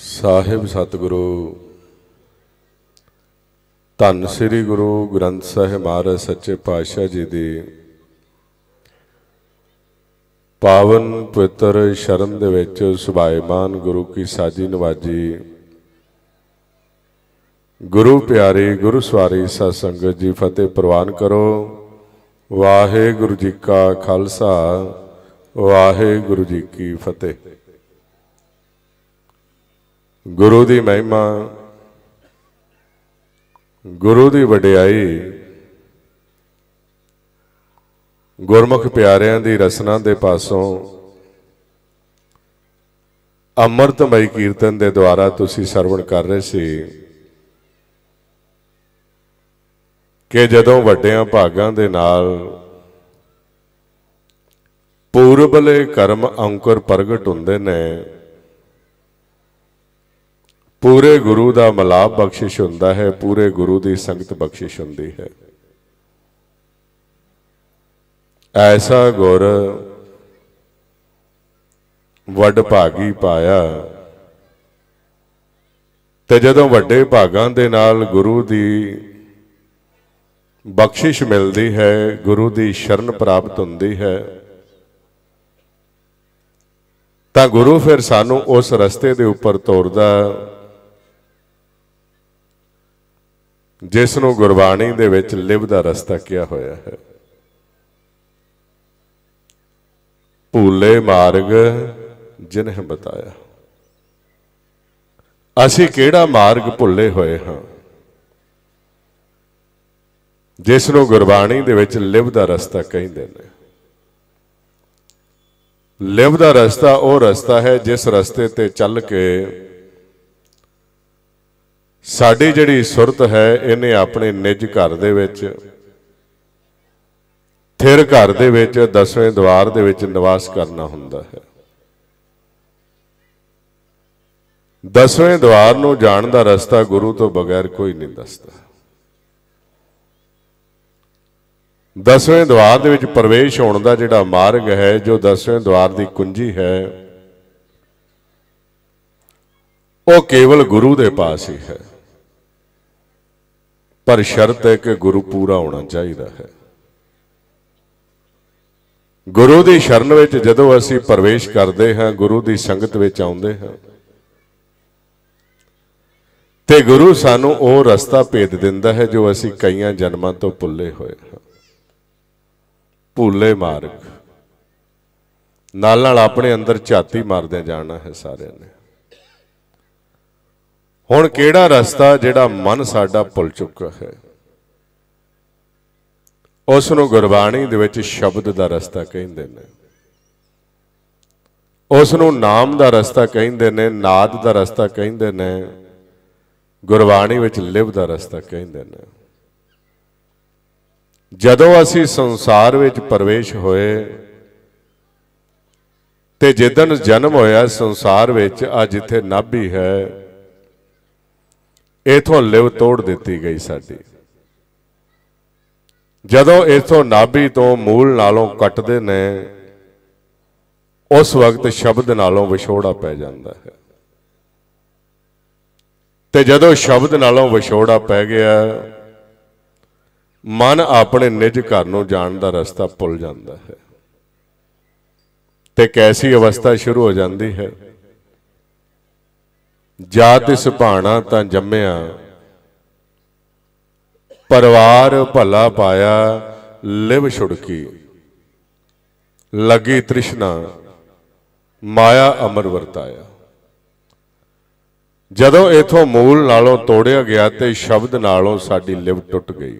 ਸਾਹਿਬ ਸਤਿਗੁਰੂ ਧੰਨ ਸ੍ਰੀ ਗੁਰੂ ਗ੍ਰੰਥ ਸਾਹਿਬ ਮਹਾਰਾਜ ਸੱਚੇ ਪਾਤਸ਼ਾਹ ਜੀ ਦੇ ਪਾਵਨ ਪਵਿੱਤਰ ਸ਼ਰਨ ਦੇ ਵਿੱਚ ਸੁਭਾਈਮਾਨ ਗੁਰੂ ਕੀ ਸਾਜੀ ਨਵਾਜੀ ਗੁਰੂ ਪਿਆਰੇ ਗੁਰੂ ਸਵਾਰੀ ਸਤ ਸੰਗਤ ਜੀ ਫਤਿਹ ਪ੍ਰਵਾਨ ਕਰੋ ਵਾਹਿਗੁਰੂ ਜੀ ਕਾ ਖਾਲਸਾ ਵਾਹਿਗੁਰੂ ਜੀ ਕੀ ਫਤਿਹ ਗੁਰੂ ਦੀ ਮਹਿਮਾ ਗੁਰੂ ਦੀ ਵਡਿਆਈ ਗੁਰਮੁਖ ਪਿਆਰਿਆਂ ਦੀ ਰਸਨਾ ਦੇ ਪਾਸੋਂ ਅਮਰਤਮਈ ਕੀਰਤਨ ਦੇ ਦੁਆਰਾ ਤੁਸੀਂ ਸਰਵਣ ਕਰ ਰਹੇ ਸੀ ਕਿ ਜਦੋਂ ਵੱਡਿਆਂ ਭਾਗਾਂ ਦੇ ਨਾਲ ਪੂਰਬਲੇ ਕਰਮ ਅੰਕੁਰ ਪ੍ਰਗਟ ਹੁੰਦੇ ਨੇ ਪੂਰੇ ਗੁਰੂ ਦਾ ਮਲਾਬ ਬਖਸ਼ਿਸ਼ ਹੁੰਦਾ ਹੈ ਪੂਰੇ ਗੁਰੂ ਦੀ ਸੰਗਤ ਬਖਸ਼ਿਸ਼ ਹੁੰਦੀ ਹੈ ਐਸਾ ਗੁਰ ਵੱਡ ਭਾਗੀ ਪਾਇਆ ਤੇ ਜਦੋਂ ਵੱਡੇ ਭਾਗਾਂ ਦੇ ਨਾਲ ਗੁਰੂ ਦੀ ਬਖਸ਼ਿਸ਼ ਮਿਲਦੀ ਹੈ ਗੁਰੂ ਦੀ ਸ਼ਰਨ ਪ੍ਰਾਪਤ ਹੁੰਦੀ ਹੈ ਤਾਂ ਗੁਰੂ ਫਿਰ ਸਾਨੂੰ ਉਸ ਰਸਤੇ ਦੇ ਉੱਪਰ ਤੋਰਦਾ ਜਿਸ ਨੂੰ ਗੁਰਬਾਣੀ ਦੇ ਵਿੱਚ ਲਿਵ ਦਾ ਰਸਤਾ ਕਿਹਾ ਹੋਇਆ ਹੈ ਭੂਲੇ ਮਾਰਗ ਜਿਨਹ ਬਤਾਇਆ ਅਸੀਂ ਕਿਹੜਾ ਮਾਰਗ ਭੁੱਲੇ ਹੋਏ ਹਾਂ ਜਿਸ ਨੂੰ ਗੁਰਬਾਣੀ ਦੇ ਵਿੱਚ ਲਿਵ ਦਾ ਰਸਤਾ ਕਹਿੰਦੇ ਨੇ ਲਿਵ ਦਾ ਰਸਤਾ ਉਹ ਰਸਤਾ ਹੈ ਜਿਸ ਰਸਤੇ ਤੇ ਚੱਲ ਕੇ ਸਾਡੀ ਜਿਹੜੀ ਸੁਰਤ ਹੈ ਇਹਨੇ ਆਪਣੇ ਨਿੱਜ ਘਰ ਦੇ ਵਿੱਚ ਥਿਰ ਘਰ ਦੇ ਵਿੱਚ ਦਸਵੇਂ ਦਵਾਰ ਦੇ ਵਿੱਚ ਨਿਵਾਸ ਕਰਨਾ ਹੁੰਦਾ ਹੈ ਦਸਵੇਂ ਦਵਾਰ ਨੂੰ ਜਾਣ ਦਾ ਰਸਤਾ ਗੁਰੂ ਤੋਂ ਬਗੈਰ ਕੋਈ ਨਹੀਂ ਦੱਸਦਾ ਦਸਵੇਂ ਦਵਾਰ ਦੇ ਵਿੱਚ ਪ੍ਰਵੇਸ਼ ਹੋਣ ਦਾ ਜਿਹੜਾ ਮਾਰਗ ਹੈ ਜੋ ਦਸਵੇਂ ਦਵਾਰ ਦੀ ਕੁੰਜੀ ਹੈ ਉਹ ਕੇਵਲ ਗੁਰੂ ਦੇ ਪਾਸ ਹੀ ਹੈ ਪਰ ਸ਼ਰਤ ਹੈ ਕਿ ਗੁਰੂ ਪੂਰਾ ਹੋਣਾ ਚਾਹੀਦਾ ਹੈ ਗੁਰੂ ਦੀ ਸ਼ਰਨ ਵਿੱਚ ਜਦੋਂ ਅਸੀਂ ਪ੍ਰਵੇਸ਼ ਕਰਦੇ ਹਾਂ ਗੁਰੂ ਦੀ ਸੰਗਤ ਵਿੱਚ ਆਉਂਦੇ ਹਾਂ ਤੇ ਗੁਰੂ ਸਾਨੂੰ ਉਹ ਰਸਤਾ ਭੇਜ ਦਿੰਦਾ ਹੈ ਜੋ ਅਸੀਂ ਕਈਆਂ ਜਨਮਾਂ ਤੋਂ ਭੁੱਲੇ ਹੋਏ ਹਾਂ ਭੁੱਲੇ ਮਾਰਗ ਨਾਲ ਨਾਲ ਆਪਣੇ ਅੰਦਰ ਝਾਤੀ ਮਾਰਦੇ ਜਾਣਾ ਹੈ ਸਾਰਿਆਂ ਨੇ ਹੁਣ ਕਿਹੜਾ ਰਸਤਾ ਜਿਹੜਾ ਮਨ ਸਾਡਾ ਭੁੱਲ ਚੁੱਕਾ ਹੈ ਉਸ ਨੂੰ ਗੁਰਬਾਣੀ ਦੇ ਵਿੱਚ ਸ਼ਬਦ ਦਾ ਰਸਤਾ ਕਹਿੰਦੇ ਨੇ ਉਸ ਨੂੰ ਨਾਮ ਦਾ ਰਸਤਾ ਕਹਿੰਦੇ ਨੇ ਨਾਦ ਦਾ ਰਸਤਾ ਕਹਿੰਦੇ ਨੇ ਗੁਰਬਾਣੀ ਵਿੱਚ ਲਿਵ ਦਾ ਰਸਤਾ ਕਹਿੰਦੇ ਨੇ ਜਦੋਂ ਅਸੀਂ ਸੰਸਾਰ ਵਿੱਚ ਪ੍ਰਵੇਸ਼ ਹੋਏ ਤੇ ਜਿੱਦਨ ਜਨਮ ਹੋਇਆ ਸੰਸਾਰ ਵਿੱਚ ਆ ਜਿੱਥੇ ਨਾਭੀ ਹੈ ਇਥੋਂ ਲਿਵ ਤੋੜ ਦਿੱਤੀ ਗਈ ਸਾਡੀ ਜਦੋਂ ਇਥੋਂ ਨਾਭੀ ਤੋਂ ਮੂਲ ਨਾਲੋਂ ਕੱਟਦੇ ਨੇ ਉਸ ਵਕਤ ਸ਼ਬਦ ਨਾਲੋਂ ਵਿਛੋੜਾ ਪੈ ਜਾਂਦਾ ਹੈ ਤੇ ਜਦੋਂ ਸ਼ਬਦ ਨਾਲੋਂ ਵਿਛੋੜਾ ਪੈ ਗਿਆ ਮਨ ਆਪਣੇ ਨਿਜ ਘਰ ਨੂੰ ਜਾਣ ਦਾ ਰਸਤਾ ਭੁੱਲ ਜਾਂਦਾ ਹੈ ਤੇ ਕੈਸੀ ਅਵਸਥਾ ਸ਼ੁਰੂ ਹੋ ਜਾਂਦੀ ਹੈ ਜਾਤ ਸੁਭਾਣਾ ਤਾਂ ਜੰਮਿਆ ਪਰਿਵਾਰ ਭਲਾ ਪਾਇਆ ਲਿਵ ਛੁੜਕੀ ਲੱਗੀ ਤ੍ਰਿਸ਼ਨਾ ਮਾਇਆ ਅਮਰ ਵਰਤਾਇਆ ਜਦੋਂ ਇਥੋਂ ਮੂਲ ਨਾਲੋਂ ਤੋੜਿਆ ਗਿਆ ਤੇ ਸ਼ਬਦ ਨਾਲੋਂ ਸਾਡੀ ਲਿਵ ਟੁੱਟ ਗਈ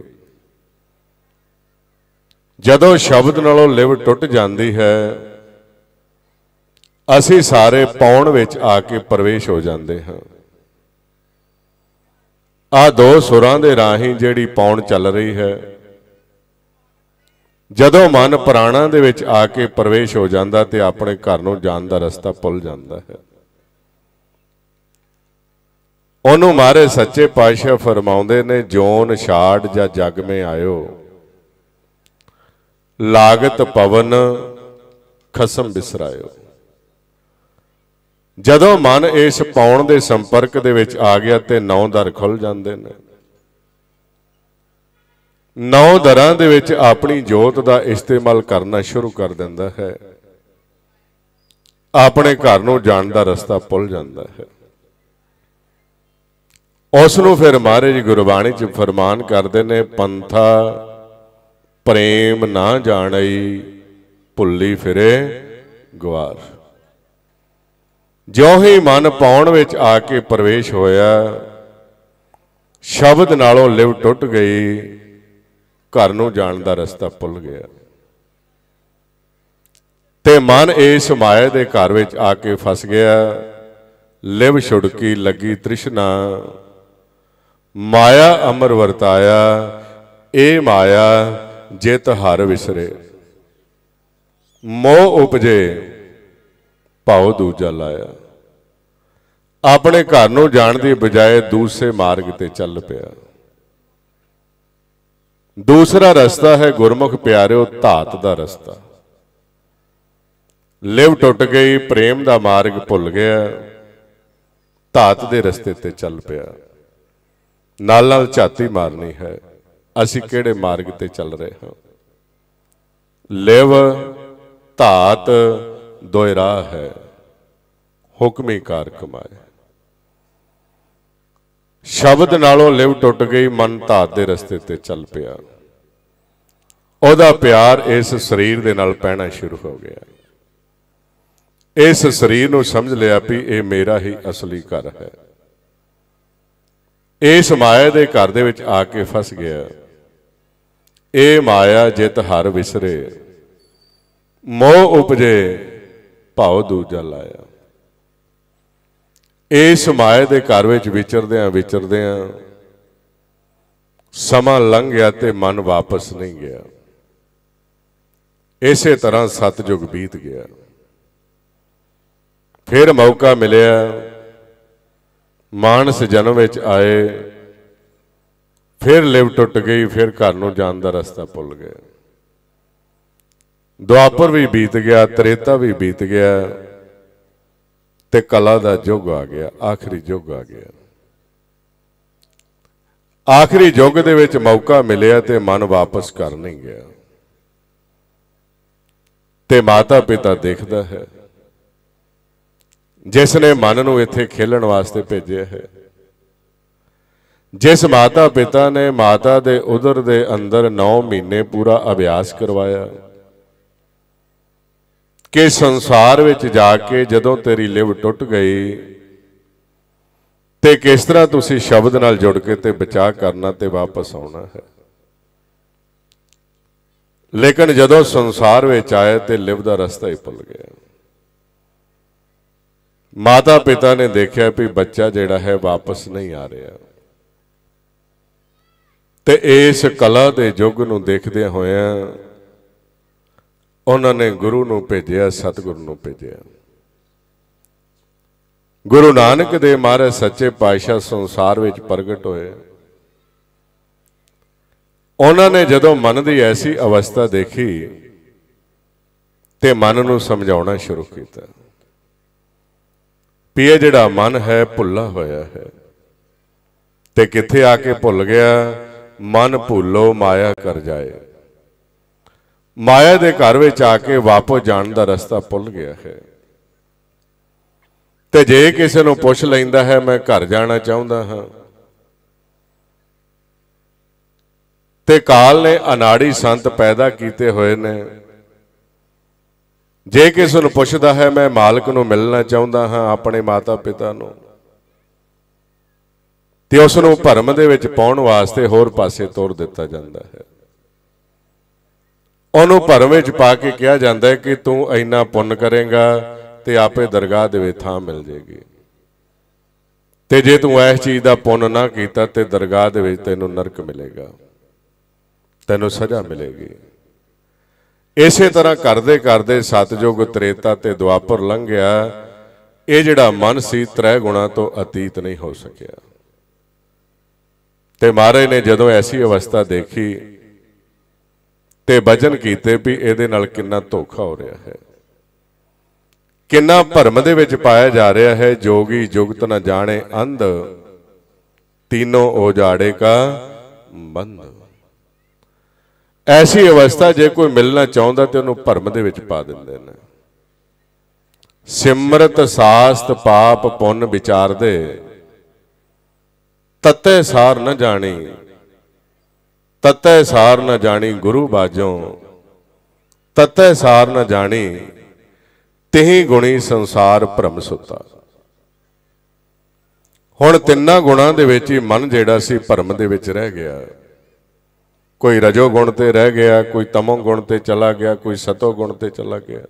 ਜਦੋਂ ਸ਼ਬਦ ਨਾਲੋਂ ਲਿਵ ਟੁੱਟ ਜਾਂਦੀ ਹੈ ਅਸੀਂ ਸਾਰੇ ਪੌਣ ਵਿੱਚ ਆ ਕੇ ਪ੍ਰਵੇਸ਼ ਹੋ ਜਾਂਦੇ ਹਾਂ ਆ ਦੋ ਸੁਰਾਂ ਦੇ ਰਾਹੀਂ ਜਿਹੜੀ ਪੌਣ ਚੱਲ ਰਹੀ ਹੈ ਜਦੋਂ ਮਨ ਪ੍ਰਾਣਾ ਦੇ ਵਿੱਚ ਆ ਕੇ ਪ੍ਰਵੇਸ਼ ਹੋ ਜਾਂਦਾ ਤੇ ਆਪਣੇ ਘਰ ਨੂੰ ਜਾਣ ਦਾ ਰਸਤਾ ਪੁੱਲ ਜਾਂਦਾ ਹੈ ਉਹਨੂੰ ਮਾਰੇ ਸੱਚੇ ਪਾਤਸ਼ਾਹ ਫਰਮਾਉਂਦੇ ਨੇ ਜੋਨ ਛਾੜ ਜਾਂ ਜਗ ਮੇ ਆਇਓ ਲਾਗਤ ਪਵਨ ਖਸਮ ਬਿਸਰਾਇਓ ਜਦੋਂ ਮਨ ਇਸ ਪੌਣ ਦੇ ਸੰਪਰਕ ਦੇ ਵਿੱਚ ਆ ਗਿਆ ਤੇ ਨੌ ਦਰ ਖੁੱਲ ਜਾਂਦੇ ਨੇ ਨੌ ਦਰਾਂ ਦੇ ਵਿੱਚ ਆਪਣੀ ਜੋਤ ਦਾ ਇਸਤੇਮਾਲ ਕਰਨਾ ਸ਼ੁਰੂ ਕਰ ਦਿੰਦਾ ਹੈ ਆਪਣੇ ਘਰ ਨੂੰ ਜਾਣ ਦਾ ਰਸਤਾ ਪੁੱਲ ਜਾਂਦਾ ਹੈ ਉਸ ਨੂੰ ਫਿਰ ਮਹਾਰਾਜ ਗੁਰਬਾਣੀ ਚ ਫਰਮਾਨ ਕਰਦੇ ਨੇ ਪੰਥਾ ਪ੍ਰੇਮ ਨਾ ਜਾਣਈ ਭੁੱਲੀ ਫਿਰੇ ਗਵਾਰ ਜਿਉਂ ਹੀ ਮਨ ਪਾਉਣ ਵਿੱਚ ਆ ਕੇ ਪ੍ਰਵੇਸ਼ ਹੋਇਆ ਸ਼ਬਦ ਨਾਲੋਂ ਲਿਵ ਟੁੱਟ ਗਈ ਘਰ ਨੂੰ ਜਾਣ ਦਾ ਰਸਤਾ ਭੁੱਲ ਗਿਆ ਤੇ ਮਨ ਇਸ ਮਾਇਆ ਦੇ ਘਰ ਵਿੱਚ ਆ ਕੇ ਫਸ ਗਿਆ ਲਿਵ ਛੁੜਕੀ ਲੱਗੀ ਤ੍ਰਿਸ਼ਨਾ ਮਾਇਆ ਅਮਰ ਵਰਤਾਇਆ ਇਹ ਮਾਇਆ ਜਿਤ ਹਰ ਵਿਸਰੇ ਮੋਹ ਉਪਜੇ ਭਾਉ ਦੂਜਾ ਲਾਇਆ ਆਪਣੇ ਘਰ ਨੂੰ ਜਾਣ ਦੀ ਬਜਾਏ ਦੂਸਰੇ ਮਾਰਗ ਤੇ ਚੱਲ ਪਿਆ ਦੂਸਰਾ ਰਸਤਾ ਹੈ ਗੁਰਮੁਖ ਪਿਆਰਿਓ ਧਾਤ ਦਾ ਰਸਤਾ ਲਿਵ ਟੁੱਟ ਗਈ ਪ੍ਰੇਮ ਦਾ ਮਾਰਗ ਭੁੱਲ ਗਿਆ ਧਾਤ ਦੇ ਰਸਤੇ ਤੇ ਚੱਲ ਪਿਆ ਨਾਲ ਨਾਲ ਝਾਤੀ ਮਾਰਨੀ ਹੈ ਅਸੀਂ ਕਿਹੜੇ ਮਾਰਗ ਤੇ ਚੱਲ ਰਹੇ ਹਾਂ ਲਿਵ ਧਾਤ ਦੋਇ ਰਾਹ ਹੈ ਹੁਕਮੇ ਕਾਰ ਕਮਾਏ ਸ਼ਬਦ ਨਾਲੋਂ ਲਿਵ ਟੁੱਟ ਗਈ ਮਨ ਧਾਤ ਦੇ ਰਸਤੇ ਤੇ ਚੱਲ ਪਿਆ ਉਹਦਾ ਪਿਆਰ ਇਸ ਸਰੀਰ ਦੇ ਨਾਲ ਪੈਣਾ ਸ਼ੁਰੂ ਹੋ ਗਿਆ ਇਸ ਸਰੀਰ ਨੂੰ ਸਮਝ ਲਿਆ ਵੀ ਇਹ ਮੇਰਾ ਹੀ ਅਸਲੀ ਘਰ ਹੈ ਇਸ ਮਾਇਆ ਦੇ ਘਰ ਦੇ ਵਿੱਚ ਆ ਕੇ ਫਸ ਗਿਆ ਇਹ ਮਾਇਆ ਜਿਤ ਹਰ ਵਿਸਰੇ ਮੋਹ ਉਪਜੇ ਭਾਉ ਦੂਜਾ ਲਾਇਆ ਇਸ ਮਾਇ ਦੇ ਘਰ ਵਿੱਚ ਵਿਚਰਦੇ ਆ ਵਿਚਰਦੇ ਆ ਸਮਾਂ ਲੰਘ ਗਿਆ ਤੇ ਮਨ ਵਾਪਸ ਨਹੀਂ ਗਿਆ ਇਸੇ ਤਰ੍ਹਾਂ ਸਤਜੁਗ ਬੀਤ ਗਿਆ ਫਿਰ ਮੌਕਾ ਮਿਲਿਆ ਮਾਨਸ ਜਨਮ ਵਿੱਚ ਆਏ ਫਿਰ ਲਿਵ ਟੁੱਟ ਗਈ ਫਿਰ ਘਰ ਨੂੰ ਜਾਣ ਦਾ ਰਸਤਾ ਭੁੱਲ ਗਿਆ ਦੁਆਪਰ ਵੀ ਬੀਤ ਗਿਆ ਤ੍ਰੇਤਾ ਵੀ ਬੀਤ ਗਿਆ ਤੇ ਕਲਾ ਦਾ ਯੁੱਗ ਆ ਗਿਆ ਆਖਰੀ ਯੁੱਗ ਆ ਗਿਆ ਆਖਰੀ ਯੁੱਗ ਦੇ ਵਿੱਚ ਮੌਕਾ ਮਿਲਿਆ ਤੇ ਮਨ ਵਾਪਸ ਕਰ ਨਹੀਂ ਗਿਆ ਤੇ ਮਾਤਾ ਪਿਤਾ ਦੇਖਦਾ ਹੈ ਜਿਸ ਨੇ ਮਨ ਨੂੰ ਇੱਥੇ ਖੇਲਣ ਵਾਸਤੇ ਭੇਜਿਆ ਹੈ ਜਿਸ ਮਾਤਾ ਪਿਤਾ ਨੇ ਮਾਤਾ ਦੇ ਉਦਰ ਦੇ ਅੰਦਰ 9 ਮਹੀਨੇ ਪੂਰਾ ਅਭਿਆਸ ਕਰਵਾਇਆ ਕਿ ਸੰਸਾਰ ਵਿੱਚ ਜਾ ਕੇ ਜਦੋਂ ਤੇਰੀ ਲਿਵ ਟੁੱਟ ਗਈ ਤੇ ਕਿਸ ਤਰ੍ਹਾਂ ਤੁਸੀਂ ਸ਼ਬਦ ਨਾਲ ਜੁੜ ਕੇ ਤੇ ਬਚਾਅ ਕਰਨਾ ਤੇ ਵਾਪਸ ਆਉਣਾ ਹੈ ਲੇਕਿਨ ਜਦੋਂ ਸੰਸਾਰ ਵਿੱਚ ਆਏ ਤੇ ਲਿਵ ਦਾ ਰਸਤਾ ਹੀ ਭੁੱਲ ਗਿਆ ਮਾਤਾ ਪਿਤਾ ਨੇ ਦੇਖਿਆ ਵੀ ਬੱਚਾ ਜਿਹੜਾ ਹੈ ਵਾਪਸ ਨਹੀਂ ਆ ਰਿਹਾ ਤੇ ਇਸ ਕਲਾ ਦੇ ਯੁੱਗ ਨੂੰ ਦੇਖਦੇ ਹੋਇਆਂ ਉਹਨਾਂ ਨੇ ਗੁਰੂ ਨੂੰ ਭੇਜਿਆ ਸਤਿਗੁਰੂ ਨੂੰ ਭੇਜਿਆ ਗੁਰੂ ਨਾਨਕ ਦੇ ਮਹਾਰਾਜ ਸੱਚੇ ਪਾਤਸ਼ਾਹ ਸੰਸਾਰ ਵਿੱਚ ਪ੍ਰਗਟ ਹੋਏ ਉਹਨਾਂ ਨੇ ਜਦੋਂ ਮਨ ਦੀ ਐਸੀ ਅਵਸਥਾ ਦੇਖੀ ਤੇ ਮਨ ਨੂੰ ਸਮਝਾਉਣਾ ਸ਼ੁਰੂ ਕੀਤਾ ਪੀ ਇਹ ਜਿਹੜਾ ਮਨ ਹੈ ਭੁੱਲਾ ਹੋਇਆ ਹੈ ਤੇ ਕਿੱਥੇ ਆ ਕੇ ਭੁੱਲ ਗਿਆ ਮਨ ਭੁੱਲੋ ਮਾਇਆ ਕਰ ਜਾਏ ਮਾਇਆ ਦੇ ਘਰ ਵਿੱਚ ਆ ਕੇ ਵਾਪਸ ਜਾਣ ਦਾ ਰਸਤਾ ਭੁੱਲ ਗਿਆ ਹੈ ਤੇ ਜੇ ਕਿਸੇ ਨੂੰ ਪੁੱਛ ਲੈਂਦਾ ਹੈ ਮੈਂ ਘਰ ਜਾਣਾ ਚਾਹੁੰਦਾ ਹਾਂ ਤੇ ਕਾਲ ਨੇ ਅਨਾੜੀ ਸੰਤ ਪੈਦਾ ਕੀਤੇ ਹੋਏ ਨੇ ਜੇ ਕਿਸੇ ਨੂੰ ਪੁੱਛਦਾ ਹੈ ਮੈਂ ਮਾਲਕ ਨੂੰ ਮਿਲਣਾ ਚਾਹੁੰਦਾ ਹਾਂ ਆਪਣੇ ਮਾਤਾ ਪਿਤਾ ਨੂੰ ਤੇ ਉਸ ਨੂੰ ਭਰਮ ਦੇ ਵਿੱਚ ਪਾਉਣ ਵਾਸਤੇ ਹੋਰ ਪਾਸੇ ਤੋਰ ਦਿੱਤਾ ਜਾਂਦਾ ਹੈ ਉਹਨੂੰ ਭਰਮ ਵਿੱਚ ਪਾ ਕੇ ਕਿਹਾ ਜਾਂਦਾ ਹੈ ਕਿ ਤੂੰ ਇੰਨਾ ਪੁੰਨ ਕਰੇਗਾ ਤੇ ਆਪੇ ਦਰਗਾਹ ਦੇ ਵਿੱਚ ਥਾਂ ਮਿਲ ਜੇਗੀ ਤੇ ਜੇ ਤੂੰ ਇਸ ਚੀਜ਼ ਦਾ ਪੁੰਨ ਨਾ ਕੀਤਾ ਤੇ ਦਰਗਾਹ ਦੇ ਵਿੱਚ ਤੈਨੂੰ ਨਰਕ ਮਿਲੇਗਾ ਤੈਨੂੰ ਸਜ਼ਾ ਮਿਲੇਗੀ ਇਸੇ ਤਰ੍ਹਾਂ ਕਰਦੇ ਕਰਦੇ ਸਤਜੁਗ ਤ੍ਰੇਤਾ ਤੇ ਦੁਆਪਰ ਲੰਘਿਆ ਇਹ ਜਿਹੜਾ ਮਨ ਸੀ ਤ੍ਰੈ ਗੁਣਾ ਤੋਂ ਅਤੀਤ ਨਹੀਂ ਹੋ ਸਕਿਆ ਤੇ ਮਹਾਰਾਜ ਨੇ ਜਦੋਂ ਐਸੀ ਅਵਸਥਾ ਦੇਖੀ ਤੇ ਵਜਨ ਕੀਤੇ ਵੀ ਇਹਦੇ ਨਾਲ ਕਿੰਨਾ ਧੋਖਾ ਹੋ ਰਿਹਾ ਹੈ ਕਿੰਨਾ ਭਰਮ ਦੇ ਵਿੱਚ ਪਾਇਆ ਜਾ ਰਿਹਾ ਹੈ ਜੋਗੀ ਜੁਗਤ ਨਾ ਜਾਣੇ ਅੰਧ ਤੀਨੋਂ ਉਜਾੜੇ ਕਾ ਬੰਦ ਐਸੀ ਅਵਸਥਾ ਜੇ ਕੋਈ ਮਿਲਣਾ ਚਾਹੁੰਦਾ ਤੇ ਉਹਨੂੰ ਭਰਮ ਦੇ ਵਿੱਚ ਪਾ ਦਿੰਦੇ ਨੇ ਸਿਮਰਤ ਸਾਸਤ ਪਾਪ ਪੁੰਨ ਵਿਚਾਰਦੇ ਤਤੇ ਸਾਰ ਨ ਜਾਣੀ ਤਤੈ ਸਾਰ ਨ ਜਾਣੀ ਗੁਰੂ ਬਾਜੋਂ ਤਤੈ ਸਾਰ ਨ ਜਾਣੀ ਤਹੀ ਗੁਣੀ ਸੰਸਾਰ ਭ੍ਰਮ ਸੁਤਾ ਹੁਣ ਤਿੰਨਾਂ ਗੁਣਾਂ ਦੇ ਵਿੱਚ ਹੀ ਮਨ ਜਿਹੜਾ ਸੀ ਭ੍ਰਮ ਦੇ ਵਿੱਚ ਰਹਿ ਗਿਆ ਕੋਈ ਰਜੋ ਗੁਣ ਤੇ ਰਹਿ ਗਿਆ ਕੋਈ ਤਮੋ ਗੁਣ ਤੇ ਚਲਾ ਗਿਆ ਕੋਈ ਸਤੋ ਗੁਣ ਤੇ ਚਲਾ ਗਿਆ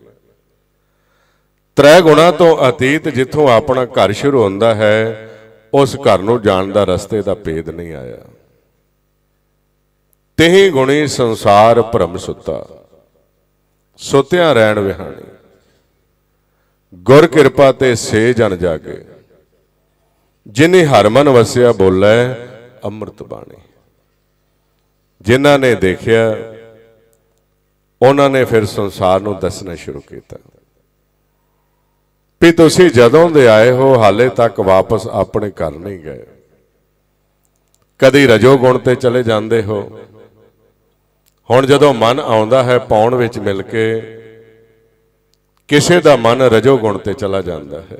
ਤ੍ਰੈ ਗੁਣਾ ਤੋਂ ਅਤੀਤ ਜਿੱਥੋਂ ਆਪਣਾ ਘਰ ਸ਼ੁਰੂ ਹੁੰਦਾ ਹੈ ਉਸ ਘਰ ਨੂੰ ਜਾਣ ਦਾ ਰਸਤੇ ਦਾ ਭੇਦ ਨਹੀਂ ਆਇਆ ਤੇਹ ਗੁਣੀ ਸੰਸਾਰ ਭ੍ਰਮ ਸੁੱਤਾ ਸੁਤਿਆਂ ਰਹਿਣ ਵਿਹਾਣੀ ਗੁਰ ਕਿਰਪਾ ਤੇ ਸੇ ਜਨ ਜਾਗੇ ਜਿਨੇ ਹਰਮਨ ਵਸਿਆ ਬੋਲੇ ਅੰਮ੍ਰਿਤ ਬਾਣੀ ਜਿਨ੍ਹਾਂ ਨੇ ਦੇਖਿਆ ਉਹਨਾਂ ਨੇ ਫਿਰ ਸੰਸਾਰ ਨੂੰ ਦੱਸਣਾ ਸ਼ੁਰੂ ਕੀਤਾ ਵੀ ਤੁਸੀਂ ਜਦੋਂ ਦੇ ਆਏ ਹੋ ਹਾਲੇ ਤੱਕ ਵਾਪਸ ਆਪਣੇ ਘਰ ਨਹੀਂ ਗਏ ਕਦੀ ਰਜੋ ਗੁਣ ਤੇ ਚਲੇ ਜਾਂਦੇ ਹੋ ਹੁਣ ਜਦੋਂ ਮਨ ਆਉਂਦਾ ਹੈ ਪੌਣ ਵਿੱਚ ਮਿਲ ਕੇ ਕਿਸੇ ਦਾ ਮਨ ਰਜੋ ਗੁਣ ਤੇ ਚਲਾ ਜਾਂਦਾ ਹੈ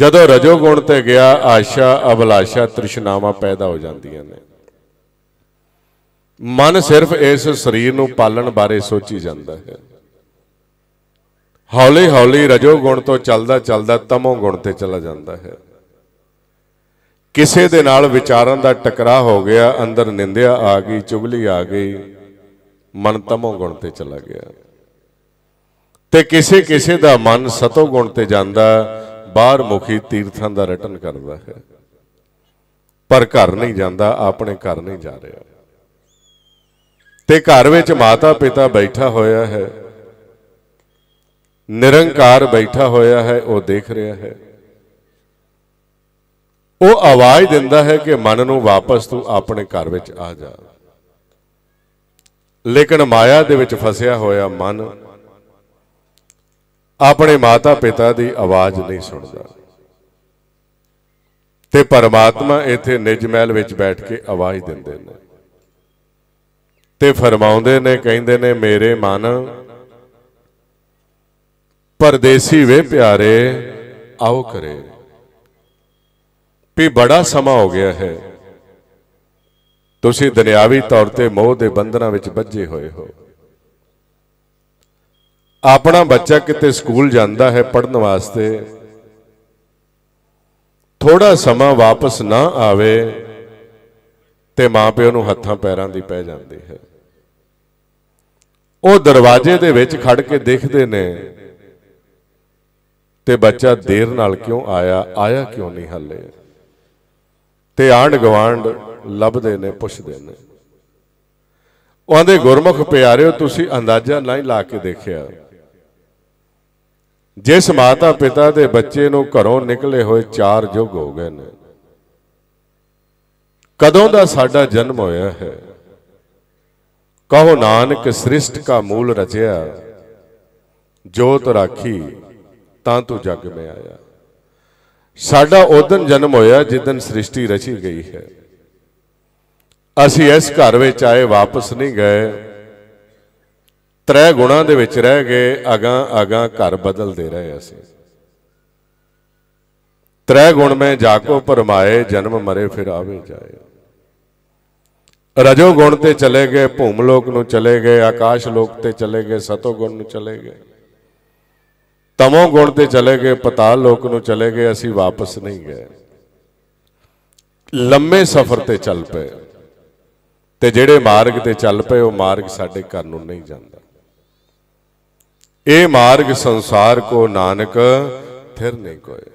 ਜਦੋਂ ਰਜੋ ਗੁਣ ਤੇ ਗਿਆ ਆਸ਼ਾ ਅਬਲਾਸ਼ਾ ਤ੍ਰਿਸ਼ਨਾਵਾਂ ਪੈਦਾ ਹੋ ਜਾਂਦੀਆਂ ਨੇ ਮਨ ਸਿਰਫ ਇਸ ਸਰੀਰ ਨੂੰ ਪਾਲਣ ਬਾਰੇ ਸੋਚੀ ਜਾਂਦਾ ਹੈ ਹੌਲੀ ਹੌਲੀ ਰਜੋ ਗੁਣ ਤੋਂ ਚੱਲਦਾ ਚੱਲਦਾ ਤਮੋ ਗੁਣ ਤੇ ਚਲਾ ਜਾਂਦਾ ਹੈ ਕਿਸੇ ਦੇ ਨਾਲ ਵਿਚਾਰਾਂ ਦਾ ਟਕਰਾ ਹੋ ਗਿਆ ਅੰਦਰ ਨਿੰਦਿਆ ਆ ਗਈ ਚੁਗਲੀ ਆ ਗਈ ਮਨ ਤਮੋ ਗੁਣ ਤੇ ਚਲਾ ਗਿਆ ਤੇ ਕਿਸੇ ਕਿਸੇ ਦਾ ਮਨ ਸਤੋ ਗੁਣ ਤੇ ਜਾਂਦਾ ਬਾਹਰ ਮੁਖੀ ਤੀਰਥਾਂ ਦਾ ਰਟਨ ਕਰਦਾ ਹੈ ਪਰ ਘਰ ਨਹੀਂ ਜਾਂਦਾ ਆਪਣੇ ਘਰ ਨਹੀਂ ਜਾ ਰਿਹਾ ਤੇ ਘਰ ਵਿੱਚ ਮਾਤਾ ਪਿਤਾ ਬੈਠਾ ਹੋਇਆ ਹੈ ਨਿਰੰਕਾਰ ਬੈਠਾ ਹੋਇਆ ਹੈ ਉਹ ਦੇਖ ਰਿਹਾ ਹੈ ਉਹ ਆਵਾਜ਼ ਦਿੰਦਾ ਹੈ ਕਿ ਮਨ ਨੂੰ ਵਾਪਸ ਤੂੰ ਆਪਣੇ ਘਰ ਵਿੱਚ ਆ ਜਾ ਲੇਕਿਨ ਮਾਇਆ ਦੇ ਵਿੱਚ ਫਸਿਆ ਹੋਇਆ ਮਨ ਆਪਣੇ ਮਾਤਾ ਪਿਤਾ ਦੀ ਆਵਾਜ਼ ਨਹੀਂ ਸੁਣਦਾ ਤੇ ਪਰਮਾਤਮਾ ਇੱਥੇ ਨਿਜ ਮਹਿਲ ਵਿੱਚ ਬੈਠ ਕੇ ਆਵਾਜ਼ ਦਿੰਦੇ ਨੇ ਤੇ ਫਰਮਾਉਂਦੇ ਨੇ ਕਹਿੰਦੇ ਨੇ ਮੇਰੇ ਮਨ ਪਰਦੇਸੀ ਵੇ ਪਿਆਰੇ ਆਓ ਕਰੇ ਵੀ ਬੜਾ ਸਮਾਂ ਹੋ ਗਿਆ ਹੈ ਤੁਸੀਂ ਦੁਨਿਆਵੀ ਤੌਰ ਤੇ ਮੋਹ ਦੇ ਬੰਧਨਾਂ ਵਿੱਚ ਬੱਝੇ ਹੋਏ ਹੋ ਆਪਣਾ ਬੱਚਾ ਕਿਤੇ ਸਕੂਲ ਜਾਂਦਾ ਹੈ ਪੜਨ ਵਾਸਤੇ ਥੋੜਾ ਸਮਾਂ ਵਾਪਸ ਨਾ ਆਵੇ ਤੇ ਮਾਪਿਓ ਨੂੰ ਹੱਥਾਂ ਪੈਰਾਂ ਦੀ ਪੈ ਜਾਂਦੀ ਹੈ ਉਹ ਦਰਵਾਜ਼ੇ ਦੇ ਵਿੱਚ ਖੜ ਕੇ ਦੇਖਦੇ ਨੇ ਤੇ ਬੱਚਾ ਦੇਰ ਨਾਲ ਕਿਉਂ ਆਇਆ ਆਇਆ ਕਿਉਂ ਨਹੀਂ ਹੱਲੇ ਤੇ ਆਂਡ ਗਵਾਂਡ ਲੱਭਦੇ ਨੇ ਪੁੱਛਦੇ ਨੇ ਉਹਦੇ ਗੁਰਮੁਖ ਪਿਆਰਿਓ ਤੁਸੀਂ ਅੰਦਾਜ਼ਾ ਨਹੀਂ ਲਾ ਕੇ ਦੇਖਿਆ ਜਿਸ ਮਾਤਾ ਪਿਤਾ ਦੇ ਬੱਚੇ ਨੂੰ ਘਰੋਂ ਨਿਕਲੇ ਹੋਏ ਚਾਰ ਯੁੱਗ ਹੋ ਗਏ ਨੇ ਕਦੋਂ ਦਾ ਸਾਡਾ ਜਨਮ ਹੋਇਆ ਹੈ ਕਹੋ ਨਾਨਕ ਸ੍ਰਿਸ਼ਟ ਕਾ ਮੂਲ ਰਚਿਆ ਜੋਤ ਰਾਖੀ ਤਾਂ ਤੂੰ ਜਗ ਮੇ ਆਇਆ ਸਾਡਾ ਉਦੋਂ ਜਨਮ ਹੋਇਆ ਜਿੱਦਨ ਸ੍ਰਿਸ਼ਟੀ ਰਚੀ ਗਈ ਹੈ ਅਸੀਂ ਇਸ ਘਰ ਵਿੱਚ ਆਏ ਵਾਪਸ ਨਹੀਂ ਗਏ ਤਰੇ ਗੁਣਾ ਦੇ ਵਿੱਚ ਰਹਿ ਗਏ ਅਗਾ ਅਗਾ ਘਰ ਬਦਲਦੇ ਰਹੇ ਅਸੀਂ ਤਰੇ ਗੁਣ ਮੈਂ ਜਾਕੋ ਪਰਮਾਏ ਜਨਮ ਮਰੇ ਫਿਰ ਆਵੇ ਜਾਏ ਰਜੋ ਗੁਣ ਤੇ ਚਲੇ ਗਏ ਭੂਮ ਲੋਕ ਨੂੰ ਚਲੇ ਗਏ ਆਕਾਸ਼ ਲੋਕ ਤੇ ਚਲੇ ਗਏ ਸਤੋ ਗੁਣ ਨੂੰ ਚਲੇ ਗਏ ਤਮੋ ਗੁਣ ਤੇ ਚਲੇ ਗਏ ਪਤਾਲ ਲੋਕ ਨੂੰ ਚਲੇ ਗਏ ਅਸੀਂ ਵਾਪਸ ਨਹੀਂ ਗਏ ਲੰਮੇ ਸਫ਼ਰ ਤੇ ਚੱਲ ਪਏ ਤੇ ਜਿਹੜੇ ਮਾਰਗ ਤੇ ਚੱਲ ਪਏ ਉਹ ਮਾਰਗ ਸਾਡੇ ਘਰ ਨੂੰ ਨਹੀਂ ਜਾਂਦਾ ਇਹ ਮਾਰਗ ਸੰਸਾਰ ਕੋ ਨਾਨਕ ਥਿਰ ਨਹੀਂ ਕੋਏ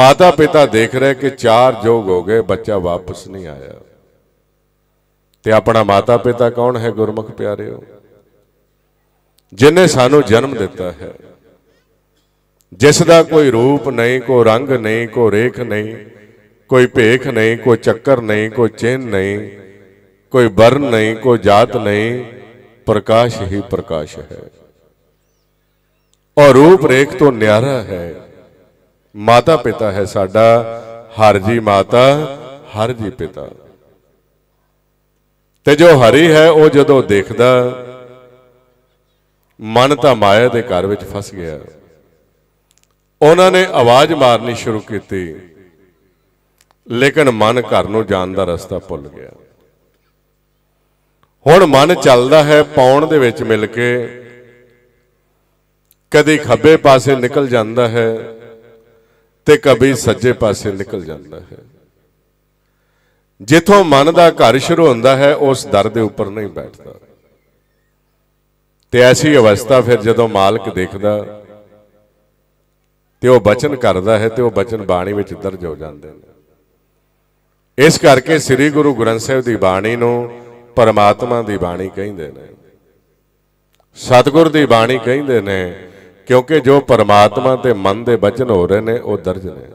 ਮਾਤਾ ਪਿਤਾ ਦੇਖ ਰਹੇ ਕਿ ਚਾਰ ਜੋਗ ਹੋ ਗਏ ਬੱਚਾ ਵਾਪਸ ਨਹੀਂ ਆਇਆ ਤੇ ਆਪਣਾ ਮਾਤਾ ਪਿਤਾ ਕੌਣ ਹੈ ਗੁਰਮੁਖ ਪਿਆਰਿਓ ਜਿਨੇ ਸਾਨੂੰ ਜਨਮ ਦਿੱਤਾ ਹੈ ਜਿਸ ਦਾ ਕੋਈ ਰੂਪ ਨਹੀਂ ਕੋ ਰੰਗ ਨਹੀਂ ਕੋ ਰੇਖ ਨਹੀਂ ਕੋਈ ਭੇਖ ਨਹੀਂ ਕੋ ਚੱਕਰ ਨਹੀਂ ਕੋ ਚਿੰਨ ਨਹੀਂ ਕੋਈ ਵਰਨ ਨਹੀਂ ਕੋ ਜਾਤ ਨਹੀਂ ਪ੍ਰਕਾਸ਼ ਹੀ ਪ੍ਰਕਾਸ਼ ਹੈ ਔਰ ਰੂਪ ਰੇਖ ਤੋਂ ਨਿਆਰਾ ਹੈ ਮਾਤਾ ਪਿਤਾ ਹੈ ਸਾਡਾ ਹਰ ਜੀ ਮਾਤਾ ਹਰ ਜੀ ਪਿਤਾ ਤੇ ਜੋ ਹਰੀ ਹੈ ਉਹ ਜਦੋਂ ਦੇਖਦਾ ਮਨ ਤਾਂ ਮਾਇਆ ਦੇ ਘਰ ਵਿੱਚ ਫਸ ਗਿਆ ਉਹਨਾਂ ਨੇ ਆਵਾਜ਼ ਮਾਰਨੀ ਸ਼ੁਰੂ ਕੀਤੀ ਲੇਕਿਨ ਮਨ ਘਰ ਨੂੰ ਜਾਣ ਦਾ ਰਸਤਾ ਭੁੱਲ ਗਿਆ ਹੁਣ ਮਨ ਚੱਲਦਾ ਹੈ ਪੌਣ ਦੇ ਵਿੱਚ ਮਿਲ ਕੇ ਕਦੇ ਖੱਬੇ ਪਾਸੇ ਨਿਕਲ ਜਾਂਦਾ ਹੈ ਤੇ ਕਦੇ ਸੱਜੇ ਪਾਸੇ ਨਿਕਲ ਜਾਂਦਾ ਹੈ ਜਿੱਥੋਂ ਮਨ ਦਾ ਘਰ ਸ਼ੁਰੂ ਹੁੰਦਾ ਹੈ ਉਸ ਦਰ ਦੇ ਉੱਪਰ ਨਹੀਂ ਬੈਠਦਾ ਤੇ ਐਸੀ ਅਵਸਥਾ ਫਿਰ ਜਦੋਂ ਮਾਲਕ ਦੇਖਦਾ ਤੇ ਉਹ ਬਚਨ ਕਰਦਾ ਹੈ ਤੇ ਉਹ ਬਚਨ ਬਾਣੀ ਵਿੱਚ ਦਰਜ ਹੋ ਜਾਂਦੇ ਨੇ ਇਸ ਕਰਕੇ ਸ੍ਰੀ ਗੁਰੂ ਗ੍ਰੰਥ ਸਾਹਿਬ ਦੀ ਬਾਣੀ ਨੂੰ ਪਰਮਾਤਮਾ ਦੀ ਬਾਣੀ ਕਹਿੰਦੇ ਨੇ ਸਤਗੁਰ ਦੀ ਬਾਣੀ ਕਹਿੰਦੇ ਨੇ ਕਿਉਂਕਿ ਜੋ ਪਰਮਾਤਮਾ ਤੇ ਮਨ ਦੇ ਬਚਨ ਹੋ ਰਹੇ ਨੇ ਉਹ ਦਰਜ ਨੇ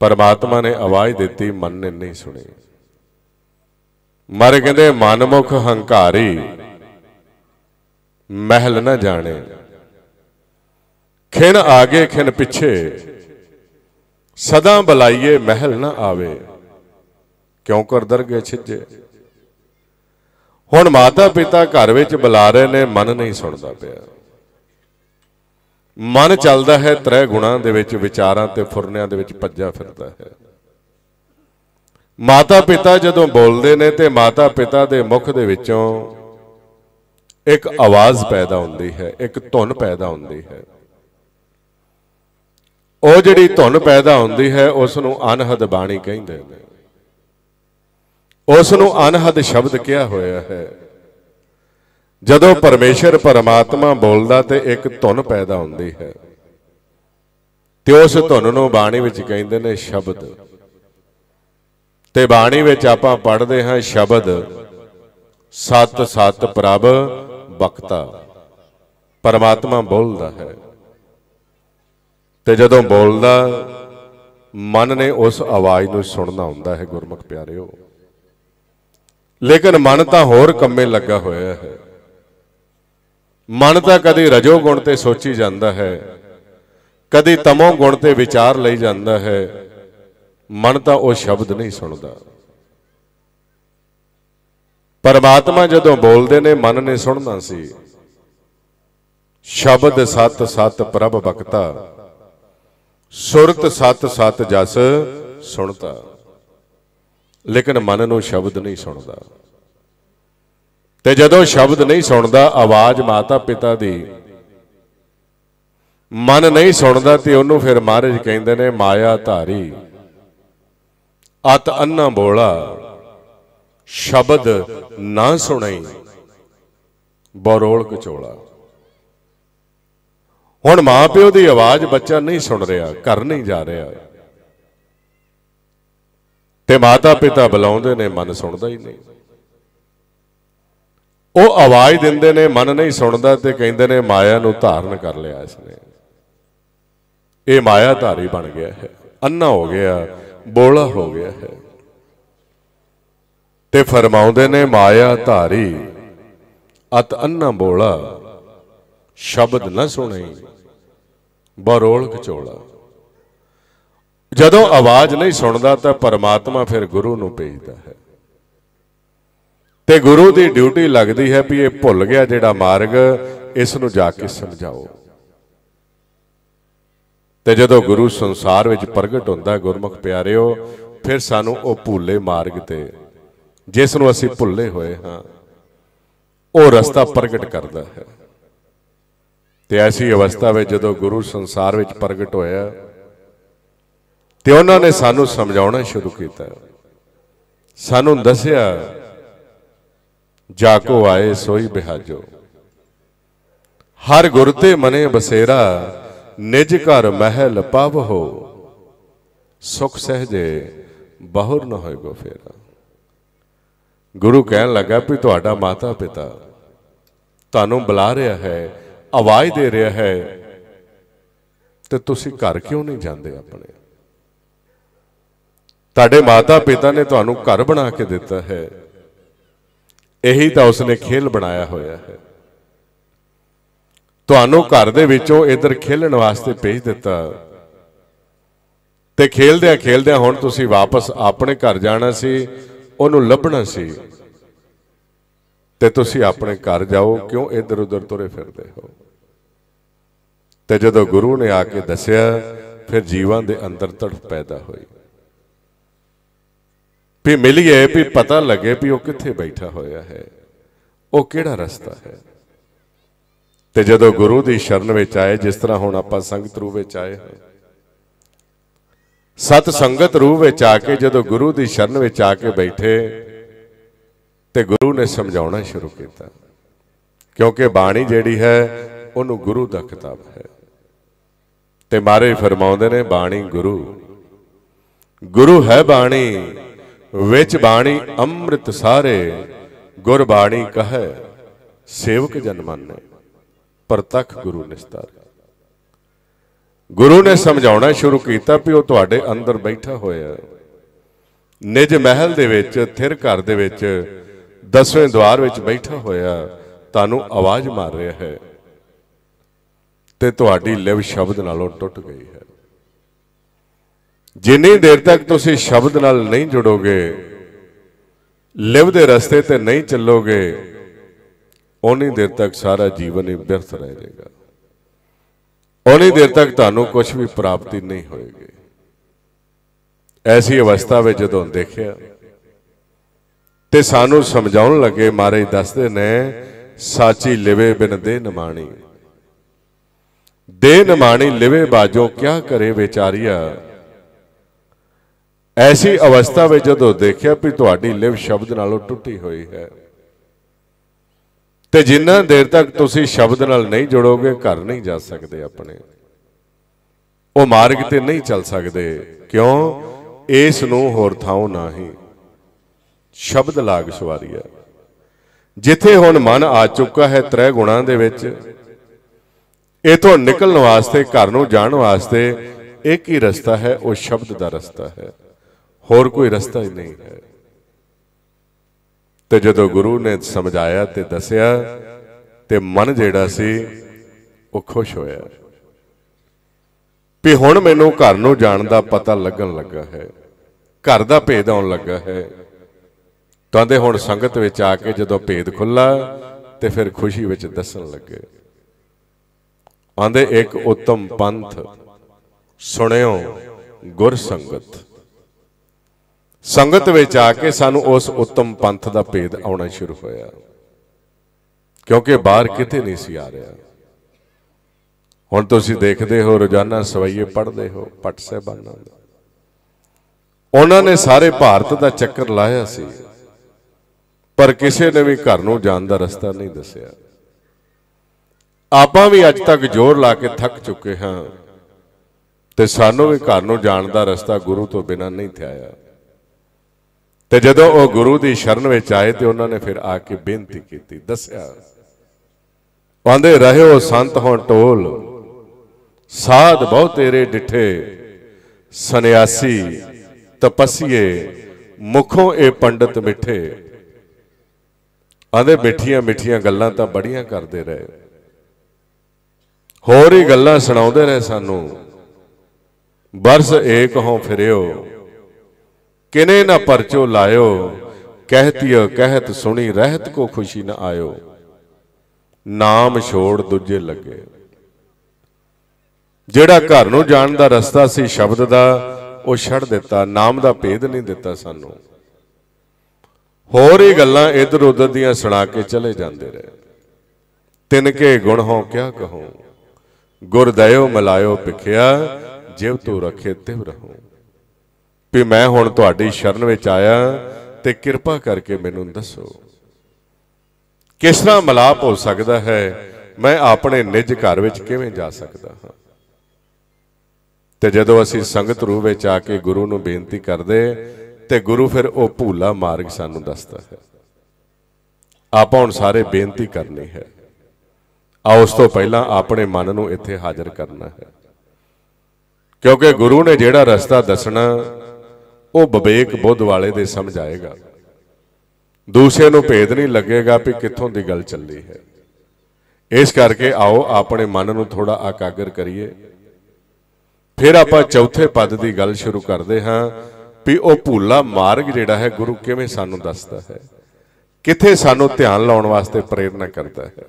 ਪਰਮਾਤਮਾ ਨੇ ਆਵਾਜ਼ ਦਿੱਤੀ ਮਨ ਨੇ ਨਹੀਂ ਸੁਣੀ ਮਰ ਕਹਿੰਦੇ ਮਨਮੁਖ ਹੰਕਾਰੀ ਮਹਿਲ ਨਾ ਜਾਣੇ ਖਿਣ ਆਗੇ ਖਿਣ ਪਿੱਛੇ ਸਦਾ ਬਲਾਈਏ ਮਹਿਲ ਨਾ ਆਵੇ ਕਿਉਂ ਕਰ ਦਰਗੇ ਛਿੱਜੇ ਹੁਣ ਮਾਤਾ ਪਿਤਾ ਘਰ ਵਿੱਚ ਬੁਲਾ ਰਹੇ ਨੇ ਮਨ ਨਹੀਂ ਸੁਣਦਾ ਪਿਆ ਮਨ ਚੱਲਦਾ ਹੈ ਤ੍ਰੈ ਗੁਣਾ ਦੇ ਵਿੱਚ ਵਿਚਾਰਾਂ ਤੇ ਫੁਰਨਿਆਂ ਦੇ ਵਿੱਚ ਭੱਜਾ ਫਿਰਦਾ ਹੈ ਮਾਤਾ ਪਿਤਾ ਜਦੋਂ ਬੋਲਦੇ ਨੇ ਤੇ ਮਾਤਾ ਪਿਤਾ ਦੇ ਮੁਖ ਦੇ ਵਿੱਚੋਂ ਇੱਕ ਆਵਾਜ਼ ਪੈਦਾ ਹੁੰਦੀ ਹੈ ਇੱਕ ਧੁਨ ਪੈਦਾ ਹੁੰਦੀ ਹੈ ਉਹ ਜਿਹੜੀ ਧੁਨ ਪੈਦਾ ਹੁੰਦੀ ਹੈ ਉਸ ਨੂੰ ਅਨਹਦ ਬਾਣੀ ਕਹਿੰਦੇ ਨੇ ਉਸ ਨੂੰ ਅਨਹਦ ਸ਼ਬਦ ਕਿਹਾ ਹੋਇਆ ਹੈ ਜਦੋਂ ਪਰਮੇਸ਼ਰ ਪਰਮਾਤਮਾ ਬੋਲਦਾ ਤੇ ਇੱਕ ਧੁਨ ਪੈਦਾ ਹੁੰਦੀ ਹੈ ਤੇ ਉਸ ਧੁਨ ਨੂੰ ਬਾਣੀ ਵਿੱਚ ਕਹਿੰਦੇ ਨੇ ਸ਼ਬਦ ਤੇ ਬਾਣੀ ਵਿੱਚ ਆਪਾਂ ਪੜ੍ਹਦੇ ਹਾਂ ਸ਼ਬਦ ਸਤ ਸਤ ਪ੍ਰਭ ਬਖਤਾ ਪਰਮਾਤਮਾ ਬੋਲਦਾ ਹੈ ਤੇ ਜਦੋਂ ਬੋਲਦਾ ਮਨ ਨੇ ਉਸ ਆਵਾਜ਼ ਨੂੰ ਸੁਣਨਾ ਹੁੰਦਾ ਹੈ ਗੁਰਮੁਖ ਪਿਆਰਿਓ ਲੇਕਿਨ ਮਨ ਤਾਂ ਹੋਰ ਕੰਮੇ ਲੱਗਾ ਹੋਇਆ ਹੈ ਮਨ ਤਾਂ ਕਦੇ ਰਜੋ ਗੁਣ ਤੇ ਸੋਚੀ ਜਾਂਦਾ ਹੈ ਕਦੇ ਤਮੋ ਗੁਣ ਤੇ ਵਿਚਾਰ ਲਈ ਜਾਂਦਾ ਹੈ ਮਨ ਤਾਂ ਉਹ ਸ਼ਬਦ ਨਹੀਂ ਸੁਣਦਾ ਪਰਮਾਤਮਾ ਜਦੋਂ ਬੋਲਦੇ ਨੇ ਮਨ ਨੇ ਸੁਣਨਾ ਸੀ ਸ਼ਬਦ ਸਤ ਸਤ ਪ੍ਰਭ ਬਖਤਾ ਸੁਰਤ ਸਤ ਸਤ ਜਸ ਸੁਣਤਾ ਲੇਕਿਨ ਮਨ ਨੂੰ ਸ਼ਬਦ ਨਹੀਂ ਸੁਣਦਾ ਤੇ ਜਦੋਂ ਸ਼ਬਦ ਨਹੀਂ ਸੁਣਦਾ ਆਵਾਜ਼ ਮਾਤਾ ਪਿਤਾ ਦੀ ਮਨ ਨਹੀਂ ਸੁਣਦਾ ਤੇ ਉਹਨੂੰ ਫਿਰ ਮਹਾਰਾਜ ਕਹਿੰਦੇ ਨੇ ਮਾਇਆ ਧਾਰੀ ਅਤ ਅੰਨਾ ਬੋਲਾ ਸ਼ਬਦ ਨਾ ਸੁਣੇ ਬਰੋਲ ਕਚੋਲਾ ਹੁਣ ਮਾਪਿਓ ਦੀ ਆਵਾਜ਼ ਬੱਚਾ ਨਹੀਂ ਸੁਣ ਰਿਹਾ ਘਰ ਨਹੀਂ ਜਾ ਰਿਹਾ ਤੇ ਮਾਤਾ ਪਿਤਾ ਬੁਲਾਉਂਦੇ ਨੇ ਮਨ ਸੁਣਦਾ ਹੀ ਨਹੀਂ ਉਹ ਆਵਾਜ਼ ਦਿੰਦੇ ਨੇ ਮਨ ਨਹੀਂ ਸੁਣਦਾ ਤੇ ਕਹਿੰਦੇ ਨੇ ਮਾਇਆ ਨੂੰ ਧਾਰਨ ਕਰ ਲਿਆ ਇਸਨੇ ਇਹ ਮਾਇਆ ਧਾਰੀ ਬਣ ਗਿਆ ਹੈ ਅੰਨਾ ਹੋ ਗਿਆ ਬੋਲਾ ਹੋ ਗਿਆ ਹੈ ਤੇ ਫਰਮਾਉਂਦੇ ਨੇ ਮਾਇਆ ਧਾਰੀ ਅਤ ਅੰਨਾ ਬੋਲਾ ਸ਼ਬਦ ਨਾ ਸੁਣੇ ਬਰੋਲ ਕਚੋਲਾ ਜਦੋਂ ਆਵਾਜ਼ ਨਹੀਂ ਸੁਣਦਾ ਤਾਂ ਪਰਮਾਤਮਾ ਫਿਰ ਗੁਰੂ ਨੂੰ ਭੇਜਦਾ ਹੈ ਤੇ ਗੁਰੂ ਦੀ ਡਿਊਟੀ ਲੱਗਦੀ ਹੈ ਵੀ ਇਹ ਭੁੱਲ ਗਿਆ ਜਿਹੜਾ ਮਾਰਗ ਇਸ ਨੂੰ ਜਾ ਕੇ ਸਮਝਾਓ ਤੇ ਜਦੋਂ ਗੁਰੂ ਸੰਸਾਰ ਵਿੱਚ ਪ੍ਰਗਟ ਹੁੰਦਾ ਗੁਰਮੁਖ ਪਿਆਰਿਓ ਫਿਰ ਸਾਨੂੰ ਉਹ ਭੁੱਲੇ ਮਾਰਗ ਤੇ ਜਿਸ ਨੂੰ ਅਸੀਂ ਭੁੱਲੇ ਹੋਏ ਹਾਂ ਉਹ ਰਸਤਾ ਪ੍ਰਗਟ ਕਰਦਾ ਹੈ ਤੇ ਐਸੀ ਅਵਸਥਾ ਵਿੱਚ ਜਦੋਂ ਗੁਰੂ ਸੰਸਾਰ ਵਿੱਚ ਪ੍ਰਗਟ ਹੋਇਆ ਤੇ ਉਹਨਾਂ ਨੇ ਸਾਨੂੰ ਸਮਝਾਉਣਾ ਸ਼ੁਰੂ ਕੀਤਾ ਸਾਨੂੰ ਦੱਸਿਆ ਜਾ ਕੋ ਆਏ ਸੋਈ ਬਿਹਾਜੋ ਹਰ ਗੁਰ ਤੇ ਮਨੇ ਬਸੇਰਾ ਨਿਜ ਘਰ ਮਹਿਲ ਪਵ ਹੋ ਸੁਖ ਸਹਜੇ ਬਹੁਰ ਨ ਹੋਏ ਗੋ ਫੇਰਾ ਗੁਰੂ ਕਹਿਣ ਲੱਗਾ ਵੀ ਤੁਹਾਡਾ ਮਾਤਾ ਪਿਤਾ ਤੁਹਾਨੂੰ ਬੁਲਾ ਰਿਹਾ ਹੈ ਆਵਾਜ਼ ਦੇ ਰਿਹਾ ਹੈ ਤੇ ਤੁਸੀਂ ਘਰ ਕਿਉਂ ਨਹੀਂ ਜਾਂਦੇ ਆਪਣੇ ਤੁਹਾਡੇ ਮਾਤਾ ਪਿਤਾ ਨੇ ਤੁਹਾਨੂੰ ਘਰ ਬਣਾ ਕੇ ਦਿੱਤਾ ਹੈ ਇਹੀ ਤਾਂ ਉਸਨੇ ਖੇਲ ਬਣਾਇਆ ਹੋਇਆ ਹੈ ਤੁਹਾਨੂੰ ਘਰ ਦੇ ਵਿੱਚੋਂ ਇਧਰ ਖੇਲਣ ਵਾਸਤੇ ਭੇਜ ਦਿੱਤਾ ਤੇ ਖੇਲਦਿਆਂ ਖੇਲਦਿਆਂ ਹੁਣ ਤੁਸੀਂ ਵਾਪਸ ਆਪਣੇ ਘਰ ਜਾਣਾ ਸੀ ਉਹਨੂੰ ਲੱਭਣਾ ਸੀ ਤੇ ਤੁਸੀਂ ਆਪਣੇ ਘਰ ਜਾਓ ਕਿਉਂ ਇੱਧਰ ਉੱਧਰ ਤੁਰੇ ਫਿਰਦੇ ਹੋ ਤੇ ਜਦੋਂ ਗੁਰੂ ਨੇ ਆ ਕੇ ਦੱਸਿਆ ਫਿਰ ਜੀਵਾਂ ਦੇ ਅੰਦਰ ਤੜਫ ਪੈਦਾ ਹੋਈ ਵੀ ਮਿਲੀਏ ਵੀ ਪਤਾ ਲੱਗੇ ਵੀ ਉਹ ਕਿੱਥੇ ਬੈਠਾ ਹੋਇਆ ਹੈ ਉਹ ਕਿਹੜਾ ਰਸਤਾ ਹੈ ਤੇ ਜਦੋਂ ਗੁਰੂ ਦੀ ਸ਼ਰਨ ਵਿੱਚ ਆਏ ਜਿਸ ਤਰ੍ਹਾਂ ਹੁਣ ਆਪਾਂ ਸੰਗਤ ਰੂਪ ਵਿੱਚ ਆਏ ਹਾਂ ਸਤ ਸੰਗਤ ਰੂਹ ਵਿੱਚ ਆ ਕੇ ਜਦੋਂ ਗੁਰੂ ਦੀ ਸ਼ਰਨ ਵਿੱਚ ਆ ਕੇ ਬੈਠੇ ਤੇ ਗੁਰੂ ਨੇ ਸਮਝਾਉਣਾ ਸ਼ੁਰੂ ਕੀਤਾ ਕਿਉਂਕਿ ਬਾਣੀ ਜਿਹੜੀ ਹੈ ਉਹਨੂੰ ਗੁਰੂ ਦਾ ਕਿਤਾਬ ਹੈ ਤੇ ਮਾਰੇ ਫਰਮਾਉਂਦੇ ਨੇ ਬਾਣੀ ਗੁਰੂ ਗੁਰੂ ਹੈ ਬਾਣੀ ਵਿੱਚ ਬਾਣੀ ਅੰਮ੍ਰਿਤ ਸਾਰੇ ਗੁਰ ਬਾਣੀ ਕਹੇ ਸੇਵਕ ਜਨਮਾਨੇ ਪਰਤਖ ਪ੍ਰਤਖ ਗੁਰੂ ਨਿਸਤਾਰੇ ਗੁਰੂ ਨੇ ਸਮਝਾਉਣਾ ਸ਼ੁਰੂ ਕੀਤਾ ਵੀ ਉਹ ਤੁਹਾਡੇ ਅੰਦਰ ਬੈਠਾ ਹੋਇਆ ਨਿਜ ਮਹਿਲ ਦੇ ਵਿੱਚ ਥਿਰ ਘਰ ਦੇ ਵਿੱਚ ਦਸਵੇਂ ਦਵਾਰ ਵਿੱਚ ਬੈਠਾ ਹੋਇਆ ਤੁਹਾਨੂੰ ਆਵਾਜ਼ ਮਾਰ ਰਿਹਾ ਹੈ ਤੇ ਤੁਹਾਡੀ ਲਿਵ ਸ਼ਬਦ ਨਾਲੋਂ ਟੁੱਟ ਗਈ ਹੈ ਜਿੰਨੀ ਦੇਰ ਤੱਕ ਤੁਸੀਂ ਸ਼ਬਦ ਨਾਲ ਨਹੀਂ ਜੁੜੋਗੇ ਲਿਵ ਦੇ ਰਸਤੇ ਤੇ ਨਹੀਂ ਚੱਲੋਗੇ ਉਨੀ ਦੇਰ ਤੱਕ ਸਾਰਾ ਜੀਵਨ ਹੀ ਬਿਰਥ ਰਹੇਗਾ ਔਨੀ ਦੇਰ ਤੱਕ ਤੁਹਾਨੂੰ ਕੁਝ ਵੀ ਪ੍ਰਾਪਤੀ ਨਹੀਂ ਹੋਏਗੀ ਐਸੀ ਅਵਸਥਾ ਵਿੱਚ ਜਦੋਂ ਦੇਖਿਆ ਤੇ ਸਾਨੂੰ ਸਮਝਾਉਣ ਲੱਗੇ ਮਹਾਰਾਜ ਦੱਸਦੇ ਨੇ ਸਾਚੀ ਲਿਵੇ ਬਿਨ ਦੇ ਨਮਾਣੀ ਦੇ ਨਮਾਣੀ ਲਿਵੇ ਬਾਜੋ ਕਿਆ ਕਰੇ ਵਿਚਾਰੀਆ ਐਸੀ ਅਵਸਥਾ ਵਿੱਚ ਜਦੋਂ ਦੇਖਿਆ ਵੀ ਤੁਹਾਡੀ ਲਿਵ ਸ਼ਬਦ ਨਾਲੋਂ ਟੁੱਟੀ ਹੋਈ ਹੈ ਤੇ ਜਿੰਨਾ ਦੇਰ ਤੱਕ ਤੁਸੀਂ ਸ਼ਬਦ ਨਾਲ ਨਹੀਂ ਜੁੜੋਗੇ ਘਰ ਨਹੀਂ ਜਾ ਸਕਦੇ ਆਪਣੇ ਉਹ ਮਾਰਗ ਤੇ ਨਹੀਂ ਚੱਲ ਸਕਦੇ ਕਿਉਂ ਇਸ ਨੂੰ ਹੋਰ ਥਾਂ ਨਹੀਂ ਸ਼ਬਦ ਲਾਗ ਸਵਾਰੀਆ ਜਿੱਥੇ ਹੁਣ ਮਨ ਆ ਚੁੱਕਾ ਹੈ ਤ੍ਰੈ ਗੁਣਾ ਦੇ ਵਿੱਚ ਇਥੋਂ ਨਿਕਲਣ ਵਾਸਤੇ ਘਰ ਨੂੰ ਜਾਣ ਵਾਸਤੇ ਇੱਕ ਹੀ ਰਸਤਾ ਹੈ ਉਹ ਸ਼ਬਦ ਦਾ ਰਸਤਾ ਹੈ ਹੋਰ ਕੋਈ ਰਸਤਾ ਹੀ ਨਹੀਂ ਹੈ ਤੇ ਜਦੋਂ ਗੁਰੂ ਨੇ ਸਮਝਾਇਆ ਤੇ ਦੱਸਿਆ ਤੇ ਮਨ ਜਿਹੜਾ ਸੀ ਉਹ ਖੁਸ਼ ਹੋਇਆ ਵੀ ਹੁਣ ਮੈਨੂੰ ਘਰ ਨੂੰ ਜਾਣ ਦਾ ਪਤਾ ਲੱਗਣ ਲੱਗਾ ਹੈ ਘਰ ਦਾ ਭੇਦ ਆਉਣ ਲੱਗਾ ਹੈ ਤਾਂ ਦੇ ਹੁਣ ਸੰਗਤ ਵਿੱਚ ਆ ਕੇ ਜਦੋਂ ਭੇਦ ਖੁੱਲਾ ਤੇ ਫਿਰ ਖੁਸ਼ੀ ਵਿੱਚ ਦੱਸਣ ਲੱਗੇ ਆਂਦੇ ਇੱਕ ਉੱਤਮ ਪੰਥ ਸੁਣਿਓ ਗੁਰ ਸੰਗਤ ਸੰਗਤ ਵਿੱਚ ਆ ਕੇ ਸਾਨੂੰ ਉਸ ਉੱਤਮ ਪੰਥ ਦਾ ਭੇਦ ਆਉਣਾ ਸ਼ੁਰੂ ਹੋਇਆ ਕਿਉਂਕਿ ਬਾਹਰ ਕਿਤੇ ਨਹੀਂ ਸੀ ਆ ਰਿਹਾ ਹੁਣ ਤੁਸੀਂ ਦੇਖਦੇ ਹੋ ਰੋਜ਼ਾਨਾ ਸਵਈਏ ਪੜ੍ਹਦੇ ਹੋ ਪਟ ਸਹਿਬਾਨਾਂ ਉਹਨਾਂ ਨੇ ਸਾਰੇ ਭਾਰਤ ਦਾ ਚੱਕਰ ਲਾਇਆ ਸੀ ਪਰ ਕਿਸੇ ਨੇ ਵੀ ਘਰ ਨੂੰ ਜਾਣ ਦਾ ਰਸਤਾ ਨਹੀਂ ਦੱਸਿਆ ਆਪਾਂ ਵੀ ਅੱਜ ਤੱਕ ਜ਼ੋਰ ਲਾ ਕੇ ਥੱਕ ਚੁੱਕੇ ਹਾਂ ਤੇ ਸਾਨੂੰ ਵੀ ਘਰ ਨੂੰ ਜਾਣ ਦਾ ਰਸਤਾ ਗੁਰੂ ਤੋਂ ਬਿਨਾਂ ਨਹੀਂ ਥਿਆਇਆ ਤੇ ਜਦੋਂ ਉਹ ਗੁਰੂ ਦੀ ਸ਼ਰਨ ਵਿੱਚ ਆਏ ਤੇ ਉਹਨਾਂ ਨੇ ਫਿਰ ਆ ਕੇ ਬੇਨਤੀ ਕੀਤੀ ਦੱਸਿਆ ਕਹਿੰਦੇ ਰਹਿਓ ਸੰਤ ਹੋਂ ਟੋਲ ਸਾਧ ਬਹੁ ਤੇਰੇ ਡਿਠੇ ਸੰਿਆਸੀ ਤਪਸੀਏ ਮੁਖੋਂ ਇਹ ਪੰਡਤ ਮਿੱਠੇ ਆਂਦੇ ਮਿੱਠੀਆਂ ਮਿੱਠੀਆਂ ਗੱਲਾਂ ਤਾਂ ਬੜੀਆਂ ਕਰਦੇ ਰਹੇ ਹੋਰ ਹੀ ਗੱਲਾਂ ਸੁਣਾਉਂਦੇ ਰਹੇ ਸਾਨੂੰ ਬਰਸ ਏਕ ਹੋਂ ਫਿਰਿਓ ਕਿਨੇ ਨਾ ਪਰਚੋ ਲਾਇਓ ਕਹਿਤੀਓ ਕਹਿਤ ਸੁਣੀ ਰਹਿਤ ਕੋ ਖੁਸ਼ੀ ਨਾ ਆਇਓ ਨਾਮ ਛੋੜ ਦੂਜੇ ਲੱਗੇ ਜਿਹੜਾ ਘਰ ਨੂੰ ਜਾਣ ਦਾ ਰਸਤਾ ਸੀ ਸ਼ਬਦ ਦਾ ਉਹ ਛੱਡ ਦਿੱਤਾ ਨਾਮ ਦਾ ਭੇਦ ਨਹੀਂ ਦਿੱਤਾ ਸਾਨੂੰ ਹੋਰ ਹੀ ਗੱਲਾਂ ਇਧਰ ਉਧਰ ਦੀਆਂ ਸੁਣਾ ਕੇ ਚਲੇ ਜਾਂਦੇ ਰਹੇ ਤਿੰਨ ਕੇ ਗੁਣ ਹੋ ਕਿਆ ਕਹੂੰ ਗੁਰ ਦਇਓ ਮਲਾਇਓ ਭਿਖਿਆ ਜਿਵ ਤੂੰ ਰਖੇ ਤਿਵ ਰਹੂੰ ਵੀ ਮੈਂ ਹੁਣ ਤੁਹਾਡੀ ਸ਼ਰਨ ਵਿੱਚ ਆਇਆ ਤੇ ਕਿਰਪਾ ਕਰਕੇ ਮੈਨੂੰ ਦੱਸੋ ਕਿਸ ਤਰ੍ਹਾਂ ਮਲਾਪ ਹੋ ਸਕਦਾ ਹੈ ਮੈਂ ਆਪਣੇ ਨਿੱਜ ਘਰ ਵਿੱਚ ਕਿਵੇਂ ਜਾ ਸਕਦਾ ਹਾਂ ਤੇ ਜਦੋਂ ਅਸੀਂ ਸੰਗਤ ਰੂਪ ਵਿੱਚ ਆ ਕੇ ਗੁਰੂ ਨੂੰ ਬੇਨਤੀ ਕਰਦੇ ਤੇ ਗੁਰੂ ਫਿਰ ਉਹ ਭੂਲਾ ਮਾਰਗ ਸਾਨੂੰ ਦੱਸਦਾ ਹੈ ਆਪਾਂ ਹੁਣ ਸਾਰੇ ਬੇਨਤੀ ਕਰਨੀ ਹੈ ਆ ਉਸ ਤੋਂ ਪਹਿਲਾਂ ਆਪਣੇ ਮਨ ਨੂੰ ਇੱਥੇ ਹਾਜ਼ਰ ਕਰਨਾ ਹੈ ਕਿਉਂਕਿ ਗੁਰੂ ਨੇ ਜਿਹੜਾ ਰਸਤਾ ਦੱਸਣਾ ਉਹ ਵਿਵੇਕ ਬੁੱਧ ਵਾਲੇ ਦੇ ਸਮਝ ਆਏਗਾ ਦੂਸਰੇ ਨੂੰ ਭੇਦ ਨਹੀਂ ਲੱਗੇਗਾ ਕਿ ਕਿੱਥੋਂ ਦੀ ਗੱਲ ਚੱਲੀ ਹੈ ਇਸ ਕਰਕੇ ਆਓ ਆਪਣੇ ਮਨ ਨੂੰ ਥੋੜਾ ਆਕਾਗਰ ਕਰੀਏ ਫਿਰ ਆਪਾਂ ਚੌਥੇ ਪਦ ਦੀ ਗੱਲ ਸ਼ੁਰੂ ਕਰਦੇ ਹਾਂ ਵੀ ਉਹ ਭੂਲਾ ਮਾਰਗ ਜਿਹੜਾ ਹੈ ਗੁਰੂ ਕਿਵੇਂ ਸਾਨੂੰ ਦੱਸਦਾ ਹੈ ਕਿੱਥੇ ਸਾਨੂੰ ਧਿਆਨ ਲਾਉਣ ਵਾਸਤੇ ਪ੍ਰੇਰਣਾ ਕਰਦਾ ਹੈ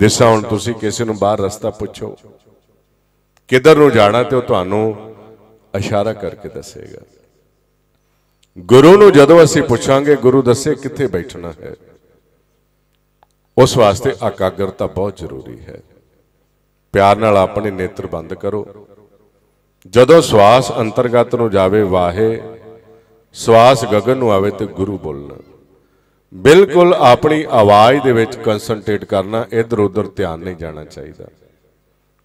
ਜਿਸਾ ਹੁਣ ਤੁਸੀਂ ਕਿਸੇ ਨੂੰ ਬਾਹਰ ਰਸਤਾ ਪੁੱਛੋ ਕਿੱਧਰ ਨੂੰ ਜਾਣਾ ਤੇ ਉਹ ਤੁਹਾਨੂੰ ਇਸ਼ਾਰਾ ਕਰਕੇ ਦੱਸੇਗਾ ਗੁਰੂ ਨੂੰ ਜਦੋਂ ਅਸੀਂ ਪੁੱਛਾਂਗੇ ਗੁਰੂ ਦੱਸੇ ਕਿੱਥੇ ਬੈਠਣਾ ਹੈ ਉਸ ਵਾਸਤੇ ਇਕਾਗਰਤਾ ਬਹੁਤ ਜ਼ਰੂਰੀ ਹੈ ਪਿਆਰ ਨਾਲ ਆਪਣੇ ਨੇਤਰ ਬੰਦ ਕਰੋ ਜਦੋਂ ਸਵਾਸ ਅੰਤਰਗਤ ਨੂੰ ਜਾਵੇ ਵਾਹੇ ਸਵਾਸ ਗगन ਨੂੰ ਆਵੇ ਤੇ ਗੁਰੂ ਬੋਲਣਾ ਬਿਲਕੁਲ ਆਪਣੀ ਆਵਾਜ਼ ਦੇ ਵਿੱਚ ਕਨਸੈਂਟਰੇਟ ਕਰਨਾ ਇਧਰ ਉਧਰ ਧਿਆਨ ਨਹੀਂ ਜਾਣਾ ਚਾਹੀਦਾ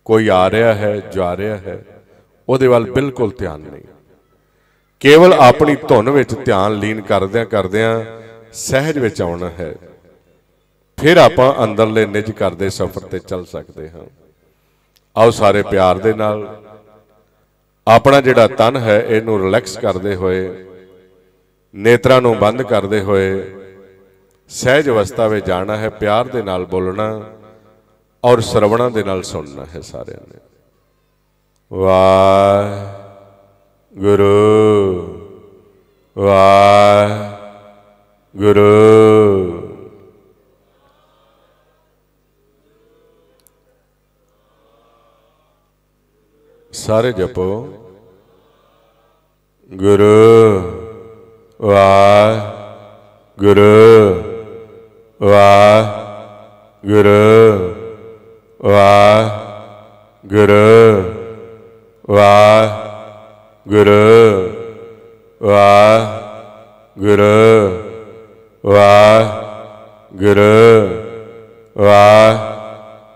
ਕੋਈ ਆ ਰਿਹਾ ਹੈ ਜਾ ਰਿਹਾ ਹੈ ਉਹਦੇ ਵੱਲ ਬਿਲਕੁਲ ਧਿਆਨ ਨਹੀਂ ਕੇਵਲ ਆਪਣੀ ਧੁਨ ਵਿੱਚ ਧਿਆਨ ਲੀਨ ਕਰਦਿਆਂ ਕਰਦਿਆਂ ਸਹਿਜ ਵਿੱਚ ਆਉਣਾ ਹੈ ਫਿਰ ਆਪਾਂ ਅੰਦਰਲੇ ਨਿਜ ਕਰਦੇ ਸਫ਼ਰ ਤੇ ਚੱਲ ਸਕਦੇ ਹਾਂ ਆਓ ਸਾਰੇ ਪਿਆਰ ਦੇ ਨਾਲ ਆਪਣਾ ਜਿਹੜਾ ਤਨ ਹੈ ਇਹਨੂੰ ਰਿਲੈਕਸ ਕਰਦੇ ਹੋਏ ਨੇਤਰਾਂ ਨੂੰ ਬੰਦ ਕਰਦੇ ਹੋਏ ਸਹਿਜ ਅਵਸਥਾ ਵਿੱਚ ਜਾਣਾ ਹੈ ਪਿਆਰ ਦੇ ਨਾਲ ਬੋਲਣਾ ਔਰ ਸਰਵਣਾ ਦੇ ਨਾਲ ਸੁਣਨਾ ਹੈ ਸਾਰਿਆਂ ਨੇ ਵਾਹ ਗੁਰੂ ਵਾਹ ਗੁਰੂ ਸਾਰੇ ਜਪੋ ਗੁਰੂ ਵਾਹ ਵਾਹ ਗੁਰੂ ਗੁਰੂ ਵਾਹ ਗੁਰੂ ਗੁਰੂ ਵਾ ਗੁਰੂ ਵਾ ਗੁਰੂ ਵਾ ਗੁਰੂ ਵਾ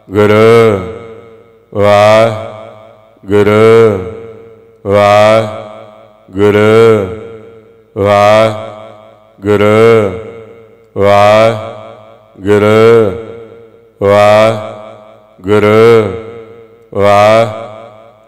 ਗੁਰੂ ਵਾ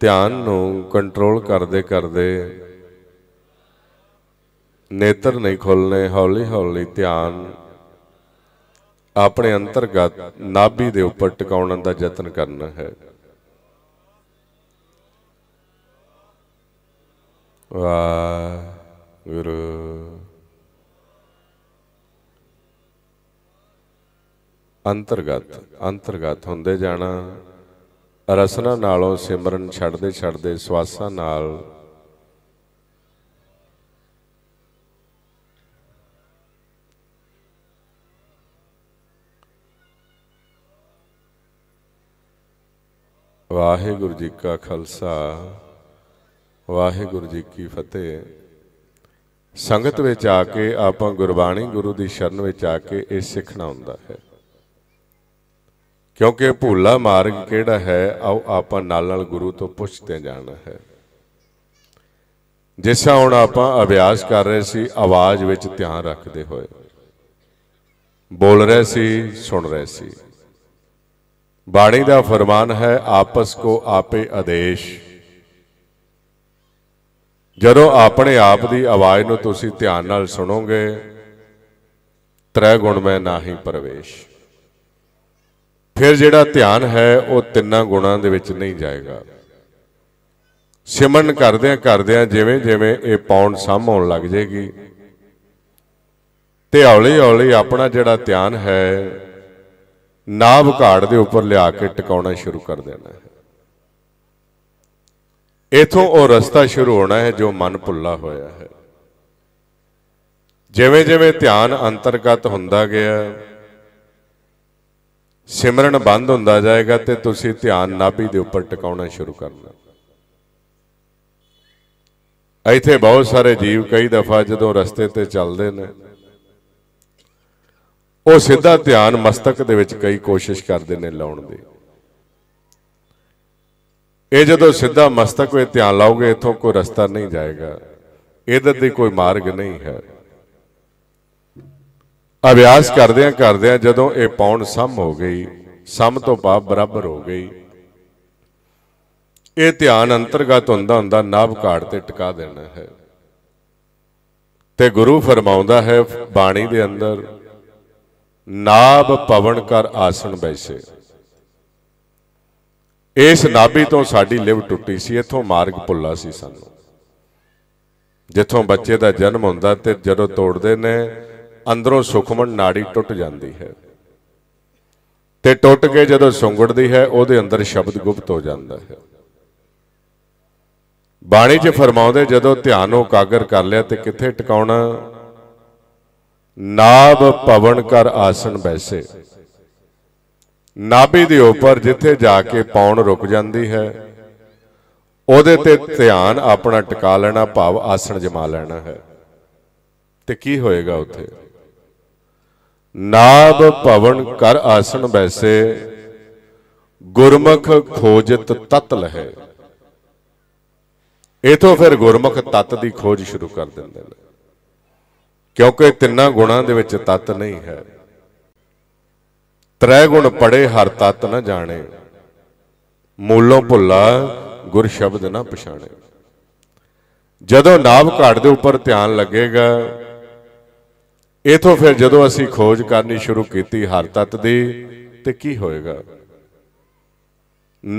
ਧਿਆਨ ਨੂੰ ਕੰਟਰੋਲ ਕਰਦੇ ਕਰਦੇ ਨੇਤਰ ਨਹੀਂ ਖੋਲਨੇ ਹੌਲੀ ਹੌਲੀ ਧਿਆਨ ਆਪਣੇ ਅੰਤਰਗਤ ਨਾਭੀ ਦੇ ਉੱਪਰ ਟਿਕਾਉਣ ਦਾ ਯਤਨ ਕਰਨਾ ਹੈ ਵਾ ਗੁਰੂ ਅੰਤਰਗਤ ਅੰਤਰਗਤ ਹੁੰਦੇ ਜਾਣਾ ਰਸਨਾ ਨਾਲੋਂ ਸਿਮਰਨ ਛੱਡਦੇ ਛੱਡਦੇ ਸਵਾਸਾਂ ਨਾਲ ਵਾਹਿਗੁਰੂ ਜੀ ਕਾ ਖਾਲਸਾ ਵਾਹਿਗੁਰੂ ਜੀ ਕੀ ਫਤਿਹ ਸੰਗਤ ਵਿੱਚ ਆ ਕੇ ਆਪਾਂ ਗੁਰਬਾਣੀ ਗੁਰੂ ਦੀ ਸ਼ਰਨ ਵਿੱਚ ਆ ਕੇ ਇਹ ਸਿੱਖਣਾ ਹੁੰਦਾ ਹੈ ਕਿਉਂਕਿ ਭੁੱਲਾ ਮਾਰਗ ਕਿਹੜਾ ਹੈ ਆਓ ਆਪਾਂ ਨਾਲ ਨਾਲ ਗੁਰੂ ਤੋਂ ਪੁੱਛਦੇ ਜਾਣਾ ਹੈ ਜਿਸ ਹੁਣ ਆਪਾਂ ਅਭਿਆਸ ਕਰ ਰਹੇ ਸੀ ਆਵਾਜ਼ ਵਿੱਚ ਧਿਆਨ ਰੱਖਦੇ ਹੋਏ ਬੋਲ ਰਹੇ ਸੀ ਸੁਣ ਰਹੇ ਸੀ ਬਾਣੀ ਦਾ ਫਰਮਾਨ ਹੈ ਆਪਸ ਕੋ ਆਪੇ ਆਦੇਸ਼ ਜਦੋਂ ਆਪਣੇ ਆਪ ਦੀ ਆਵਾਜ਼ ਨੂੰ ਤੁਸੀਂ ਧਿਆਨ ਨਾਲ ਸੁਣੋਗੇ ਤ੍ਰੈ ਗੁਣ ਮੈਂ ਨਾਹੀ ਪਰਵੇਸ਼ ਫਿਰ ਜਿਹੜਾ ਧਿਆਨ ਹੈ ਉਹ ਤਿੰਨਾਂ ਗੁਣਾਂ ਦੇ ਵਿੱਚ ਨਹੀਂ ਜਾਏਗਾ ਸਿਮਰਨ ਕਰਦਿਆਂ ਕਰਦਿਆਂ ਜਿਵੇਂ ਜਿਵੇਂ ਇਹ ਪੌਂਡ ਸਾਹਮਣ ਲੱਗ ਜੇਗੀ ਤੇ ਹੌਲੀ ਹੌਲੀ ਆਪਣਾ ਜਿਹੜਾ ਧਿਆਨ ਹੈ ਨਾਭ ਘਾੜ ਦੇ ਉੱਪਰ ਲਿਆ ਕੇ ਟਿਕਾਉਣਾ ਸ਼ੁਰੂ ਕਰ ਦੇਣਾ ਹੈ ਇਥੋਂ ਉਹ ਰਸਤਾ ਸ਼ੁਰੂ ਹੋਣਾ ਹੈ ਜੋ ਮਨ ਭੁੱਲਾ ਹੋਇਆ ਹੈ ਜਿਵੇਂ ਜਿਵੇਂ ਧਿਆਨ ਅੰਤਰਗਤ ਹੁੰਦਾ ਗਿਆ ਸਿਮਰਨ ਬੰਦ ਹੁੰਦਾ ਜਾਏਗਾ ਤੇ ਤੁਸੀਂ ਧਿਆਨ ਨਾਭੀ ਦੇ ਉੱਪਰ ਟਿਕਾਉਣਾ ਸ਼ੁਰੂ ਕਰਨਾ ਇੱਥੇ ਬਹੁਤ ਸਾਰੇ ਜੀਵ ਕਈ ਦਫਾ ਜਦੋਂ ਰਸਤੇ ਤੇ ਚੱਲਦੇ ਨੇ ਉਹ ਸਿੱਧਾ ਧਿਆਨ ਮਸਤਕ ਦੇ ਵਿੱਚ ਕਈ ਕੋਸ਼ਿਸ਼ ਕਰਦੇ ਨੇ ਲਾਉਣ ਦੀ ਇਹ ਜਦੋਂ ਸਿੱਧਾ ਮਸਤਕ 'ਤੇ ਧਿਆਨ ਲਾਓਗੇ ਇਥੋਂ ਕੋਈ ਰਸਤਾ ਨਹੀਂ ਜਾਏਗਾ ਇਹਦੇ ਤੇ ਕੋਈ ਮਾਰਗ ਨਹੀਂ ਹੈ ਅਭਿਆਸ ਕਰਦੇ ਕਰਦੇ ਆ ਜਦੋਂ ਇਹ ਪੌਣ ਸਮ ਹੋ ਗਈ ਸਮ ਤੋਂ ਬਾਅਦ ਬਰਾਬਰ ਹੋ ਗਈ ਇਹ ਧਿਆਨ ਅੰਤਰਗਤ ਹੁੰਦਾ ਹੁੰਦਾ ਨਾਭ ਘਾੜ ਤੇ ਟਿਕਾ ਦੇਣਾ ਹੈ ਤੇ ਗੁਰੂ ਫਰਮਾਉਂਦਾ ਹੈ ਬਾਣੀ ਦੇ ਅੰਦਰ ਨਾਭ ਪਵਨ ਕਰ ਆਸਣ ਬੈਸੇ ਇਸ ਨਾਭੀ ਤੋਂ ਸਾਡੀ ਲਿਵ ਟੁੱਟੀ ਸੀ ਇੱਥੋਂ ਮਾਰਗ ਭੁੱਲਾ ਸੀ ਸਾਨੂੰ ਜਿੱਥੋਂ ਬੱਚੇ ਦਾ ਜਨਮ ਹੁੰਦਾ ਤੇ ਜਦੋਂ ਤੋੜਦੇ ਨੇ ਅੰਦਰੋਂ ਸੁਖਮਣ ਨਾੜੀ ਟੁੱਟ ਜਾਂਦੀ ਹੈ ਤੇ ਟੁੱਟ ਕੇ ਜਦੋਂ ਸੁੰਗੜਦੀ ਹੈ ਉਹਦੇ ਅੰਦਰ ਸ਼ਬਦ ਗੁਪਤ ਹੋ ਜਾਂਦਾ ਹੈ ਬਾਣੀ 'ਚ ਫਰਮਾਉਂਦੇ ਜਦੋਂ ਧਿਆਨ ਉਹ ਕਾਗਰ ਕਰ ਲਿਆ ਤੇ ਕਿੱਥੇ ਟਿਕਾਉਣਾ ਨਾਭ ਭਵਨ ਕਰ ਆਸਣ ਬੈਸੇ ਨਾਭੀ ਦੇ ਉੱਪਰ ਜਿੱਥੇ ਜਾ ਕੇ ਪੌਣ ਰੁਕ ਜਾਂਦੀ ਹੈ ਉਹਦੇ ਤੇ ਧਿਆਨ ਆਪਣਾ ਟਿਕਾ ਲੈਣਾ ਭਾਵ ਆਸਣ ਜਮਾ ਲੈਣਾ ਹੈ ਤੇ ਕੀ ਹੋਏਗਾ ਉੱਥੇ ਨਾਭ ਭਵਨ ਕਰ ਆਸਣ ਬੈਸੇ ਗੁਰਮੁਖ ਖੋਜਿਤ ਤਤ ਲਹੇ ਇਥੋਂ ਫਿਰ ਗੁਰਮੁਖ ਤਤ ਦੀ ਖੋਜ ਸ਼ੁਰੂ ਕਰ ਦਿੰਦੇ ਨੇ ਕਿਉਂਕਿ ਤਿੰਨਾਂ ਗੁਣਾਂ ਦੇ ਵਿੱਚ ਤਤ ਨਹੀਂ ਹੈ ਤ੍ਰੈ ਗੁਣ ਪੜੇ ਹਰ ਤਤ ਨਾ ਜਾਣੇ ਮੂਲੋਂ ਭੁੱਲਾ ਗੁਰ ਸ਼ਬਦ ਨਾ ਪਛਾਣੇ ਜਦੋਂ ਨਾਭ ਘਾਟ ਦੇ ਉੱਪਰ ਧਿਆਨ ਲੱਗੇਗਾ ਇਥੋਂ ਫਿਰ ਜਦੋਂ ਅਸੀਂ ਖੋਜ ਕਰਨੀ ਸ਼ੁਰੂ ਕੀਤੀ ਹਰ ਤਤ ਦੀ ਤੇ ਕੀ ਹੋਏਗਾ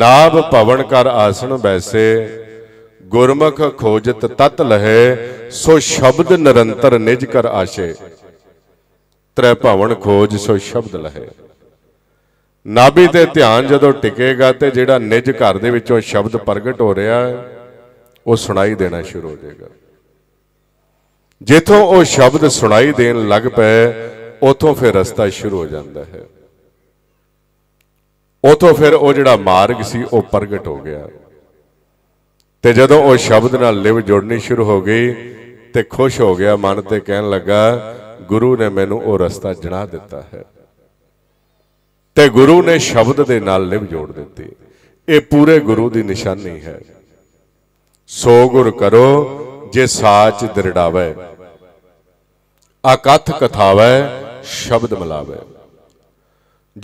ਨਾਭ ਭਵਨ ਕਰ ਆਸਣ ਬੈਸੇ ਗੁਰਮਖ ਖੋਜਤ ਤਤ ਲਹੇ ਸੋ ਸ਼ਬਦ ਨਿਰੰਤਰ ਨਿਜ ਕਰ ਆਸ਼ੇ ਤ੍ਰੈ ਭਵਨ ਖੋਜ ਸੋ ਸ਼ਬਦ ਲਹੇ ਨਾਭੀ ਤੇ ਧਿਆਨ ਜਦੋਂ ਟਿਕੇਗਾ ਤੇ ਜਿਹੜਾ ਨਿਜ ਘਰ ਦੇ ਵਿੱਚੋਂ ਸ਼ਬਦ ਪ੍ਰਗਟ ਹੋ ਰਿਹਾ ਉਹ ਸੁਣਾਈ ਦੇਣਾ ਸ਼ੁਰੂ ਹੋ ਜਾਏਗਾ ਜਿੱਥੋਂ ਉਹ ਸ਼ਬਦ ਸੁਣਾਈ ਦੇਣ ਲੱਗ ਪਏ ਉਥੋਂ ਫਿਰ ਰਸਤਾ ਸ਼ੁਰੂ ਹੋ ਜਾਂਦਾ ਹੈ ਉਥੋਂ ਫਿਰ ਉਹ ਜਿਹੜਾ ਮਾਰਗ ਸੀ ਉਹ ਪ੍ਰਗਟ ਹੋ ਗਿਆ ਤੇ ਜਦੋਂ ਉਹ ਸ਼ਬਦ ਨਾਲ ਲਿਵ ਜੁੜਨੀ ਸ਼ੁਰੂ ਹੋ ਗਈ ਤੇ ਖੁਸ਼ ਹੋ ਗਿਆ ਮਨ ਤੇ ਕਹਿਣ ਲੱਗਾ ਗੁਰੂ ਨੇ ਮੈਨੂੰ ਉਹ ਰਸਤਾ ਜਣਾ ਦਿੱਤਾ ਹੈ ਤੇ ਗੁਰੂ ਨੇ ਸ਼ਬਦ ਦੇ ਨਾਲ ਲਿਵ ਜੋੜ ਦਿੱਤੀ ਇਹ ਪੂਰੇ ਗੁਰੂ ਦੀ ਨਿਸ਼ਾਨੀ ਹੈ ਸੋ ਗੁਰ ਕਰੋ ਜੇ ਸਾਚ ਦਰੜਾਵੇ ਅਕਥ ਕਥਾਵੇ ਸ਼ਬਦ ਮਲਾਵੇ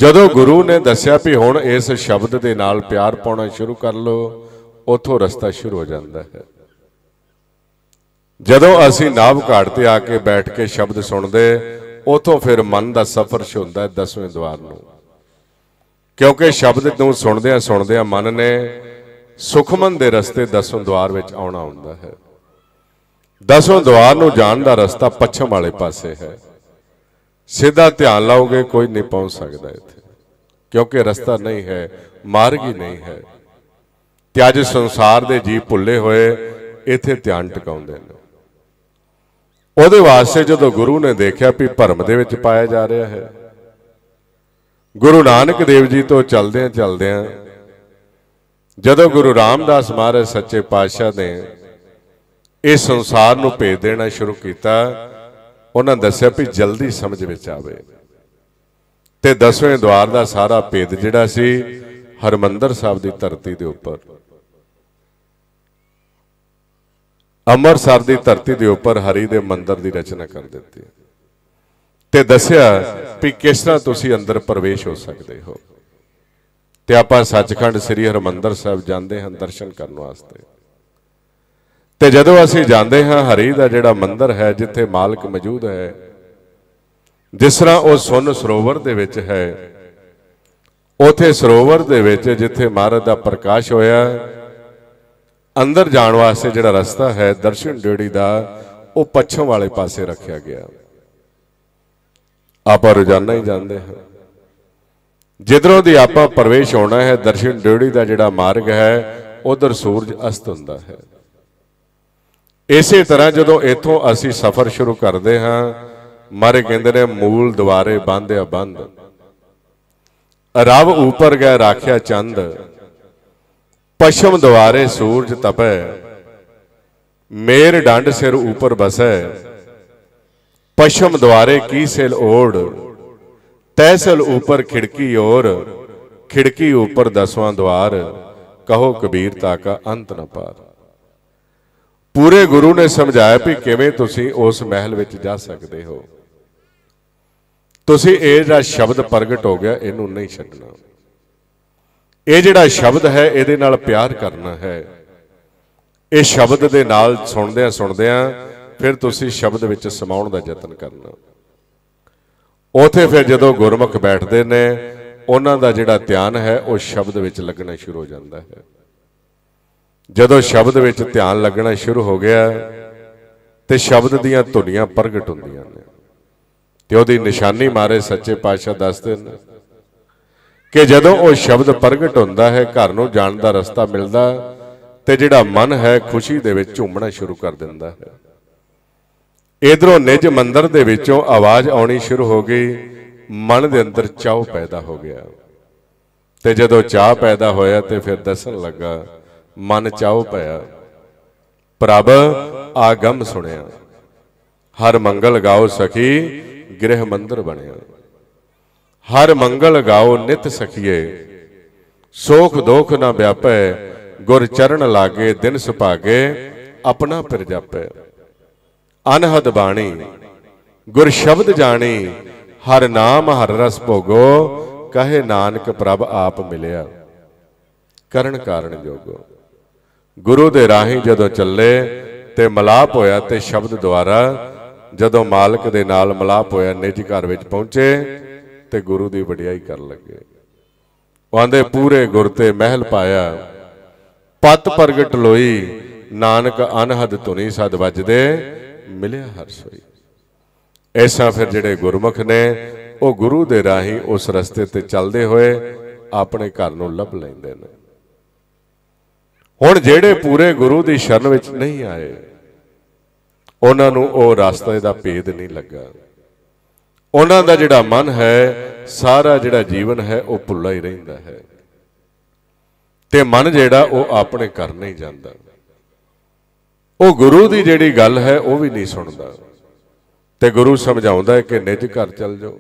ਜਦੋਂ ਗੁਰੂ ਨੇ ਦੱਸਿਆ ਵੀ ਹੁਣ ਇਸ ਸ਼ਬਦ ਦੇ ਨਾਲ ਪਿਆਰ ਪਾਉਣਾ ਸ਼ੁਰੂ ਕਰ ਲਓ ਉਥੋਂ ਰਸਤਾ ਸ਼ੁਰੂ ਹੋ ਜਾਂਦਾ ਹੈ ਜਦੋਂ ਅਸੀਂ ਨਾਭ ਘਾਟ ਤੇ ਆ ਕੇ ਬੈਠ ਕੇ ਸ਼ਬਦ ਸੁਣਦੇ ਉਥੋਂ ਫਿਰ ਮਨ ਦਾ ਸਫ਼ਰ ਹੁੰਦਾ ਹੈ ਦਸਵੇਂ ਦਵਾਰ ਨੂੰ ਕਿਉਂਕਿ ਸ਼ਬਦ ਨੂੰ ਸੁਣਦਿਆਂ ਸੁਣਦਿਆਂ ਮਨ ਨੇ ਸੁਖਮਨ ਦੇ ਰਸਤੇ ਦਸਵੇਂ ਦਵਾਰ ਵਿੱਚ ਆਉਣਾ ਹੁੰਦਾ ਹੈ ਦਸੋਂ ਦਵਾਰ ਨੂੰ ਜਾਣ ਦਾ ਰਸਤਾ ਪੱਛਮ ਵਾਲੇ ਪਾਸੇ ਹੈ ਸਿੱਧਾ ਧਿਆਨ ਲਾਓਗੇ ਕੋਈ ਨਹੀਂ ਪਹੁੰਚ ਸਕਦਾ ਇੱਥੇ ਕਿਉਂਕਿ ਰਸਤਾ ਨਹੀਂ ਹੈ ਮਾਰਗ ਹੀ ਨਹੀਂ ਹੈ ਤੇ ਅੱਜ ਸੰਸਾਰ ਦੇ ਜੀਵ ਭੁੱਲੇ ਹੋਏ ਇੱਥੇ ਧਿਆਨ ਟਿਕਾਉਂਦੇ ਨੇ ਉਹਦੇ ਵਾਸਤੇ ਜਦੋਂ ਗੁਰੂ ਨੇ ਦੇਖਿਆ ਵੀ ਭਰਮ ਦੇ ਵਿੱਚ ਪਾਇਆ ਜਾ ਰਿਹਾ ਹੈ ਗੁਰੂ ਨਾਨਕ ਦੇਵ ਜੀ ਤੋਂ ਚੱਲਦੇ ਆ ਜਦੋਂ ਗੁਰੂ ਰਾਮਦਾਸ ਮਹਾਰਾਜ ਸੱਚੇ ਪਾਤਸ਼ਾਹ ਨੇ ਇਸ ਸੰਸਾਰ ਨੂੰ ਭੇਜ ਦੇਣਾ ਸ਼ੁਰੂ ਕੀਤਾ ਉਹਨਾਂ ਦੱਸਿਆ ਵੀ ਜਲਦੀ ਸਮਝ ਵਿੱਚ ਆਵੇ ਤੇ ਦਸਵੇਂ ਦਵਾਰ ਦਾ ਸਾਰਾ ਭੇਦ ਜਿਹੜਾ ਸੀ ਹਰਮੰਦਰ ਸਾਹਿਬ ਦੀ ਧਰਤੀ ਦੇ ਉੱਪਰ ਅੰਮ੍ਰਿਤਸਰ ਦੀ ਧਰਤੀ ਦੇ ਉੱਪਰ ਹਰੀ ਦੇ ਮੰਦਰ ਦੀ ਰਚਨਾ ਕਰ ਦਿੱਤੀ ਤੇ ਦੱਸਿਆ ਵੀ ਕਿਸ ਤਰ੍ਹਾਂ ਤੁਸੀਂ ਅੰਦਰ ਪ੍ਰਵੇਸ਼ ਹੋ ਸਕਦੇ ਹੋ ਤੇ ਆਪਾਂ ਸੱਚਖੰਡ ਸ੍ਰੀ ਹਰਮੰਦਰ ਸਾਹਿਬ ਜਾਂਦੇ ਹਾਂ ਦਰਸ਼ਨ ਕਰਨ ਵਾਸਤੇ ਤੇ ਜਦੋਂ ਅਸੀਂ ਜਾਂਦੇ ਹਾਂ ਹਰੀ ਦਾ ਜਿਹੜਾ ਮੰਦਿਰ ਹੈ ਜਿੱਥੇ ਮਾਲਕ ਮੌਜੂਦ ਹੈ ਜਿਸ ਤਰ੍ਹਾਂ ਉਹ ਸੁੰਨ ਸਰੋਵਰ ਦੇ ਵਿੱਚ ਹੈ ਉਥੇ ਸਰੋਵਰ ਦੇ ਵਿੱਚ ਜਿੱਥੇ ਮਹਾਰਾਜ ਦਾ ਪ੍ਰਕਾਸ਼ ਹੋਇਆ ਅੰਦਰ ਜਾਣ ਵਾਸਤੇ ਜਿਹੜਾ ਰਸਤਾ ਹੈ ਦਰਸ਼ਨ ਡੇੜੀ ਦਾ ਉਹ ਪੱਛਮ ਵਾਲੇ ਪਾਸੇ ਰੱਖਿਆ ਗਿਆ ਆਪਾਂ ਰੋਜ਼ਾਨਾ ਹੀ ਜਾਂਦੇ ਹਾਂ ਜਿੱਧਰੋਂ ਦੀ ਆਪਾਂ ਪ੍ਰਵੇਸ਼ ਹੋਣਾ ਹੈ ਦਰਸ਼ਨ ਡੇੜੀ ਦਾ ਜਿਹੜਾ ਮਾਰਗ ਹੈ ਉਧਰ ਸੂਰਜ ਅਸਤ ਹੁੰਦਾ ਹੈ ਇਸੇ ਤਰ੍ਹਾਂ ਜਦੋਂ ਇੱਥੋਂ ਅਸੀਂ ਸਫ਼ਰ ਸ਼ੁਰੂ ਕਰਦੇ ਹਾਂ ਮਾਰੇ ਕਹਿੰਦੇ ਨੇ ਮੂਲ ਦੁਆਰੇ ਬੰਦਿਆ ਬੰਦ ਰਵ ਉਪਰ ਗਏ ਰਾਖਿਆ ਚੰਦ ਪਸ਼ਮ ਦੁਆਰੇ ਸੂਰਜ ਤਪੈ ਮੇਰ ਡੰਡ ਸਿਰ ਉਪਰ ਬਸੈ ਪਸ਼ਮ ਦੁਆਰੇ ਕੀ ਸਿਲ ਓੜ ਤੈਸਲ ਉਪਰ ਖਿੜਕੀ ਔਰ ਖਿੜਕੀ ਉਪਰ ਦਸਵਾਂ ਦਵਾਰ ਕਹੋ ਕਬੀਰ ਤਾਕਾ ਅੰਤ ਨ ਪਾਰ ਪੂਰੇ ਗੁਰੂ ਨੇ ਸਮਝਾਇਆ ਵੀ ਕਿਵੇਂ ਤੁਸੀਂ ਉਸ ਮਹਿਲ ਵਿੱਚ ਜਾ ਸਕਦੇ ਹੋ ਤੁਸੀਂ ਇਹ ਜਿਹੜਾ ਸ਼ਬਦ ਪ੍ਰਗਟ ਹੋ ਗਿਆ ਇਹਨੂੰ ਨਹੀਂ ਛੱਡਣਾ ਇਹ ਜਿਹੜਾ ਸ਼ਬਦ ਹੈ ਇਹਦੇ ਨਾਲ ਪਿਆਰ ਕਰਨਾ ਹੈ ਇਹ ਸ਼ਬਦ ਦੇ ਨਾਲ ਸੁਣਦਿਆਂ ਸੁਣਦਿਆਂ ਫਿਰ ਤੁਸੀਂ ਸ਼ਬਦ ਵਿੱਚ ਸਮਾਉਣ ਦਾ ਯਤਨ ਕਰਨਾ ਉਥੇ ਫਿਰ ਜਦੋਂ ਗੁਰਮੁਖ ਬੈਠਦੇ ਨੇ ਉਹਨਾਂ ਦਾ ਜਿਹੜਾ ਧਿਆਨ ਹੈ ਉਹ ਸ਼ਬਦ ਵਿੱਚ ਲੱਗਣਾ ਸ਼ੁਰੂ ਹੋ ਜਾਂਦਾ ਹੈ ਜਦੋਂ ਸ਼ਬਦ ਵਿੱਚ ਧਿਆਨ ਲੱਗਣਾ ਸ਼ੁਰੂ ਹੋ ਗਿਆ ਤੇ ਸ਼ਬਦ ਦੀਆਂ ਧੁਨੀਆਂ ਪ੍ਰਗਟ ਹੁੰਦੀਆਂ ਨੇ ਤੇ ਉਹਦੀ ਨਿਸ਼ਾਨੀ ਮਾਰੇ ਸੱਚੇ ਪਾਤਸ਼ਾਹ ਦੱਸਦੇ ਨੇ ਕਿ ਜਦੋਂ ਉਹ ਸ਼ਬਦ ਪ੍ਰਗਟ ਹੁੰਦਾ ਹੈ ਘਰ ਨੂੰ ਜਾਣ ਦਾ ਰਸਤਾ ਮਿਲਦਾ ਤੇ ਜਿਹੜਾ ਮਨ ਹੈ ਖੁਸ਼ੀ ਦੇ ਵਿੱਚ ਝੂਮਣਾ ਸ਼ੁਰੂ ਕਰ ਦਿੰਦਾ ਹੈ ਇਧਰੋਂ ਨਿਜ ਮੰਦਰ ਦੇ ਵਿੱਚੋਂ ਆਵਾਜ਼ ਆਉਣੀ ਸ਼ੁਰੂ ਹੋ ਗਈ ਮਨ ਦੇ ਅੰਦਰ ਚਾਹ ਪੈਦਾ ਹੋ ਗਿਆ ਤੇ ਜਦੋਂ ਚਾਹ ਪੈਦਾ ਹੋਇਆ ਤੇ ਫਿਰ ਦੱਸਣ ਲੱਗਾ ਮਨ ਚਾਉ ਭਇਆ ਪ੍ਰਭ ਆਗਮ ਸੁਣਿਆ ਹਰ ਮੰਗਲ ਗਾਓ ਸਖੀ ਗ੍ਰਹਿ ਮੰਦਰ ਬਣਿਆ ਹਰ ਮੰਗਲ ਗਾਓ ਨਿਤ ਸਖੀਏ ਸੋਖ ਦੋਖ ਨਾ ਵਿਆਪੈ ਗੁਰ ਚਰਨ ਲਾਗੇ ਦਿਨ ਸੁਭਾਗੇ ਆਪਣਾ ਫਿਰ ਜਾਪੈ ਅਨਹਦ ਬਾਣੀ ਗੁਰ ਸ਼ਬਦ ਜਾਣੀ ਹਰ ਨਾਮ ਹਰ ਰਸ ਭੋਗੋ ਕਹੇ ਨਾਨਕ ਪ੍ਰਭ ਆਪ ਮਿਲਿਆ ਕਰਨ ਕਾਰਨ ਜੋਗੋ ਗੁਰੂ ਦੇ ਰਾਹੀਂ ਜਦੋਂ ਚੱਲੇ ਤੇ ਮਲਾਪ ਹੋਇਆ ਤੇ ਸ਼ਬਦ ਦੁਆਰਾ ਜਦੋਂ ਮਾਲਕ ਦੇ ਨਾਲ ਮਲਾਪ ਹੋਇਆ ਨਿਜ ਘਰ ਵਿੱਚ ਪਹੁੰਚੇ ਤੇ ਗੁਰੂ ਦੀ ਵਡਿਆਈ ਕਰਨ ਲੱਗੇ ਉਹ ਆਂਦੇ ਪੂਰੇ ਗੁਰ ਤੇ ਮਹਿਲ ਪਾਇਆ ਪਤ ਪ੍ਰਗਟ ਲੋਈ ਨਾਨਕ ਅਨਹਦ ਧੁਨੀ ਸਦ ਵੱਜਦੇ ਮਿਲਿਆ ਹਰ ਸੋਈ ਐਸਾ ਫਿਰ ਜਿਹੜੇ ਗੁਰਮੁਖ ਨੇ ਉਹ ਗੁਰੂ ਦੇ ਰਾਹੀਂ ਉਸ ਰਸਤੇ ਤੇ ਚੱਲਦੇ ਹੋਏ ਆਪਣੇ ਘਰ ਨੂੰ ਲੱਭ ਲੈਂਦੇ ਨੇ ਹੁਣ ਜਿਹੜੇ ਪੂਰੇ ਗੁਰੂ ਦੀ ਸ਼ਰਨ ਵਿੱਚ ਨਹੀਂ ਆਏ ਉਹਨਾਂ ਨੂੰ ਉਹ ਰਸਤੇ ਦਾ ਭੇਦ ਨਹੀਂ ਲੱਗਾ ਉਹਨਾਂ ਦਾ ਜਿਹੜਾ ਮਨ ਹੈ ਸਾਰਾ ਜਿਹੜਾ ਜੀਵਨ ਹੈ ਉਹ ਭੁੱਲਾ ਹੀ ਰਹਿੰਦਾ ਹੈ ਤੇ ਮਨ ਜਿਹੜਾ ਉਹ ਆਪਣੇ ਘਰ ਨਹੀਂ ਜਾਂਦਾ ਉਹ ਗੁਰੂ ਦੀ ਜਿਹੜੀ ਗੱਲ ਹੈ ਉਹ ਵੀ ਨਹੀਂ ਸੁਣਦਾ ਤੇ ਗੁਰੂ ਸਮਝਾਉਂਦਾ ਹੈ ਕਿ ਨਿੱਜ ਘਰ ਚੱਲ ਜਾਓ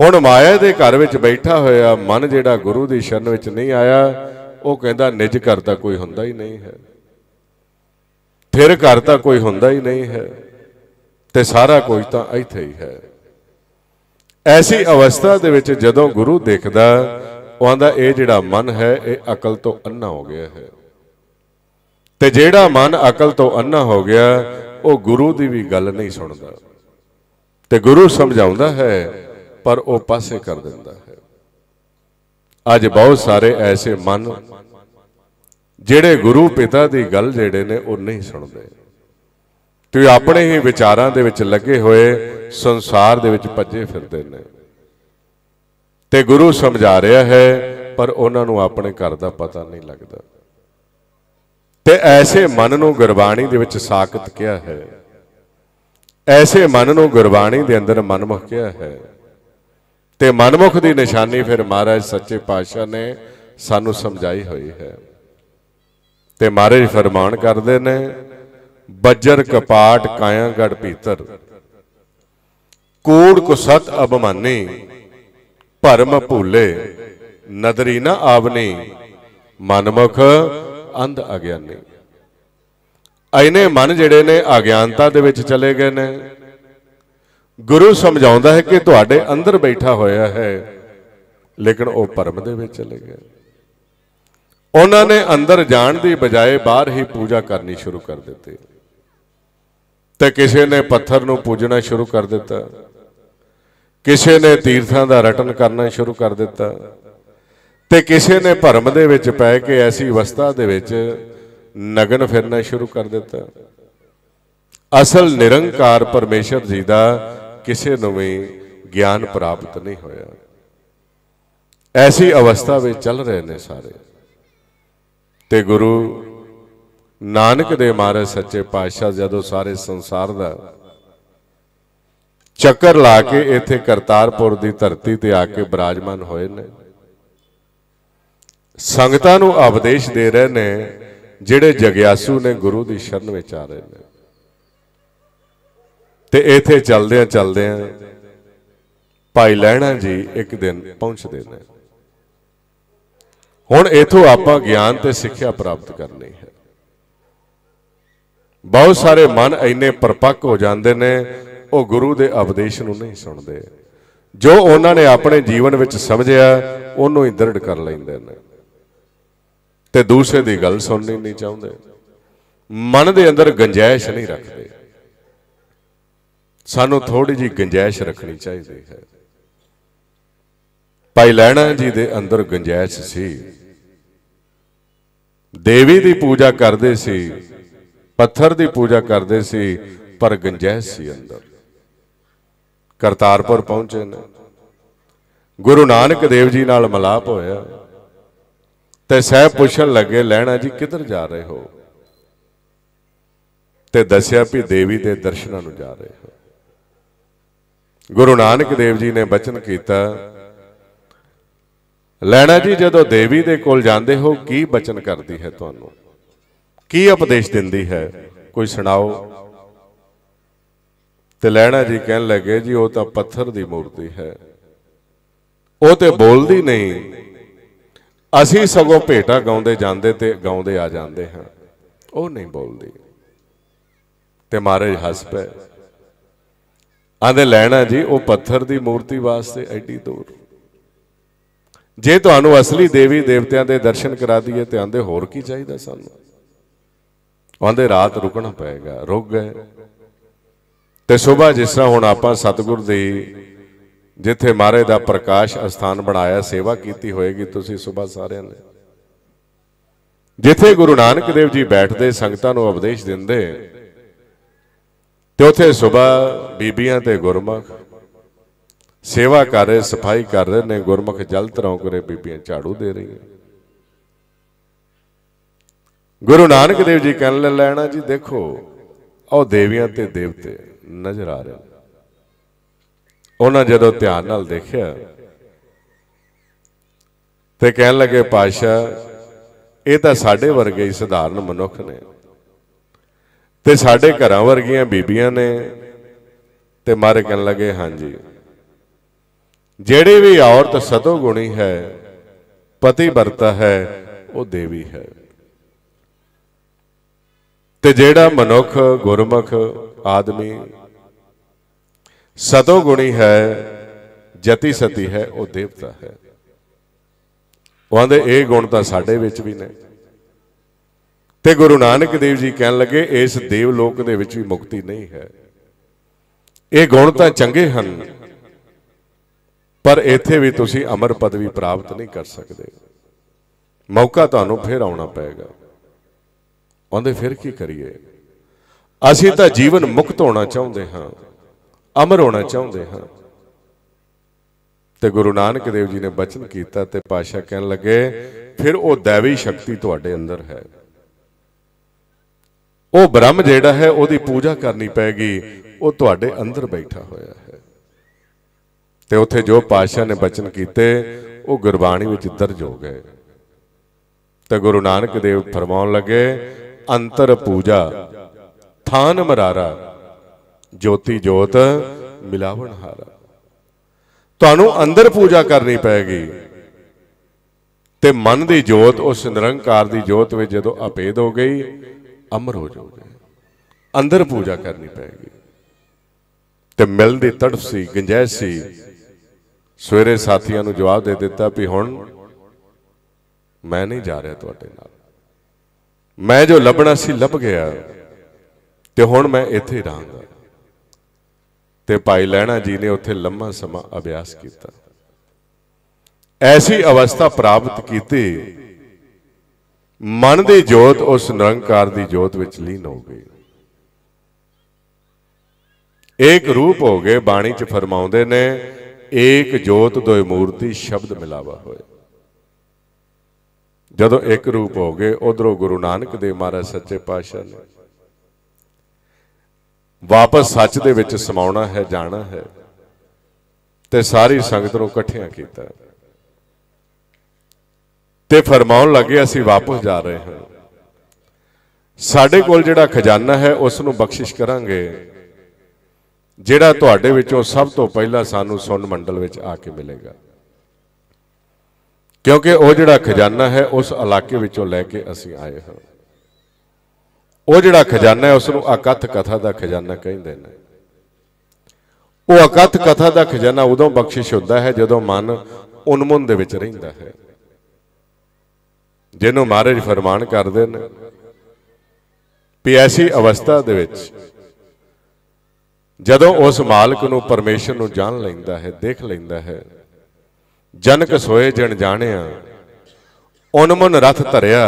ਹੁਣ ਮਾਇਆ ਦੇ ਘਰ ਵਿੱਚ ਬੈਠਾ ਹੋਇਆ ਮਨ ਜਿਹੜਾ ਗੁਰੂ ਦੀ ਸ਼ਰਨ ਵਿੱਚ ਨਹੀਂ ਆਇਆ ਉਹ ਕਹਿੰਦਾ ਨਿਜ ਘਰ ਕੋਈ ਹੁੰਦਾ ਹੀ ਨਹੀਂ ਹੈ ਫਿਰ ਘਰ ਕੋਈ ਹੁੰਦਾ ਹੀ ਨਹੀਂ ਹੈ ਤੇ ਸਾਰਾ ਕੁਝ ਤਾਂ ਇੱਥੇ ਹੀ ਹੈ ਐਸੀ ਅਵਸਥਾ ਦੇ ਵਿੱਚ ਜਦੋਂ ਗੁਰੂ ਦੇਖਦਾ ਉਹ ਆਂਦਾ ਇਹ ਜਿਹੜਾ ਮਨ ਹੈ ਇਹ ਅਕਲ ਤੋਂ ਅੰਨਾ ਹੋ ਗਿਆ ਹੈ ਤੇ ਜਿਹੜਾ ਮਨ ਅਕਲ ਤੋਂ ਅੰਨਾ ਹੋ ਗਿਆ ਉਹ ਗੁਰੂ ਦੀ ਵੀ ਗੱਲ ਨਹੀਂ ਸੁਣਦਾ ਤੇ ਗੁਰੂ ਸਮਝਾਉਂਦਾ ਹੈ ਪਰ ਉਹ ਪਾਸੇ ਕਰ ਦਿੰਦਾ ਹੈ ਅੱਜ ਬਹੁਤ ਸਾਰੇ ਐਸੇ ਮਨ ਜਿਹੜੇ ਗੁਰੂ ਪਿਤਾ ਦੀ ਗੱਲ ਜਿਹੜੇ ਨੇ ਉਹ ਨਹੀਂ ਸੁਣਦੇ ਤੇ ਆਪਣੇ ਹੀ ਵਿਚਾਰਾਂ ਦੇ ਵਿੱਚ ਲੱਗੇ ਹੋਏ ਸੰਸਾਰ ਦੇ ਵਿੱਚ ਭੱਜੇ ਫਿਰਦੇ ਨੇ ਤੇ ਗੁਰੂ ਸਮਝਾ ਰਿਹਾ ਹੈ ਪਰ ਉਹਨਾਂ ਨੂੰ ਆਪਣੇ ਘਰ ਦਾ ਪਤਾ ਨਹੀਂ ਲੱਗਦਾ ਤੇ ਐਸੇ ਮਨ ਨੂੰ ਗੁਰਬਾਣੀ ਦੇ ਵਿੱਚ ਸਾਖਤ ਕਿਹਾ ਹੈ ਐਸੇ ਮਨ ਨੂੰ ਗੁਰਬਾਣੀ ਦੇ ਅੰਦਰ ਮਨਮੁਖ ਕਿਹਾ ਹੈ ਤੇ ਮਨਮੁਖ ਦੀ ਨਿਸ਼ਾਨੀ ਫਿਰ ਮਹਾਰਾਜ ਸੱਚੇ ਪਾਤਸ਼ਾਹ ਨੇ ਸਾਨੂੰ ਸਮਝਾਈ ਹੋਈ ਹੈ ਤੇ ਮਹਾਰਾਜ ਫਰਮਾਨ ਕਰਦੇ ਨੇ ਬੱਜਰ ਕਪਾਟ ਕਾਇਆਗੜ ਭੀਤਰ ਕੋੜ ਕੋ ਸਤ ਅਬਮਾਨੀ ਭਰਮ ਭੂਲੇ ਨਦਰੀ ਨਾ ਆਵਨੀ ਮਨਮੁਖ ਅੰਧ ਅਗਿਆਨੀ ਐਨੇ ਮਨ ਜਿਹੜੇ ਨੇ ਅਗਿਆਨਤਾ ਦੇ ਵਿੱਚ ਚਲੇ ਗਏ ਨੇ ਗੁਰੂ ਸਮਝਾਉਂਦਾ ਹੈ ਕਿ ਤੁਹਾਡੇ ਅੰਦਰ ਬੈਠਾ ਹੋਇਆ ਹੈ ਲੇਕਿਨ ਉਹ ਭਰਮ ਦੇ ਵਿੱਚ ਚਲੇ ਗਏ ਉਹਨਾਂ ਨੇ ਅੰਦਰ ਜਾਣ ਦੀ ਬਜਾਏ ਬਾਹਰ ਹੀ ਪੂਜਾ ਕਰਨੀ ਸ਼ੁਰੂ ਕਰ ਦਿੱਤੀ ਤੇ ਕਿਸੇ ਨੇ ਪੱਥਰ ਨੂੰ ਪੂਜਣਾ ਸ਼ੁਰੂ ਕਰ ਦਿੱਤਾ ਕਿਸੇ ਨੇ ਤੀਰਥਾਂ ਦਾ ਰਟਨ ਕਰਨਾ ਸ਼ੁਰੂ ਕਰ ਦਿੱਤਾ ਤੇ ਕਿਸੇ ਨੇ ਭਰਮ ਦੇ ਵਿੱਚ ਪੈ ਕੇ ਐਸੀ ਅਵਸਥਾ ਦੇ ਵਿੱਚ ਨਗਨ ਫਿਰਨਾ ਸ਼ੁਰੂ ਕਰ ਦਿੱਤਾ ਅਸਲ ਨਿਰੰਕਾਰ ਪਰਮੇਸ਼ਰ ਜੀ ਦਾ ਕਿਸੇ ਨੂੰ ਵੀ ਗਿਆਨ ਪ੍ਰਾਪਤ ਨਹੀਂ ਹੋਇਆ ਐਸੀ ਅਵਸਥਾ ਵਿੱਚ ਚੱਲ ਰਹੇ ਨੇ ਸਾਰੇ ਤੇ ਗੁਰੂ ਨਾਨਕ ਦੇ ਮਹਾਰਾਜ ਸੱਚੇ ਪਾਤਸ਼ਾਹ ਜਦੋਂ ਸਾਰੇ ਸੰਸਾਰ ਦਾ ਚੱਕਰ ਲਾ ਕੇ ਇੱਥੇ ਕਰਤਾਰਪੁਰ ਦੀ ਧਰਤੀ ਤੇ ਆ ਕੇ ਬਰਾਜਮਾਨ ਹੋਏ ਨੇ ਸੰਗਤਾਂ ਨੂੰ ਆਪਦੇਸ਼ ਦੇ ਰਹੇ ਨੇ ਜਿਹੜੇ ਜਗਿਆਸੂ ਨੇ ਗੁਰੂ ਦੀ ਸ਼ਰਨ ਵਿੱਚ ਆ ਰਹੇ ਨੇ ਤੇ ਇੱਥੇ ਚੱਲਦਿਆਂ ਚੱਲਦਿਆਂ ਭਾਈ ਲੈਣਾ ਜੀ ਇੱਕ ਦਿਨ ਪਹੁੰਚਦੇ ਨੇ ਹੁਣ ਇਥੋਂ ਆਪਾਂ ਗਿਆਨ ਤੇ ਸਿੱਖਿਆ ਪ੍ਰਾਪਤ ਕਰਨੀ ਹੈ ਬਹੁਤ ਸਾਰੇ ਮਨ ਇੰਨੇ ਪਰਪੱਕ ਹੋ ਜਾਂਦੇ ਨੇ ਉਹ ਗੁਰੂ ਦੇ ਉਪਦੇਸ਼ ਨੂੰ ਨਹੀਂ ਸੁਣਦੇ ਜੋ ਉਹਨਾਂ ਨੇ ਆਪਣੇ ਜੀਵਨ ਵਿੱਚ ਸਮਝਿਆ ਉਹਨੂੰ ਹੀ ਦ੍ਰਿੜ ਕਰ ਲੈਂਦੇ ਨੇ ਤੇ ਦੂਸਰੇ ਦੀ ਗੱਲ ਸੁਣਨੀ ਨਹੀਂ ਚਾਹੁੰਦੇ ਮਨ ਦੇ ਅੰਦਰ ਗੰਜਾਇਸ਼ ਨਹੀਂ ਰੱਖਦੇ ਸਾਨੂੰ ਥੋੜੀ ਜੀ ਗੰਜਾਇਸ਼ ਰੱਖਣੀ ਚਾਹੀਦੀ ਹੈ ਭਾਈ ਲੈਣਾ ਜੀ ਦੇ ਅੰਦਰ ਗੰਜਾਇਸ਼ ਸੀ ਦੇਵੀ ਦੀ ਪੂਜਾ ਕਰਦੇ ਸੀ ਪੱਥਰ ਦੀ ਪੂਜਾ ਕਰਦੇ ਸੀ ਪਰ ਗੰਜੈ ਸੀ ਅੰਦਰ ਕਰਤਾਰਪੁਰ ਪਹੁੰਚੇ ਨੇ ਗੁਰੂ ਨਾਨਕ ਦੇਵ ਜੀ ਨਾਲ ਮਲਾਪ ਹੋਇਆ ਤੇ ਸਹਿਬ ਪੁੱਛਣ ਲੱਗੇ ਲੈਣਾ ਜੀ ਕਿੱਧਰ ਜਾ ਰਹੇ ਹੋ ਤੇ ਦੱਸਿਆ ਵੀ ਦੇਵੀ ਦੇ ਦਰਸ਼ਨਾਂ ਨੂੰ ਜਾ ਰਹੇ ਹੋ ਗੁਰੂ ਨਾਨਕ ਦੇਵ ਜੀ ਨੇ ਬਚਨ ਕੀਤਾ ਲੈਣਾ ਜੀ ਜਦੋਂ ਦੇਵੀ ਦੇ ਕੋਲ ਜਾਂਦੇ ਹੋ ਕੀ ਬਚਨ ਕਰਦੀ ਹੈ ਤੁਹਾਨੂੰ ਕੀ ਉਪਦੇਸ਼ ਦਿੰਦੀ ਹੈ ਕੋਈ ਸੁਣਾਓ ਤੇ ਲੈਣਾ ਜੀ ਕਹਿਣ ਲੱਗੇ ਜੀ ਉਹ ਤਾਂ ਪੱਥਰ ਦੀ ਮੂਰਤੀ ਹੈ ਉਹ ਤੇ ਬੋਲਦੀ ਨਹੀਂ ਅਸੀਂ ਸਗੋਂ ਭੇਟਾ ਗਾਉਂਦੇ ਜਾਂਦੇ ਤੇ ਗਾਉਂਦੇ ਆ ਜਾਂਦੇ ਹਾਂ ਉਹ ਨਹੀਂ ਬੋਲਦੀ ਤੇ ਮਹਾਰਾਜ ਹੱਸ ਪਏ ਆਂਦੇ ਲੈਣਾ ਜੀ ਉਹ ਪੱਥਰ ਦੀ ਮੂਰਤੀ ਵਾਸਤੇ ਐਡੀ ਦੂਰ ਜੇ ਤੁਹਾਨੂੰ ਅਸਲੀ ਦੇਵੀ ਦੇਵਤਿਆਂ ਦੇ ਦਰਸ਼ਨ ਕਰਾ ਦਈਏ ਤੇ ਆਂਦੇ ਹੋਰ ਕੀ ਚਾਹੀਦਾ ਸਾਨੂੰ ਆਂਦੇ ਰਾਤ ਰੁਕਣਾ ਪਏਗਾ ਰੁਕ ਗਏ ਤੇ ਸਵੇਰ ਜਿਸ ਤਰ੍ਹਾਂ ਹੁਣ ਆਪਾਂ ਸਤਿਗੁਰ ਦੀ ਜਿੱਥੇ ਮਾਰੇ ਦਾ ਪ੍ਰਕਾਸ਼ ਅਸਥਾਨ ਬਣਾਇਆ ਸੇਵਾ ਕੀਤੀ ਹੋਏਗੀ ਤੁਸੀਂ ਸਵੇਰ ਸਾਰਿਆਂ ਨੇ ਜਿੱਥੇ ਗੁਰੂ ਨਾਨਕ ਦੇਵ ਜੀ ਬੈਠਦੇ ਸੰਗਤਾਂ ਨੂੰ ਉਪਦੇਸ਼ ਦਿੰਦੇ ਤੇ ਉਥੇ ਸਵੇਰ ਬੀਬੀਆਂ ਤੇ ਗੁਰਮਖ ਸੇਵਾ ਕਰ ਰਹੇ ਸਫਾਈ ਕਰ ਰਹੇ ਨੇ ਗੁਰਮੁਖ ਜਲ ਤਰੋਂ ਕਰੇ ਬੀਬੀਆਂ ਝਾੜੂ ਦੇ ਰਹੀਆਂ ਗੁਰੂ ਨਾਨਕ ਦੇਵ ਜੀ ਕਹਿਣ ਲੈਣਾ ਜੀ ਦੇਖੋ ਉਹ ਦੇਵੀਆਂ ਤੇ ਦੇਵਤੇ ਨਜ਼ਰ ਆ ਰਹੇ ਉਹਨਾਂ ਜਦੋਂ ਧਿਆਨ ਨਾਲ ਦੇਖਿਆ ਤੇ ਕਹਿਣ ਲੱਗੇ ਪਾਸ਼ਾ ਇਹ ਤਾਂ ਸਾਡੇ ਵਰਗੇ ਹੀ ਸਧਾਰਨ ਮਨੁੱਖ ਨੇ ਤੇ ਸਾਡੇ ਘਰਾਂ ਵਰਗੀਆਂ ਬੀਬੀਆਂ ਨੇ ਤੇ ਮਾਰੇ ਕਹਿਣ ਲੱਗੇ ਹਾਂਜੀ ਜਿਹੜੀ ਵੀ ਔਰਤ ਸਤੋ ਗੁਣੀ ਹੈ ਪਤੀ ਵਰਤਾ ਹੈ ਉਹ ਦੇਵੀ ਹੈ ਤੇ ਜਿਹੜਾ ਮਨੁੱਖ ਗੁਰਮੁਖ ਆਦਮੀ ਸਤੋ ਗੁਣੀ ਹੈ ਜਤੀ ਸਤੀ ਹੈ ਉਹ ਦੇਵਤਾ ਹੈ ਉਹਦੇ ਦੇ ਇਹ ਗੁਣ ਤਾਂ ਸਾਡੇ ਵਿੱਚ ਵੀ ਨੇ ਤੇ ਗੁਰੂ ਨਾਨਕ ਦੇਵ ਜੀ ਕਹਿਣ ਲੱਗੇ ਇਸ ਦੇਵ ਲੋਕ ਦੇ ਵਿੱਚ ਵੀ ਮੁਕਤੀ ਨਹੀਂ ਹੈ ਇਹ ਗੁਣ ਤਾਂ ਚੰਗੇ ਹਨ ਪਰ ਇੱਥੇ ਵੀ ਤੁਸੀਂ ਅਮਰ ਪਦਵੀ ਪ੍ਰਾਪਤ ਨਹੀਂ ਕਰ ਸਕਦੇ ਮੌਕਾ ਤੁਹਾਨੂੰ ਫੇਰ ਆਉਣਾ ਪਏਗਾ ਉਹਦੇ ਫਿਰ ਕੀ ਕਰੀਏ ਅਸੀਂ ਤਾਂ ਜੀਵਨ ਮੁਕਤ ਹੋਣਾ ਚਾਹੁੰਦੇ ਹਾਂ ਅਮਰ ਹੋਣਾ ਚਾਹੁੰਦੇ ਹਾਂ ਤੇ ਗੁਰੂ ਨਾਨਕ ਦੇਵ ਜੀ ਨੇ ਬਚਨ ਕੀਤਾ ਤੇ ਪਾਸ਼ਾ ਕਹਿਣ ਲੱਗੇ ਫਿਰ ਉਹ दैवी ਸ਼ਕਤੀ ਤੁਹਾਡੇ ਅੰਦਰ ਹੈ ਉਹ ਬ੍ਰਹਮ ਜਿਹੜਾ ਹੈ ਉਹਦੀ ਪੂਜਾ ਕਰਨੀ ਪੈਗੀ ਉਹ ਤੁਹਾਡੇ ਅੰਦਰ ਬੈਠਾ ਹੋਇਆ ਹੈ ਤੇ ਉੱਥੇ ਜੋ ਪਾਤਸ਼ਾਹ ਨੇ ਬਚਨ ਕੀਤੇ ਉਹ ਗੁਰਬਾਣੀ ਵਿੱਚ ਦਰਜ ਹੋ ਗਏ ਤੇ ਗੁਰੂ ਨਾਨਕ ਦੇਵ ਫਰਮਾਉਣ ਲੱਗੇ ਅੰਤਰ ਪੂਜਾ ਥਾਨ ਮਰਾਰਾ ਜੋਤੀ ਜੋਤ ਮਿਲਾਵਣ ਹਾਰਾ ਤੁਹਾਨੂੰ ਅੰਦਰ ਪੂਜਾ ਕਰਨੀ ਪੈਗੀ ਤੇ ਮਨ ਦੀ ਜੋਤ ਉਸ ਨਿਰੰਕਾਰ ਦੀ ਜੋਤ ਵਿੱਚ ਜਦੋਂ ਅਪੇਦ ਹੋ ਗਈ ਅਮਰ ਹੋ ਜਾਓਗੇ ਅੰਦਰ ਪੂਜਾ ਕਰਨੀ ਪੈਗੀ ਤੇ ਮਿਲ ਦੀ ਤੜਫ ਸੀ ਗੰਜੈਸ਼ ਸੀ ਸਵੇਰੇ ਸਾਥੀਆਂ ਨੂੰ ਜਵਾਬ ਦੇ ਦਿੱਤਾ ਵੀ ਹੁਣ ਮੈਂ ਨਹੀਂ ਜਾ ਰਿਹਾ ਤੁਹਾਡੇ ਨਾਲ ਮੈਂ ਜੋ ਲੱਭਣਾ ਸੀ ਲੱਭ ਗਿਆ ਤੇ ਹੁਣ ਮੈਂ ਇੱਥੇ ਰਾਂਗਾ ਰਹਾਂਗਾ ਤੇ ਭਾਈ ਲੈਣਾ ਜੀ ਨੇ ਉੱਥੇ ਲੰਮਾ ਸਮਾਂ ਅਭਿਆਸ ਕੀਤਾ ਐਸੀ ਅਵਸਥਾ ਪ੍ਰਾਪਤ ਕੀਤੀ ਮਨ ਦੀ ਜੋਤ ਉਸ ਨਿਰੰਕਾਰ ਦੀ ਜੋਤ ਵਿੱਚ ਲੀਨ ਹੋ ਗਈ ਇੱਕ ਰੂਪ ਹੋ ਗਏ ਬਾਣੀ 'ਚ ਫਰਮਾਉਂਦੇ ਨੇ ਏਕ ਜੋਤ ਦੋਇ ਮੂਰਤੀ ਸ਼ਬਦ ਮਿਲਾਵਾ ਹੋਏ ਜਦੋਂ ਇੱਕ ਰੂਪ ਹੋ ਗਏ ਉਧਰੋਂ ਗੁਰੂ ਨਾਨਕ ਦੇਵ ਮਹਾਰਾਜ ਸੱਚੇ ਪਾਤਸ਼ਾਹ ਨੇ ਵਾਪਸ ਸੱਚ ਦੇ ਵਿੱਚ ਸਮਾਉਣਾ ਹੈ ਜਾਣਾ ਹੈ ਤੇ ਸਾਰੀ ਸੰਗਤ ਨੂੰ ਇਕੱਠਿਆਂ ਕੀਤਾ ਤੇ ਫਰਮਾਉਣ ਲੱਗੇ ਅਸੀਂ ਵਾਪਸ ਜਾ ਰਹੇ ਹਾਂ ਸਾਡੇ ਕੋਲ ਜਿਹੜਾ ਖਜ਼ਾਨਾ ਹੈ ਉਸ ਨੂੰ ਬਖਸ਼ਿਸ਼ ਕਰਾਂਗੇ ਜਿਹੜਾ ਤੁਹਾਡੇ ਵਿੱਚੋਂ ਸਭ ਤੋਂ ਪਹਿਲਾਂ ਸਾਨੂੰ ਸੁਣ ਮੰਡਲ ਵਿੱਚ ਆ ਕੇ ਮਿਲੇਗਾ ਕਿਉਂਕਿ ਉਹ ਜਿਹੜਾ ਖਜ਼ਾਨਾ ਹੈ ਉਸ ਇਲਾਕੇ ਵਿੱਚੋਂ ਲੈ ਕੇ ਅਸੀਂ ਆਏ ਹਾਂ ਉਹ ਜਿਹੜਾ ਖਜ਼ਾਨਾ ਹੈ ਉਸ ਨੂੰ ਅਕਥ ਕਥਾ ਦਾ ਖਜ਼ਾਨਾ ਕਹਿੰਦੇ ਨੇ ਉਹ ਅਕਥ ਕਥਾ ਦਾ ਖਜ਼ਾਨਾ ਉਦੋਂ ਬਖਸ਼ਿਸ਼ ਹੁੰਦਾ ਹੈ ਜਦੋਂ ਮਨ ਉਨਮਨ ਦੇ ਵਿੱਚ ਰਹਿੰਦਾ ਹੈ ਜਿਹਨੂੰ ਮਹਾਰਾਜ ਫਰਮਾਨ ਕਰਦੇ ਨੇ ਪੀ ਐਸੀ ਅਵਸਥਾ ਦੇ ਵਿੱਚ ਜਦੋਂ ਉਸ ਮਾਲਕ ਨੂੰ ਪਰਮੇਸ਼ਰ ਨੂੰ ਜਾਣ ਲੈਂਦਾ ਹੈ ਦੇਖ ਲੈਂਦਾ ਹੈ ਜਨਕ ਸੋਏ ਜਣ ਜਾਣਿਆ ਉਨਮਨ ਰਥ ਧਰਿਆ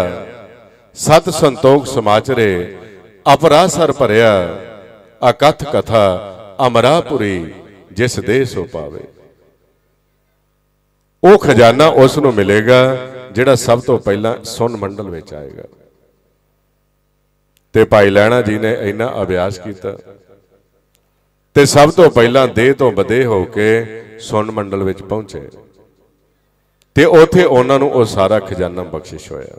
ਸਤ ਸੰਤੋਖ ਸਮਾਚਰੇ ਅਪਰਾ ਸਰ ਭਰਿਆ ਅਕਥ ਕਥਾ ਅਮਰਾਪੁਰੀ ਜਿਸ ਦੇਸ ਸੋ ਪਾਵੇ ਉਹ ਖਜ਼ਾਨਾ ਉਸ ਨੂੰ ਮਿਲੇਗਾ ਜਿਹੜਾ ਸਭ ਤੋਂ ਪਹਿਲਾਂ ਸੁਨ ਮੰਡਲ ਵਿੱਚ ਆਏਗਾ ਤੇ ਭਾਈ ਲੈਣਾ ਜੀ ਨੇ ਇੰਨਾ ਅਭਿਆਸ ਕੀਤਾ ਤੇ ਸਭ ਤੋਂ ਪਹਿਲਾਂ ਦੇਹ ਤੋਂ ਬਦੇ ਹੋ ਕੇ ਸੁਣ ਮੰਡਲ ਵਿੱਚ ਪਹੁੰਚੇ ਤੇ ਉਥੇ ਉਹਨਾਂ ਨੂੰ ਉਹ ਸਾਰਾ ਖਜ਼ਾਨਾ ਬਖਸ਼ਿਸ਼ ਹੋਇਆ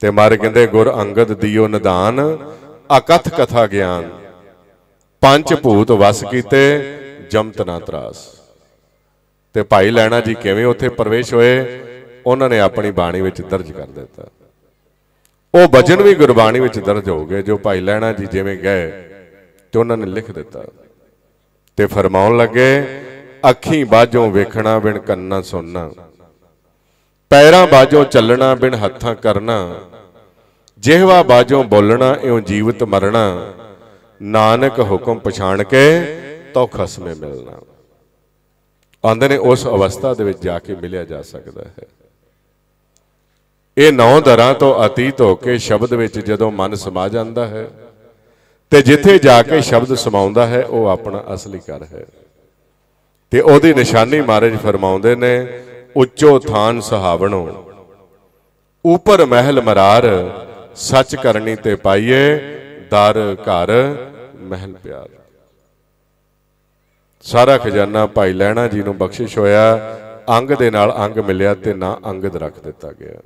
ਤੇ ਮਾਰੇ ਕਹਿੰਦੇ ਗੁਰ ਅੰਗਦ ਦਿਓ ਨਿਦਾਨ ਅਕਥ ਕਥਾ ਗਿਆਨ ਪੰਜ ਭੂਤ ਵਸ ਕੀਤੇ ਜਮਤ ਨਾ ਤਰਾਸ ਤੇ ਭਾਈ ਲੈਣਾ ਜੀ ਕਿਵੇਂ ਉਥੇ ਪ੍ਰਵੇਸ਼ ਹੋਏ ਉਹਨਾਂ ਨੇ ਆਪਣੀ ਬਾਣੀ ਵਿੱਚ ਦਰਜ ਕਰ ਦਿੱਤਾ ਉਹ ਵਜਨ ਵੀ ਗੁਰਬਾਣੀ ਵਿੱਚ ਦਰਜ ਹੋ ਗਏ ਜੋ ਭਾਈ ਲੈਣਾ ਜੀ ਜਿਵੇਂ ਗਏ ਤੇ ਉਹਨਾਂ ਨੇ ਲਿਖ ਦਿੱਤਾ ਤੇ ਫਰਮਾਉਣ ਲੱਗੇ ਅੱਖੀਂ ਬਾਝੋਂ ਵੇਖਣਾ ਬਿਨ ਕੰਨਾਂ ਸੁਣਨਾ ਪੈਰਾਂ ਬਾਝੋਂ ਚੱਲਣਾ ਬਿਨ ਹੱਥਾਂ ਕਰਨਾ ਜਿਹਵਾ ਬਾਝੋਂ ਬੋਲਣਾ ਇਉਂ ਜੀਵਤ ਮਰਣਾ ਨਾਨਕ ਹੁਕਮ ਪਛਾਣ ਕੇ ਤੋ ਖਸਮੇ ਮਿਲਣਾ ਆਂਦੇ ਨੇ ਉਸ ਅਵਸਥਾ ਦੇ ਵਿੱਚ ਜਾ ਕੇ ਮਿਲਿਆ ਜਾ ਸਕਦਾ ਹੈ ਇਹ ਨੌ ਦਰਾਂ ਤੋਂ ਅਤੀਤ ਹੋ ਕੇ ਸ਼ਬਦ ਵਿੱਚ ਜਦੋਂ ਮਨ ਸਮਾ ਜਾਂਦਾ ਹੈ ਤੇ ਜਿੱਥੇ ਜਾ ਕੇ ਸ਼ਬਦ ਸਮਾਉਂਦਾ ਹੈ ਉਹ ਆਪਣਾ ਅਸਲੀ ਕਰ ਹੈ ਤੇ ਉਹਦੀ ਨਿਸ਼ਾਨੀ ਮਹਾਰਾਜ ਫਰਮਾਉਂਦੇ ਨੇ ਉੱਚੋ ਥਾਨ ਸਹਾਵਣੋ ਉਪਰ ਮਹਿਲ ਮਰਾਰ ਸੱਚ ਕਰਨੀ ਤੇ ਪਾਈਏ ਦਰ ਘਰ ਮਹਿਲ ਪਿਆਰ ਸਾਰਾ ਖਜ਼ਾਨਾ ਭਾਈ ਲੈਣਾ ਜੀ ਨੂੰ ਬਖਸ਼ਿਸ਼ ਹੋਇਆ ਅੰਗ ਦੇ ਨਾਲ ਅੰਗ ਮਿਲਿਆ ਤੇ ਨਾ ਅੰਗਦ ਰੱਖ ਦਿੱਤਾ ਗਿਆ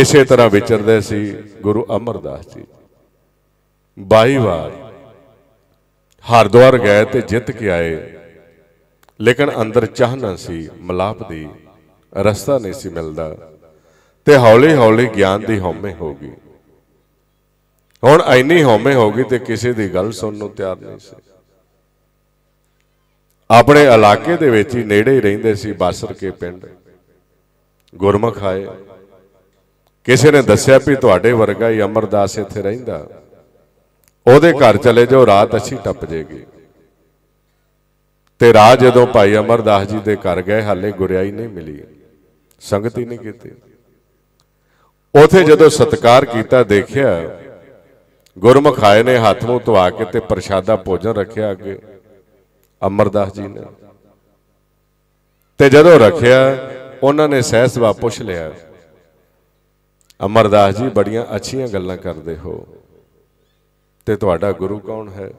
ਇਸੇ ਤਰ੍ਹਾਂ ਵਿਚਰਦੇ ਸੀ ਗੁਰੂ ਅਮਰਦਾਸ ਜੀ 22 ਵਾਰ ਹਰਦੁਆਰ ਗਏ ਤੇ ਜਿੱਤ ਕੇ ਆਏ ਲੇਕਿਨ ਅੰਦਰ ਚਾਹਨਾ ਸੀ ਮਲਾਪ ਦੀ ਰਸਤਾ ਨਹੀਂ ਸੀ ਮਿਲਦਾ ਤੇ ਹੌਲੀ ਹੌਲੀ ਗਿਆਨ ਦੀ ਹਉਮੈ ਹੋ ਗਈ ਹੁਣ ਐਨੀ ਹਉਮੈ ਹੋ ਗਈ ਤੇ ਕਿਸੇ ਦੀ ਗੱਲ ਸੁਣਨ ਨੂੰ ਤਿਆਰ ਨਹੀਂ ਸੀ ਆਪਣੇ ਇਲਾਕੇ ਦੇ ਵਿੱਚ ਹੀ ਨੇੜੇ ਹੀ ਰਹਿੰਦੇ ਸੀ ਬਾਸਰ ਕੇ ਪਿੰਡ ਗੁਰਮਖ ਆਏ ਕਿਸੇ ਨੇ ਦੱਸਿਆ ਵੀ ਤੁਹਾਡੇ ਵਰਗਾ ਹੀ ਅਮਰਦਾਸ ਇੱਥੇ ਰਹਿੰਦਾ ਉਹਦੇ ਘਰ ਚਲੇ ਜਾਓ ਰਾਤ ਅੱਛੀ ਟੱਪ ਜੇਗੀ ਤੇ ਰਾਹ ਜਦੋਂ ਭਾਈ ਅਮਰਦਾਸ ਜੀ ਦੇ ਘਰ ਗਏ ਹਾਲੇ ਗੁਰਿਆਈ ਨਹੀਂ ਮਿਲੀ ਸੰਗਤ ਹੀ ਨਹੀਂ ਕੀਤੀ ਉਥੇ ਜਦੋਂ ਸਤਕਾਰ ਕੀਤਾ ਦੇਖਿਆ ਗੁਰਮੁਖ ਆਏ ਨੇ ਹੱਥ ਨੂੰ ਧਵਾ ਕੇ ਤੇ ਪ੍ਰਸ਼ਾਦਾ ਭੋਜਨ ਰੱਖਿਆ ਅੱਗੇ ਅਮਰਦਾਸ ਜੀ ਨੇ ਤੇ ਜਦੋਂ ਰੱਖਿਆ ਉਹਨਾਂ ਨੇ ਸਹਿਸਵਾ ਪੁੱਛ ਲਿਆ ਅਮਰਦਾਸ ਜੀ ਬੜੀਆਂ ਅੱਛੀਆਂ ਗੱਲਾਂ ਕਰਦੇ ਹੋ ਤੇ ਤੁਹਾਡਾ ਗੁਰੂ ਕੌਣ ਹੈ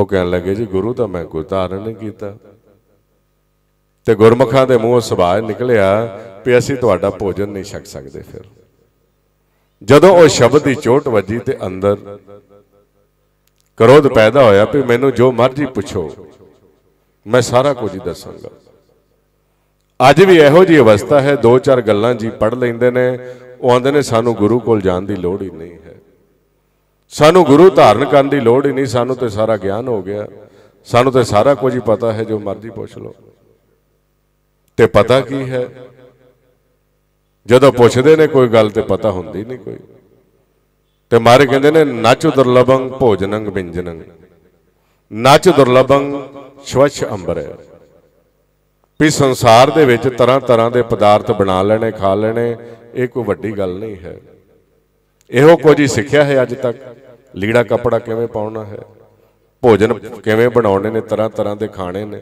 ਉਹ ਕਹਿਣ ਲੱਗੇ ਜੀ ਗੁਰੂ ਤਾਂ ਮੈਂ ਕੋਈ ਧਾਰਨ ਨਹੀਂ ਕੀਤਾ ਤੇ ਗੁਰਮਖਾਂ ਦੇ ਮੂੰਹੋਂ ਸਵਾਲ ਨਿਕਲਿਆ ਕਿ ਅਸੀਂ ਤੁਹਾਡਾ ਭੋਜਨ ਨਹੀਂ ਛਕ ਸਕਦੇ ਫਿਰ ਜਦੋਂ ਉਹ ਸ਼ਬਦ ਦੀ ਚੋਟ ਵੱਜੀ ਤੇ ਅੰਦਰ ਕਰੋਧ ਪੈਦਾ ਹੋਇਆ ਵੀ ਮੈਨੂੰ ਜੋ ਮਰਜ਼ੀ ਪੁੱਛੋ ਮੈਂ ਸਾਰਾ ਕੁਝ ਹੀ ਦੱਸਾਂਗਾ ਅੱਜ ਵੀ ਇਹੋ ਜੀ ਅਵਸਥਾ ਹੈ ਦੋ ਚਾਰ ਗੱਲਾਂ ਜੀ ਪੜ ਲੈਂਦੇ ਨੇ ਉਹ ਆਂਦੇ ਨੇ ਸਾਨੂੰ ਗੁਰੂ ਕੋਲ ਜਾਣ ਦੀ ਲੋੜ ਹੀ ਨਹੀਂ ਹੈ ਸਾਨੂੰ ਗੁਰੂ ਧਾਰਨ ਕਰਨ ਦੀ ਲੋੜ ਹੀ ਨਹੀਂ ਸਾਨੂੰ ਤੇ ਸਾਰਾ ਗਿਆਨ ਹੋ ਗਿਆ ਸਾਨੂੰ ਤੇ ਸਾਰਾ ਕੁਝ ਹੀ ਪਤਾ ਹੈ ਜੋ ਮਰਜ਼ੀ ਪੁੱਛ ਲਓ ਤੇ ਪਤਾ ਕੀ ਹੈ ਜਦੋਂ ਪੁੱਛਦੇ ਨੇ ਕੋਈ ਗੱਲ ਤੇ ਪਤਾ ਹੁੰਦੀ ਨਹੀਂ ਕੋਈ ਤੇ ਮਾਰੇ ਕਹਿੰਦੇ ਨੇ ਨਚ ਦੁਰਲਭੰ ਭੋਜਨੰ ਵਿੰਜਨੰ ਨਚ ਦੁਰਲਭੰ ਸਵਛ ਅੰਬਰ ਵੀ ਸੰਸਾਰ ਦੇ ਵਿੱਚ ਤਰ੍ਹਾਂ ਤਰ੍ਹਾਂ ਦੇ ਪਦਾਰਥ ਬਣਾ ਲੈਣੇ ਖਾ ਲੈਣੇ ਇਹ ਕੋਈ ਵੱਡੀ ਗੱਲ ਨਹੀਂ ਹੈ ਇਹੋ ਕੁਝ ਹੀ ਸਿੱਖਿਆ ਹੈ ਅੱਜ ਤੱਕ ਲੀੜਾ ਕੱਪੜਾ ਕਿਵੇਂ ਪਾਉਣਾ ਹੈ ਭੋਜਨ ਕਿਵੇਂ ਬਣਾਉਣੇ ਨੇ ਤਰ੍ਹਾਂ ਤਰ੍ਹਾਂ ਦੇ ਖਾਣੇ ਨੇ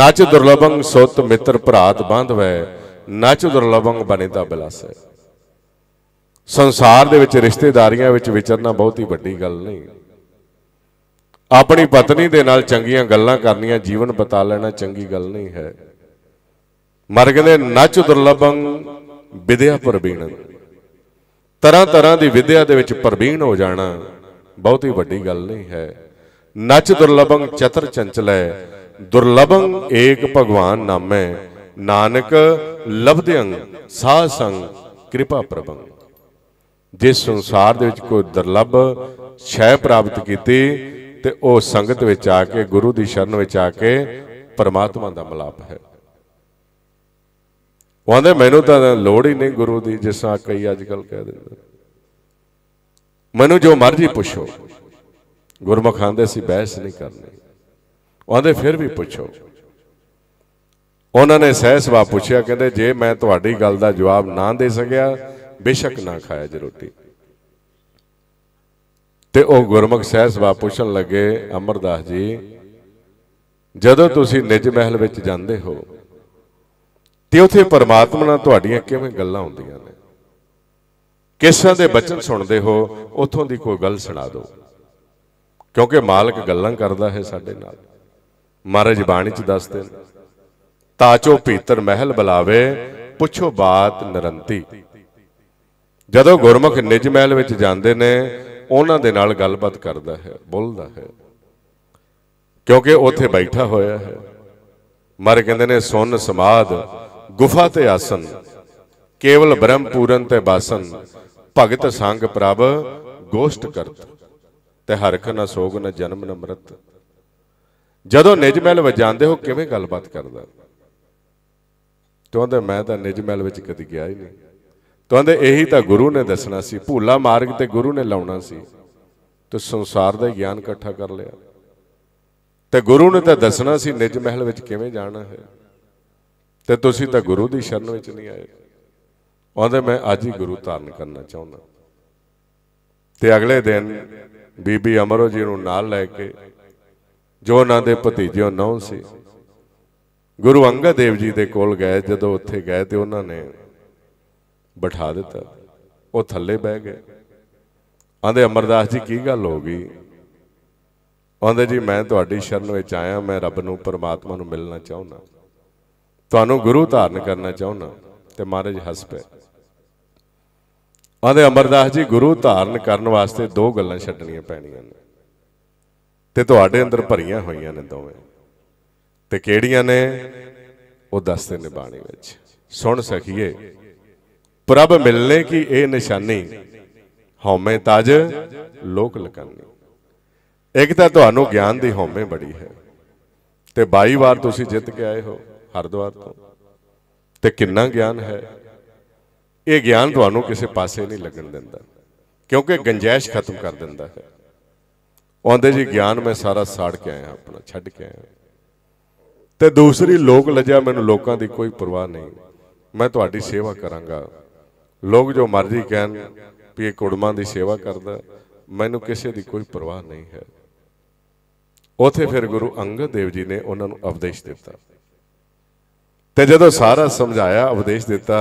ਨਚ ਦੁਰਲਭੰ ਸੁਤ ਮਿੱਤਰ ਭਰਾਤ ਬੰਧਵੈ ਨਚ ਦੁਰਲਭੰ ਬਨੇਤਾ ਬਿਲਾਸੈ ਸੰਸਾਰ ਦੇ ਵਿੱਚ ਰਿਸ਼ਤੇਦਾਰੀਆਂ ਵਿੱਚ ਵਿਚਰਨਾ ਬਹੁਤ ਹੀ ਵੱਡੀ ਗੱਲ ਨਹੀਂ ਆਪਣੀ ਪਤਨੀ ਦੇ ਨਾਲ ਚੰਗੀਆਂ ਗੱਲਾਂ ਕਰਨੀਆਂ ਜੀਵਨ ਬਤਾ ਲੈਣਾ ਚੰਗੀ ਗੱਲ ਨਹੀਂ ਹੈ ਮਰਗ ਦੇ ਨਚ ਦੁਰਲਭੰ ਵਿਦਿਆ ਪਰਬੀਣ ਤਰ੍ਹਾਂ ਤਰ੍ਹਾਂ ਦੀ ਵਿਦਿਆ ਦੇ ਵਿੱਚ ਪਰਬੀਣ ਹੋ ਜਾਣਾ ਬਹੁਤੀ ਵੱਡੀ ਗੱਲ ਨਹੀਂ ਹੈ ਨਚ ਦੁਰਲਭੰ ਚਤਰ ਚੰਚਲੈ ਦੁਰਲਭੰ ਏਕ ਭਗਵਾਨ ਨਾਮੈ ਨਾਨਕ ਲਬਧਿਅੰ ਸਾਧ ਸੰਗ ਕਿਰਪਾ ਪ੍ਰਭੰ ਜਿਸ ਸੰਸਾਰ ਦੇ ਵਿੱਚ ਕੋਈ ਦੁਰਲਭ ਛੈ ਪ੍ਰਾਪਤ ਕੀਤੀ ਤੇ ਉਹ ਸੰਗਤ ਵਿੱਚ ਆ ਕੇ ਗੁਰੂ ਦੀ ਸ਼ਰਨ ਵਿੱਚ ਆ ਕੇ ਪਰਮਾਤਮਾ ਦਾ ਮਲਾਪ ਹੈ ਉਹਦੇ ਮੈਨੂੰ ਤਾਂ ਲੋੜ ਹੀ ਨਹੀਂ ਗੁਰੂ ਦੀ ਜਿਸ ਤਰ੍ਹਾਂ ਕਈ ਅੱਜ ਕੱਲ ਕਹਿ ਦਿੰਦੇ ਮੈਨੂੰ ਜੋ ਮਰਜ਼ੀ ਪੁੱਛੋ ਗੁਰਮੁਖ ਆਂਦੇ ਸੀ ਬਹਿਸ ਨਹੀਂ ਕਰਨੀ ਉਹਦੇ ਫਿਰ ਵੀ ਪੁੱਛੋ ਉਹਨਾਂ ਨੇ ਸਹਿਸਵਾ ਪੁੱਛਿਆ ਕਹਿੰਦੇ ਜੇ ਮੈਂ ਤੁਹਾਡੀ ਗੱਲ ਦਾ ਜਵਾਬ ਨਾ ਦੇ ਸਕਿਆ ਬੇਸ਼ੱਕ ਨਾ ਖਾਇਆ ਜੇ ਰੋਟੀ ਤੇ ਉਹ ਗੁਰਮੁਖ ਸਹਿ ਸਵਾ ਪੁੱਛਣ ਲੱਗੇ ਅਮਰਦਾਸ ਜੀ ਜਦੋਂ ਤੁਸੀਂ ਨਿਜ ਮਹਿਲ ਵਿੱਚ ਜਾਂਦੇ ਹੋ ਤੇ ਉਥੇ ਪਰਮਾਤਮਾ ਨਾਲ ਤੁਹਾਡੀਆਂ ਕਿਵੇਂ ਗੱਲਾਂ ਹੁੰਦੀਆਂ ਨੇ ਕਿਸਾਂ ਦੇ ਬਚਨ ਸੁਣਦੇ ਹੋ ਉਥੋਂ ਦੀ ਕੋਈ ਗੱਲ ਸੁਣਾ ਦਿਓ ਕਿਉਂਕਿ ਮਾਲਕ ਗੱਲਾਂ ਕਰਦਾ ਹੈ ਸਾਡੇ ਨਾਲ ਮਹਾਰਾਜ ਬਾਣੀ ਚ ਦੱਸਦੇ ਨੇ ਤਾਚੋ ਭੀਤਰ ਮਹਿਲ ਬੁਲਾਵੇ ਪੁੱਛੋ ਬਾਤ ਨਰੰਤੀ ਜਦੋਂ ਗੁਰਮੁਖ ਨਿਜ ਮਹਿਲ ਵਿੱਚ ਜਾਂਦੇ ਨੇ ਉਹਨਾਂ ਦੇ ਨਾਲ ਗੱਲਬਾਤ ਕਰਦਾ ਹੈ ਬੋਲਦਾ ਹੈ ਕਿਉਂਕਿ ਉੱਥੇ ਬੈਠਾ ਹੋਇਆ ਹੈ ਮਰ ਕਹਿੰਦੇ ਨੇ ਸੁਨ ਸਮਾਦ ਗੁਫਾ ਤੇ ਆਸਨ ਕੇਵਲ ਬ੍ਰਹਮ ਪੂਰਨ ਤੇ ਬਾਸਨ ਭਗਤ ਸੰਗ ਪ੍ਰਭ ਗੋਸ਼ਟ ਕਰਤ ਤੇ ਹਰਖ ਨਾ ਸੋਗ ਨਾ ਜਨਮ ਨ ਮਰਤ ਜਦੋਂ ਨਿਜ ਮਹਿਲ ਵਿੱਚ ਜਾਂਦੇ ਹੋ ਕਿਵੇਂ ਗੱਲਬਾਤ ਕਰਦਾ ਤੂੰ ਆਂਦਾ ਮੈਂ ਤਾਂ ਨਿਜ ਮਹਿਲ ਵਿੱਚ ਕਦੀ ਗਿਆ ਹੀ ਨਹੀਂ ਕਹਿੰਦੇ ਇਹੀ ਤਾਂ ਗੁਰੂ ਨੇ ਦੱਸਣਾ ਸੀ ਭੂਲਾ ਮਾਰਗ ਤੇ ਗੁਰੂ ਨੇ ਲਾਉਣਾ ਸੀ ਤੇ ਸੰਸਾਰ ਦਾ ਗਿਆਨ ਇਕੱਠਾ ਕਰ ਲਿਆ ਤੇ ਗੁਰੂ ਨੇ ਤਾਂ ਦੱਸਣਾ ਸੀ ਨਿਜ ਮਹਿਲ ਵਿੱਚ ਕਿਵੇਂ ਜਾਣਾ ਹੈ ਤੇ ਤੁਸੀਂ ਤਾਂ ਗੁਰੂ ਦੀ ਸ਼ਰਨ ਵਿੱਚ ਨਹੀਂ ਆਏ ਉਹਦੇ ਮੈਂ ਅੱਜ ਹੀ ਗੁਰੂ ਧਾਰਨ ਕਰਨਾ ਚਾਹੁੰਦਾ ਤੇ ਅਗਲੇ ਦਿਨ ਬੀਬੀ ਅਮਰੋ ਜੀ ਨੂੰ ਨਾਲ ਲੈ ਕੇ ਜੋ ਉਹਨਾਂ ਦੇ ਭਤੀਜੇ ਨੌ ਸੀ ਗੁਰੂ ਅੰਗਦ ਦੇਵ ਜੀ ਦੇ ਕੋਲ ਗਏ ਜਦੋਂ ਉੱਥੇ ਗਏ ਤੇ ਉਹਨਾਂ ਨੇ ਬਿਠਾ ਦਿੱਤਾ ਉਹ ਥੱਲੇ ਬਹਿ ਗਏ ਆਂਦੇ ਅਮਰਦਾਸ ਜੀ ਕੀ ਗੱਲ ਹੋ ਗਈ ਆਂਦੇ ਜੀ ਮੈਂ ਤੁਹਾਡੀ ਸ਼ਰਨ ਵਿੱਚ ਆਇਆ ਮੈਂ ਰੱਬ ਨੂੰ ਪਰਮਾਤਮਾ ਨੂੰ ਮਿਲਣਾ ਚਾਹੁੰਦਾ ਤੁਹਾਨੂੰ ਗੁਰੂ ਧਾਰਨ ਕਰਨਾ ਚਾਹੁੰਦਾ ਤੇ ਮਹਾਰਾਜ ਹੱਸ ਪਏ ਆਂਦੇ ਅਮਰਦਾਸ ਜੀ ਗੁਰੂ ਧਾਰਨ ਕਰਨ ਵਾਸਤੇ ਦੋ ਗੱਲਾਂ ਛੱਡਣੀਆਂ ਪੈਣੀਆਂ ਨੇ ਤੇ ਤੁਹਾਡੇ ਅੰਦਰ ਭਰੀਆਂ ਹੋਈਆਂ ਨੇ ਦੋਵੇਂ ਤੇ ਕਿਹੜੀਆਂ ਨੇ ਉਹ ਦੱਸਦੇ ਨੇ ਬਾਣੀ ਵਿੱਚ ਸੁਣ ਸਕੀਏ ਪ੍ਰਭ ਮਿਲਨੇ ਕੀ ਇਹ ਨਿਸ਼ਾਨੀ ਹਉਮੈ ਤਜ ਲੋਕ ਲਕੰਨੀ ਇੱਕ ਤਾਂ ਤੁਹਾਨੂੰ ਗਿਆਨ ਦੀ ਹਉਮੈ ਬੜੀ ਹੈ ਤੇ 22 ਵਾਰ ਤੁਸੀਂ ਜਿੱਤ ਕੇ ਆਏ ਹੋ ਹਰਦੁਆਰ ਤੋਂ ਤੇ ਕਿੰਨਾ ਗਿਆਨ ਹੈ ਇਹ ਗਿਆਨ ਤੁਹਾਨੂੰ ਕਿਸੇ ਪਾਸੇ ਨਹੀਂ ਲੱਗਣ ਦਿੰਦਾ ਕਿਉਂਕਿ ਗੰਜੈਸ਼ ਖਤਮ ਕਰ ਦਿੰਦਾ ਹੈ ਆਉਂਦੇ ਜੀ ਗਿਆਨ ਮੈਂ ਸਾਰਾ ਸਾੜ ਕੇ ਆਇਆ ਆਪਣਾ ਛੱਡ ਕੇ ਆਇਆ ਤੇ ਦੂਸਰੀ ਲੋਕ ਲਜਾ ਮੈਨੂੰ ਲੋਕਾਂ ਦੀ ਕੋਈ ਪਰਵਾਹ ਨਹੀਂ ਮੈਂ ਤੁਹਾਡੀ ਸੇਵਾ ਕਰਾਂਗਾ ਲੋਕ ਜੋ ਮਰਜ਼ੀ ਕਹਿਣ ਵੀ ਇਹ ਕੁੜਮਾਂ ਦੀ ਸੇਵਾ ਕਰਦਾ ਮੈਨੂੰ ਕਿਸੇ ਦੀ ਕੋਈ ਪਰਵਾਹ ਨਹੀਂ ਹੈ ਉਥੇ ਫਿਰ ਗੁਰੂ ਅੰਗਦ ਦੇਵ ਜੀ ਨੇ ਉਹਨਾਂ ਨੂੰ ਉਪਦੇਸ਼ ਦਿੱਤਾ ਤੇ ਜਦੋਂ ਸਾਰਾ ਸਮਝਾਇਆ ਉਪਦੇਸ਼ ਦਿੱਤਾ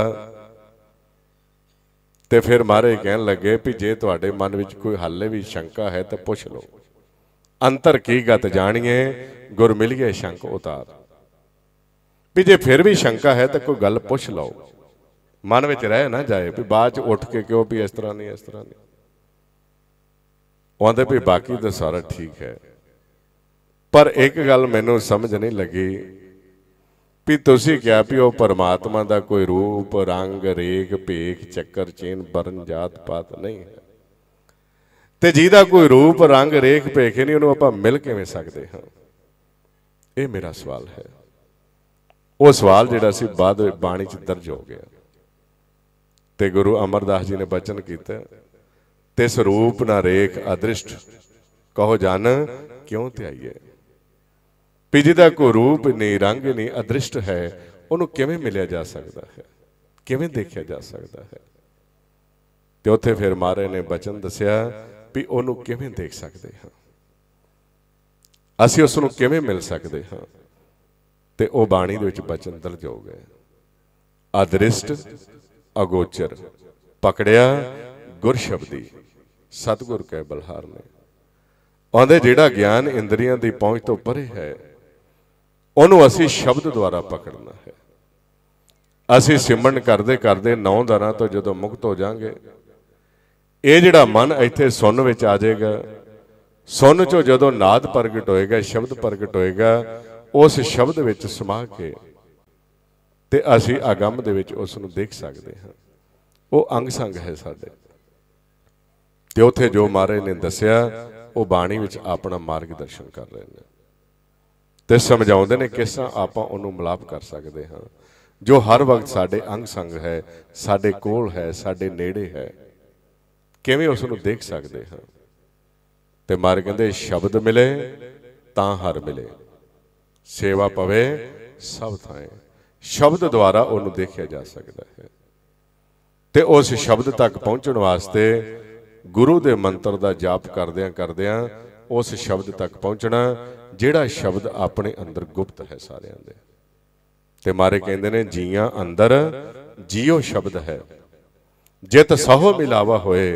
ਤੇ ਫਿਰ ਮਾਰੇ ਕਹਿਣ ਲੱਗੇ ਵੀ ਜੇ ਤੁਹਾਡੇ ਮਨ ਵਿੱਚ ਕੋਈ ਹੱਲੇ ਵੀ ਸ਼ੰਕਾ ਹੈ ਤਾਂ ਪੁੱਛ ਲਓ ਅੰਤਰ ਕੀ ਗਤ ਜਾਣੀਏ ਗੁਰ ਗਏ ਸ਼ੰਕ ਉਤਾਰ ਵੀ ਜੇ ਫਿਰ ਵੀ ਸ਼ੰਕਾ ਹੈ ਤਾਂ ਕੋਈ ਗੱਲ ਪੁੱਛ ਲਓ ਮਨ ਵਿੱਚ ਰਹਿ ਨਾ ਜਾਏ ਵੀ ਬਾਅਦ ਚ ਉੱਠ ਕੇ ਕਿਉਂ ਵੀ ਇਸ ਤਰ੍ਹਾਂ ਨਹੀਂ ਇਸ ਤਰ੍ਹਾਂ ਨਹੀਂ ਉਹਦੇ ਵੀ ਬਾਕੀ ਤਾਂ ਸਾਰਾ ਠੀਕ ਹੈ ਪਰ ਇੱਕ ਗੱਲ ਮੈਨੂੰ ਸਮਝ ਨਹੀਂ ਲੱਗੀ ਵੀ ਤੁਸੀਂ ਕਿਹਾ ਵੀ ਉਹ ਪਰਮਾਤਮਾ ਦਾ ਕੋਈ ਰੂਪ ਰੰਗ ਰੇਖ ਭੇਖ ਚੱਕਰ ਚੇਨ ਬਰਨ ਜਾਤ ਪਾਤ ਨਹੀਂ ਹੈ ਤੇ ਜਿਹਦਾ ਕੋਈ ਰੂਪ ਰੰਗ ਰੇਖ ਭੇਖ ਨਹੀਂ ਉਹਨੂੰ ਆਪਾਂ ਮਿਲ ਕਿਵੇਂ ਸਕਦੇ ਹਾਂ ਇਹ ਮੇਰਾ ਸਵਾਲ ਹੈ ਉਹ ਸਵਾਲ ਜਿਹੜਾ ਸੀ ਬਾਅਦ ਵਿੱਚ ਬਾਣੀ 'ਚ ਦਰਜ ਹੋ ਗਿਆ ਤੇ ਗੁਰੂ ਅਮਰਦਾਸ ਜੀ ਨੇ ਬਚਨ ਕੀਤਾ ਤਿਸ ਰੂਪ ਨਾ ਰੇਖ ਅਦ੍ਰਿਸ਼ਟ ਕਹੋ ਜਨ ਕਿਉਂ ਧਿਆਈਏ ਵੀ ਦਾ ਕੋ ਰੂਪ ਨਹੀਂ ਰੰਗ ਨਹੀਂ ਅਦ੍ਰਿਸ਼ਟ ਹੈ ਉਹਨੂੰ ਕਿਵੇਂ ਮਿਲਿਆ ਜਾ ਸਕਦਾ ਹੈ ਕਿਵੇਂ ਦੇਖਿਆ ਜਾ ਸਕਦਾ ਹੈ ਤੇ ਉੱਥੇ ਫਿਰ ਮਾਰੇ ਨੇ ਬਚਨ ਦੱਸਿਆ ਵੀ ਉਹਨੂੰ ਕਿਵੇਂ ਦੇਖ ਸਕਦੇ ਹਾਂ ਅਸੀਂ ਉਸ ਨੂੰ ਕਿਵੇਂ ਮਿਲ ਸਕਦੇ ਹਾਂ ਤੇ ਉਹ ਬਾਣੀ ਦੇ ਵਿੱਚ ਬਚਨ ਦਰਜ ਹੋ ਗਏ ਅਦ੍ਰਿਸ਼ਟ ਅਗੋਚਰ ਪਕੜਿਆ ਗੁਰ ਸ਼ਬਦੀ ਸਤਗੁਰ ਕੈ ਬਲਹਾਰ ਨੇ ਆਉਂਦੇ ਜਿਹੜਾ ਗਿਆਨ ਇੰਦਰੀਆਂ ਦੀ ਪਹੁੰਚ ਤੋਂ ਪਰੇ ਹੈ ਉਹਨੂੰ ਅਸੀਂ ਸ਼ਬਦ ਦੁਆਰਾ ਪਕੜਨਾ ਹੈ ਅਸੀਂ ਸਿਮਰਨ ਕਰਦੇ ਕਰਦੇ ਨੌ ਦਰਾਂ ਤੋਂ ਜਦੋਂ ਮੁਕਤ ਹੋ ਜਾਾਂਗੇ ਇਹ ਜਿਹੜਾ ਮਨ ਇੱਥੇ ਸੁਣ ਵਿੱਚ ਆ ਜਾਏਗਾ ਸੁਣ ਚੋਂ ਜਦੋਂ ਨਾਦ ਪ੍ਰਗਟ ਹੋਏਗਾ ਸ਼ਬਦ ਪ੍ਰਗਟ ਹੋਏਗਾ ਉਸ ਸ਼ਬਦ ਵਿੱਚ ਸਮਾ ਕੇ ਤੇ ਅਸੀਂ ਆਗਮ ਦੇ ਵਿੱਚ ਉਸ ਨੂੰ ਦੇਖ ਸਕਦੇ ਹਾਂ ਉਹ ਅੰਗ ਸੰਗ ਹੈ ਸਾਡੇ ਤੇ ਉਥੇ ਜੋ ਮਾਰੇ ਨੇ ਦੱਸਿਆ ਉਹ ਬਾਣੀ ਵਿੱਚ ਆਪਣਾ ਮਾਰਗਦਰਸ਼ਨ ਕਰ ਰਹੇ ਨੇ ਤੇ ਸਮਝਾਉਂਦੇ ਨੇ ਕਿਸ ਤਰ੍ਹਾਂ ਆਪਾਂ ਉਹਨੂੰ ਮਲਾਪ ਕਰ ਸਕਦੇ ਹਾਂ ਜੋ ਹਰ ਵਕਤ ਸਾਡੇ ਅੰਗ ਸੰਗ ਹੈ ਸਾਡੇ ਕੋਲ ਹੈ ਸਾਡੇ ਨੇੜੇ ਹੈ ਕਿਵੇਂ ਉਸ ਨੂੰ ਦੇਖ ਸਕਦੇ ਹਾਂ ਤੇ ਮਾਰ ਕਹਿੰਦੇ ਸ਼ਬਦ ਮਿਲੇ ਤਾਂ ਹਰ ਮਿਲੇ ਸੇਵਾ ਪਵੇ ਸਭ ਥਾਂ ਸ਼ਬਦ ਦੁਆਰਾ ਉਹਨੂੰ ਦੇਖਿਆ ਜਾ ਸਕਦਾ ਹੈ ਤੇ ਉਸ ਸ਼ਬਦ ਤੱਕ ਪਹੁੰਚਣ ਵਾਸਤੇ ਗੁਰੂ ਦੇ ਮੰਤਰ ਦਾ ਜਾਪ ਕਰਦਿਆਂ ਕਰਦਿਆਂ ਉਸ ਸ਼ਬਦ ਤੱਕ ਪਹੁੰਚਣਾ ਜਿਹੜਾ ਸ਼ਬਦ ਆਪਣੇ ਅੰਦਰ ਗੁਪਤ ਹੈ ਸਾਰਿਆਂ ਦੇ ਤੇ ਮਾਰੇ ਕਹਿੰਦੇ ਨੇ ਜੀਆਂ ਅੰਦਰ ਜੀਓ ਸ਼ਬਦ ਹੈ ਜਿਤ ਸਹੋ ਮਿਲਾਵਾ ਹੋਏ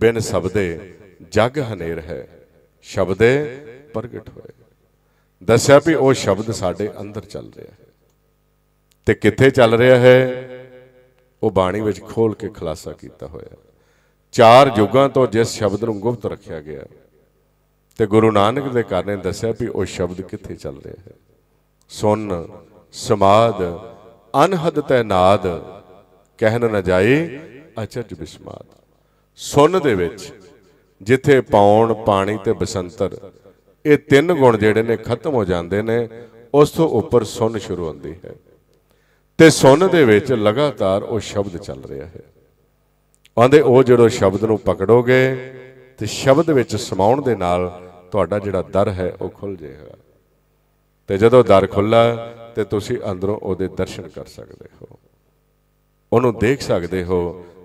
ਬਿਨ ਸ਼ਬਦੇ ਜਗ ਹਨੇਰ ਹੈ ਸ਼ਬਦੇ ਪ੍ਰਗਟ ਹੋਏ ਦੱਸਿਆ ਵੀ ਉਹ ਸ਼ਬਦ ਸਾਡੇ ਅੰਦਰ ਚੱਲ ਰਿਹਾ ਤੇ ਕਿੱਥੇ ਚੱਲ ਰਿਹਾ ਹੈ ਉਹ ਬਾਣੀ ਵਿੱਚ ਖੋਲ ਕੇ ਖੁਲਾਸਾ ਕੀਤਾ ਹੋਇਆ ਚਾਰ ਯੁੱਗਾਂ ਤੋਂ ਜਿਸ ਸ਼ਬਦ ਨੂੰ ਗੁਪਤ ਰੱਖਿਆ ਗਿਆ ਤੇ ਗੁਰੂ ਨਾਨਕ ਦੇ ਘਰ ਨੇ ਦੱਸਿਆ ਵੀ ਉਹ ਸ਼ਬਦ ਕਿੱਥੇ ਚੱਲ ਰਿਹਾ ਹੈ ਸੁਨ ਸਮਾਦ ਅਨਹਦ ਤੈ ਨਾਦ ਕਹਿਣ ਨਾ ਜਾਏ ਅਚਰਜ ਬਿਸਮਾਦ ਸੁਨ ਦੇ ਵਿੱਚ ਜਿੱਥੇ ਪਾਉਣ ਪਾਣੀ ਤੇ ਬਸੰਤਰ ਇਹ ਤਿੰਨ ਗੁਣ ਜਿਹੜੇ ਨੇ ਖਤਮ ਹੋ ਜਾਂਦੇ ਨੇ ਉਸ ਤੋਂ ਉੱਪਰ ਸੁਨ ਸ਼ੁਰੂ ਹੁੰਦੀ ਹੈ ਤੇ ਸੁਣ ਦੇ ਵਿੱਚ ਲਗਾਤਾਰ ਉਹ ਸ਼ਬਦ ਚੱਲ ਰਿਹਾ ਹੈ ਆਂਦੇ ਉਹ ਜਿਹੜਾ ਸ਼ਬਦ ਨੂੰ ਪਕੜੋਗੇ ਤੇ ਸ਼ਬਦ ਵਿੱਚ ਸਮਾਉਣ ਦੇ ਨਾਲ ਤੁਹਾਡਾ ਜਿਹੜਾ ਦਰ ਹੈ ਉਹ ਖੁੱਲ ਜਾਏਗਾ ਤੇ ਜਦੋਂ ਦਰ ਖੁੱਲਾ ਤੇ ਤੁਸੀਂ ਅੰਦਰੋਂ ਉਹਦੇ ਦਰਸ਼ਨ ਕਰ ਸਕਦੇ ਹੋ ਉਹਨੂੰ ਦੇਖ ਸਕਦੇ ਹੋ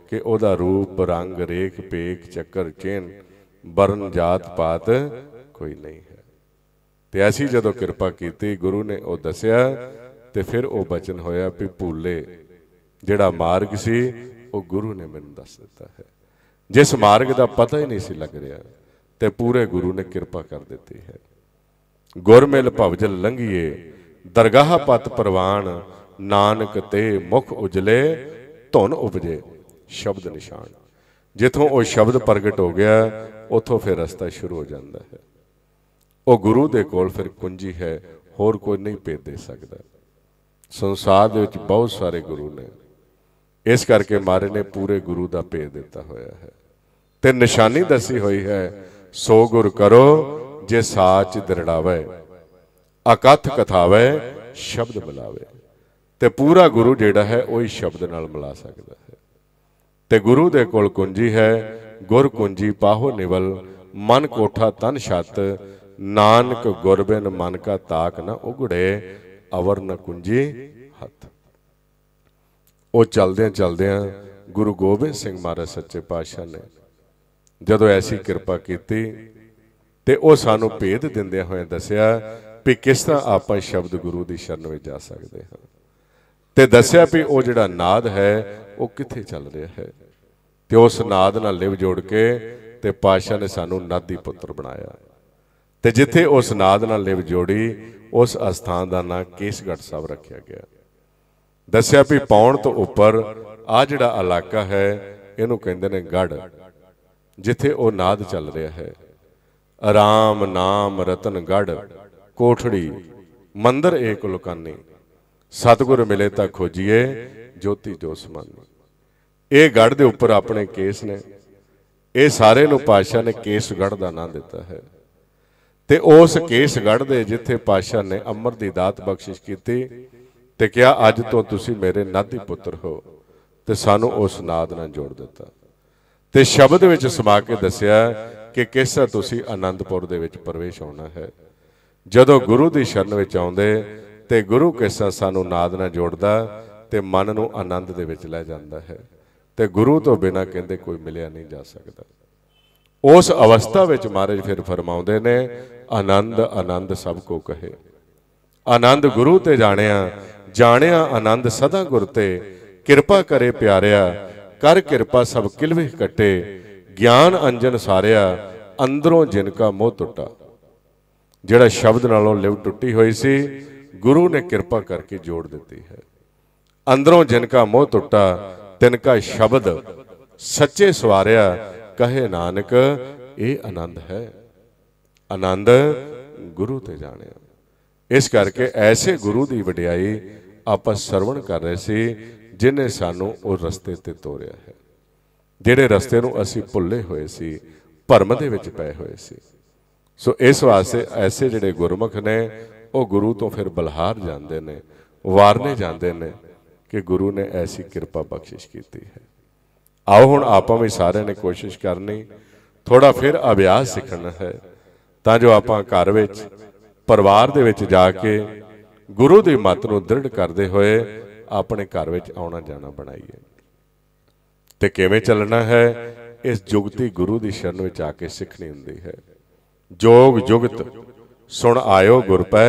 ਕਿ ਉਹਦਾ ਰੂਪ ਰੰਗ ਰੇਖ ਪੇਖ ਚੱਕਰ ਚੇਨ ਵਰਨ ਜਾਤ ਪਾਤ ਕੋਈ ਨਹੀਂ ਹੈ ਤੇ ਐਸੀ ਜਦੋਂ ਕਿਰਪਾ ਕੀਤੀ ਗੁਰੂ ਨੇ ਉਹ ਦੱਸਿਆ ਤੇ ਫਿਰ ਉਹ ਬਚਨ ਹੋਇਆ ਵੀ ਭੂਲੇ ਜਿਹੜਾ ਮਾਰਗ ਸੀ ਉਹ ਗੁਰੂ ਨੇ ਮੈਨੂੰ ਦੱਸ ਦਿੱਤਾ ਹੈ ਜਿਸ ਮਾਰਗ ਦਾ ਪਤਾ ਹੀ ਨਹੀਂ ਸੀ ਲੱਗ ਰਿਹਾ ਤੇ ਪੂਰੇ ਗੁਰੂ ਨੇ ਕਿਰਪਾ ਕਰ ਦਿੱਤੀ ਹੈ ਗੁਰਮਿਲ ਭਵਜਲ ਲੰਘੀਏ ਦਰਗਾਹ ਪਤ ਪ੍ਰਵਾਨ ਨਾਨਕ ਤੇ ਮੁਖ ਉਜਲੇ ਧੁਨ ਉਪਜੇ ਸ਼ਬਦ ਨਿਸ਼ਾਨ ਜਿੱਥੋਂ ਉਹ ਸ਼ਬਦ ਪ੍ਰਗਟ ਹੋ ਗਿਆ ਉੱਥੋਂ ਫਿਰ ਰਸਤਾ ਸ਼ੁਰੂ ਹੋ ਜਾਂਦਾ ਹੈ ਉਹ ਗੁਰੂ ਦੇ ਕੋਲ ਫਿਰ ਕੁੰਜੀ ਹੈ ਹੋਰ ਕੋਈ ਨਹੀਂ ਪੇਦੇ ਦੇ ਸਕਦਾ ਸੰਸਾਰ ਦੇ ਵਿੱਚ ਬਹੁਤ ਸਾਰੇ ਗੁਰੂ ਨੇ ਇਸ ਕਰਕੇ ਮਾਰੇ ਨੇ ਪੂਰੇ ਗੁਰੂ ਦਾ ਭੇਦ ਦਿੱਤਾ ਹੋਇਆ ਹੈ ਤੇ ਨਿਸ਼ਾਨੀ ਦੱਸੀ ਹੋਈ ਹੈ ਸੋ ਗੁਰ ਕਰੋ ਜੇ ਸਾਚ ਦਿਰੜਾਵੇ ਅਕਥ ਕਥਾਵੇ ਸ਼ਬਦ ਬੁਲਾਵੇ ਤੇ ਪੂਰਾ ਗੁਰੂ ਜਿਹੜਾ ਹੈ ਉਹ ਹੀ ਸ਼ਬਦ ਨਾਲ ਮਿਲਾ ਸਕਦਾ ਹੈ ਤੇ ਗੁਰੂ ਦੇ ਕੋਲ ਕੁੰਜੀ ਹੈ ਗੁਰ ਕੁੰਜੀ ਪਾਹੋ ਨਿਵਲ ਮਨ ਕੋਠਾ ਤਨ ਛਤ ਨਾਨਕ ਗੁਰਬਿਨ ਮਨ ਕਾ ਤਾਕ ਨਾ ਉਗੜੇ ਅਵਰ ਨ ਹੱਥ ਉਹ ਚਲਦਿਆਂ ਚਲਦਿਆਂ ਗੁਰੂ ਗੋਬਿੰਦ ਸਿੰਘ ਮਹਾਰਾਜ ਸੱਚੇ ਪਾਤਸ਼ਾਹ ਨੇ ਜਦੋਂ ਐਸੀ ਕਿਰਪਾ ਕੀਤੀ ਤੇ ਉਹ ਸਾਨੂੰ ਭੇਦ ਦਿੰਦੇ ਹੋਏ ਦੱਸਿਆ ਵੀ ਕਿਸ ਤਰ੍ਹਾਂ ਆਪਾਂ ਸ਼ਬਦ ਗੁਰੂ ਦੀ ਸ਼ਰਨ ਵਿੱਚ ਜਾ ਸਕਦੇ ਹਾਂ ਤੇ ਦੱਸਿਆ ਵੀ ਉਹ ਜਿਹੜਾ ਨਾਦ ਹੈ ਉਹ ਕਿੱਥੇ ਚੱਲ ਰਿਹਾ ਹੈ ਤੇ ਉਸ ਨਾਦ ਨਾਲ ਲਿਵ ਜੋੜ ਕੇ ਤੇ ਪਾਤਸ਼ਾਹ ਨੇ ਸਾਨੂੰ ਨਾਦੀ ਪੁੱਤਰ ਬਣਾਇਆ ਤੇ ਜਿੱਥੇ ਉਸ ਨਾਦ ਨਾਲ ਲਿਵ ਜੋੜੀ ਉਸ ਅਸਥਾਨ ਦਾ ਨਾਂ ਕੇਸਗੜ ਸਾਹਿਬ ਰੱਖਿਆ ਗਿਆ ਦੱਸਿਆ ਵੀ ਪੌਣ ਤੋਂ ਉੱਪਰ ਆ ਜਿਹੜਾ ਇਲਾਕਾ ਹੈ ਇਹਨੂੰ ਕਹਿੰਦੇ ਨੇ ਗੜ ਜਿੱਥੇ ਉਹ ਨਾਦ ਚੱਲ ਰਿਹਾ ਹੈ ਆਰਾਮ ਨਾਮ ਰਤਨ ਗੜ ਕੋਠੜੀ ਮੰਦਰ ਏਕ ਲੋਕਾਨੀ ਸਤਗੁਰ ਮਿਲੇ ਤਾਂ ਖੋਜੀਏ ਜੋਤੀ ਜੋਸਮਾਨੀ ਇਹ ਗੜ ਦੇ ਉੱਪਰ ਆਪਣੇ ਕੇਸ ਨੇ ਇਹ ਸਾਰੇ ਨੂੰ ਪਾਸ਼ਾ ਨੇ ਕੇਸਗੜ ਦਾ ਨਾਮ ਦਿੱਤਾ ਹੈ ਤੇ ਉਸ ਕੇਸਗੜ ਦੇ ਜਿੱਥੇ ਪਾਸ਼ਾ ਨੇ ਅਮਰ ਦੀ ਦਾਤ ਬਖਸ਼ਿਸ਼ ਕੀਤੀ ਤੇ ਕਿਹਾ ਅੱਜ ਤੋਂ ਤੁਸੀਂ ਮੇਰੇ ਨਾਦੀ ਪੁੱਤਰ ਹੋ ਤੇ ਸਾਨੂੰ ਉਸ ਨਾਦ ਨਾਲ ਜੋੜ ਦਿੱਤਾ ਤੇ ਸ਼ਬਦ ਵਿੱਚ ਸਮਾ ਕੇ ਦੱਸਿਆ ਕਿ ਕਿਸਾ ਤੁਸੀਂ ਆਨੰਦਪੁਰ ਦੇ ਵਿੱਚ ਪ੍ਰਵੇਸ਼ ਹੋਣਾ ਹੈ ਜਦੋਂ ਗੁਰੂ ਦੀ ਸ਼ਰਨ ਵਿੱਚ ਆਉਂਦੇ ਤੇ ਗੁਰੂ ਕਿਸਾ ਸਾਨੂੰ ਨਾਦ ਨਾਲ ਜੋੜਦਾ ਤੇ ਮਨ ਨੂੰ ਆਨੰਦ ਦੇ ਵਿੱਚ ਲੈ ਜਾਂਦਾ ਹੈ ਤੇ ਗੁਰੂ ਤੋਂ ਬਿਨਾ ਕਹਿੰਦੇ ਕੋਈ ਮਿਲਿਆ ਨਹੀਂ ਜਾ ਸਕਦਾ ਉਸ ਅਵਸਥਾ ਵਿੱਚ ਮਹਾਰਾਜ ਫਿਰ ਫਰਮਾਉਂਦੇ ਨੇ ਆਨੰਦ ਆਨੰਦ ਸਭ ਕੋ ਕਹੇ ਆਨੰਦ ਗੁਰੂ ਤੇ ਜਾਣਿਆ ਜਾਣਿਆ ਆਨੰਦ ਸਦਾ ਗੁਰ ਤੇ ਕਿਰਪਾ ਕਰੇ ਪਿਆਰਿਆ ਕਰ ਕਿਰਪਾ ਸਭ ਕਿਲਵੇ ਕੱਟੇ ਗਿਆਨ ਅੰਜਨ ਸਾਰਿਆ ਅੰਦਰੋਂ ਜਿਨ ਕਾ ਮੋਹ ਟੁੱਟਾ ਜਿਹੜਾ ਸ਼ਬਦ ਨਾਲੋਂ ਲਿਵ ਟੁੱਟੀ ਹੋਈ ਸੀ ਗੁਰੂ ਨੇ ਕਿਰਪਾ ਕਰਕੇ ਜੋੜ ਦਿੱਤੀ ਹੈ ਅੰਦਰੋਂ ਜਿਨ ਕਾ ਮੋਹ ਟੁੱਟਾ ਤਿਨ ਕਾ ਸ਼ਬਦ ਸੱਚੇ ਸਵਾਰਿਆ ਕਹੇ ਨਾਨਕ ਇਹ ਆਨੰਦ ਹੈ ਆਨੰਦ ਗੁਰੂ ਤੇ ਜਾਣਿਆ ਇਸ ਕਰਕੇ ਐਸੇ ਗੁਰੂ ਦੀ ਵਡਿਆਈ ਆਪਾਂ ਸਰਵਣ ਕਰ ਰਹੇ ਸੀ ਜਿਨੇ ਸਾਨੂੰ ਉਹ ਰਸਤੇ ਤੇ ਤੋਰਿਆ ਹੈ ਜਿਹੜੇ ਰਸਤੇ ਨੂੰ ਅਸੀਂ ਭੁੱਲੇ ਹੋਏ ਸੀ ਭਰਮ ਦੇ ਵਿੱਚ ਪਏ ਹੋਏ ਸੀ ਸੋ ਇਸ ਵਾਸਤੇ ਐਸੇ ਜਿਹੜੇ ਗੁਰਮੁਖ ਨੇ ਉਹ ਗੁਰੂ ਤੋਂ ਫਿਰ ਬਲਹਾਰ ਜਾਂਦੇ ਨੇ ਵਾਰਨੇ ਜਾਂਦੇ ਨੇ ਕਿ ਗੁਰੂ ਨੇ ਐਸੀ ਕਿਰਪਾ ਬਖਸ਼ਿਸ਼ ਕੀਤੀ ਹੈ ਆਓ ਹੁਣ ਆਪਾਂ ਵੀ ਸਾਰਿਆਂ ਨੇ ਕੋਸ਼ਿਸ਼ ਕਰਨੀ ਥੋੜਾ ਫਿਰ ਅਭਿਆਸ ਸਿੱਖਣਾ ਹੈ ਤਾਂ ਜੋ ਆਪਾਂ ਘਰ ਵਿੱਚ ਪਰਿਵਾਰ ਦੇ ਵਿੱਚ ਜਾ ਕੇ ਗੁਰੂ ਦੀ ਮੱਤ ਨੂੰ ਦ੍ਰਿੜ ਕਰਦੇ ਹੋਏ ਆਪਣੇ ਘਰ ਵਿੱਚ ਆਉਣਾ ਜਾਣਾ ਬਣਾਈਏ ਤੇ ਕਿਵੇਂ ਚੱਲਣਾ ਹੈ ਇਸ ਜੁਗਤੀ ਗੁਰੂ ਦੀ ਸ਼ਰਨ ਵਿੱਚ ਆ ਕੇ ਸਿੱਖਣੀ ਹੁੰਦੀ ਹੈ ਜੋਗ ਜੁਗਤ ਸੁਣ ਆਇਓ ਗੁਰਪੈ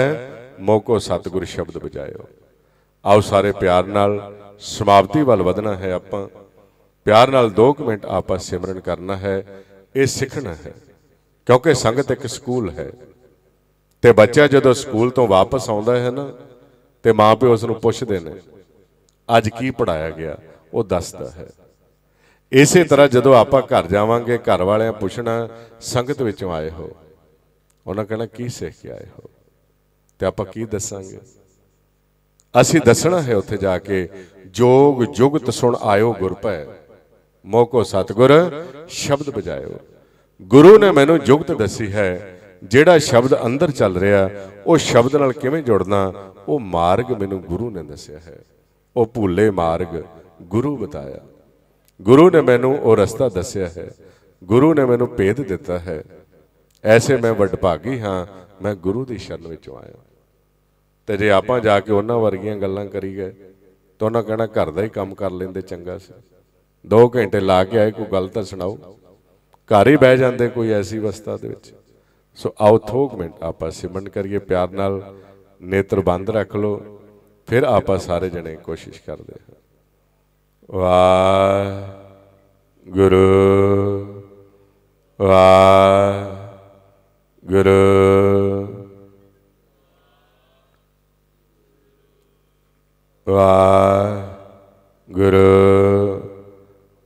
ਮੋਕੋ ਸਤਗੁਰ ਸ਼ਬਦ ਬਜਾਇਓ ਆਓ ਸਾਰੇ ਪਿਆਰ ਨਾਲ ਸਮਾਪਤੀ ਵੱਲ ਵਧਣਾ ਹੈ ਆਪਾਂ ਪਿਆਰ ਨਾਲ 2 ਮਿੰਟ ਆਪਸ ਸਿਮਰਨ ਕਰਨਾ ਹੈ ਇਹ ਸਿੱਖਣਾ ਹੈ ਕਿਉਂਕਿ ਸੰਗਤ ਇੱਕ ਸਕੂਲ ਹੈ ਤੇ ਬੱਚਾ ਜਦੋਂ ਸਕੂਲ ਤੋਂ ਵਾਪਸ ਆਉਂਦਾ ਹੈ ਨਾ ਤੇ ਮਾਪੇ ਉਸ ਨੂੰ ਪੁੱਛਦੇ ਨੇ ਅੱਜ ਕੀ ਪੜਾਇਆ ਗਿਆ ਉਹ ਦੱਸਦਾ ਹੈ ਇਸੇ ਤਰ੍ਹਾਂ ਜਦੋਂ ਆਪਾਂ ਘਰ ਜਾਵਾਂਗੇ ਘਰ ਵਾਲਿਆਂ ਪੁੱਛਣਾ ਸੰਗਤ ਵਿੱਚੋਂ ਆਏ ਹੋ ਉਹਨਾਂ ਕਹਿਣਾ ਕੀ ਸਿੱਖ ਕੇ ਆਏ ਹੋ ਤੇ ਆਪਾਂ ਕੀ ਦੱਸਾਂਗੇ ਅਸੀਂ ਦੱਸਣਾ ਹੈ ਉੱਥੇ ਜਾ ਕੇ ਜੋਗ ਜੁਗਤ ਸੁਣ ਆਇਓ ਗੁਰਪੈ ਮੋਕੋ ਸਤਗੁਰ ਸ਼ਬਦ ਬਜਾਇਓ ਗੁਰੂ ਨੇ ਮੈਨੂੰ ਜੁਗਤ ਦੱਸੀ ਹੈ ਜਿਹੜਾ ਸ਼ਬਦ ਅੰਦਰ ਚੱਲ ਰਿਹਾ ਉਹ ਸ਼ਬਦ ਨਾਲ ਕਿਵੇਂ ਜੁੜਨਾ ਉਹ ਮਾਰਗ ਮੈਨੂੰ ਗੁਰੂ ਨੇ ਦੱਸਿਆ ਹੈ ਉਹ ਭੁੱਲੇ ਮਾਰਗ ਗੁਰੂ ਬਤਾਇਆ ਗੁਰੂ ਨੇ ਮੈਨੂੰ ਉਹ ਰਸਤਾ ਦੱਸਿਆ ਹੈ ਗੁਰੂ ਨੇ ਮੈਨੂੰ ਭੇਦ ਦਿੱਤਾ ਹੈ ਐਸੇ ਮੈਂ ਭਾਗੀ ਹਾਂ ਮੈਂ ਗੁਰੂ ਦੀ ਸ਼ਰਨ ਵਿੱਚ ਆਇਆ ਤੇ ਜੇ ਆਪਾਂ ਜਾ ਕੇ ਉਹਨਾਂ ਵਰਗੀਆਂ ਗੱਲਾਂ ਕਰੀ ਗਏ ਤਾਂ ਉਹਨਾਂ ਕਹਿਣਾ ਘਰ ਦਾ ਹੀ ਕੰਮ ਕਰ ਲੈਂਦੇ ਚੰਗਾ ਸੀ ਦੋ ਘੰਟੇ ਲਾ ਕੇ ਆਏ ਕੋਈ ਗੱਲ ਤਾਂ ਸੁਣਾਓ ਘਰ ਹੀ ਬਹਿ ਜਾਂਦੇ ਕੋਈ ਐਸੀ ਅਵਸਥਾ ਦੇ ਵਿੱਚ ਸੋ ਆਓ ਥੋਕ ਮਿੰਟ ਆਪਾਂ ਸਿਮਰਨ ਕਰੀਏ ਪਿਆਰ ਨਾਲ ਨੇਤਰ ਬੰਦ ਰੱਖ ਲਓ ਫਿਰ ਆਪਾਂ ਸਾਰੇ ਜਣੇ ਕੋਸ਼ਿਸ਼ ਕਰਦੇ ਹਾਂ ਵਾ ਗੁਰੂ ਵਾ ਗੁਰੂ ਵਾ ਗੁਰੂ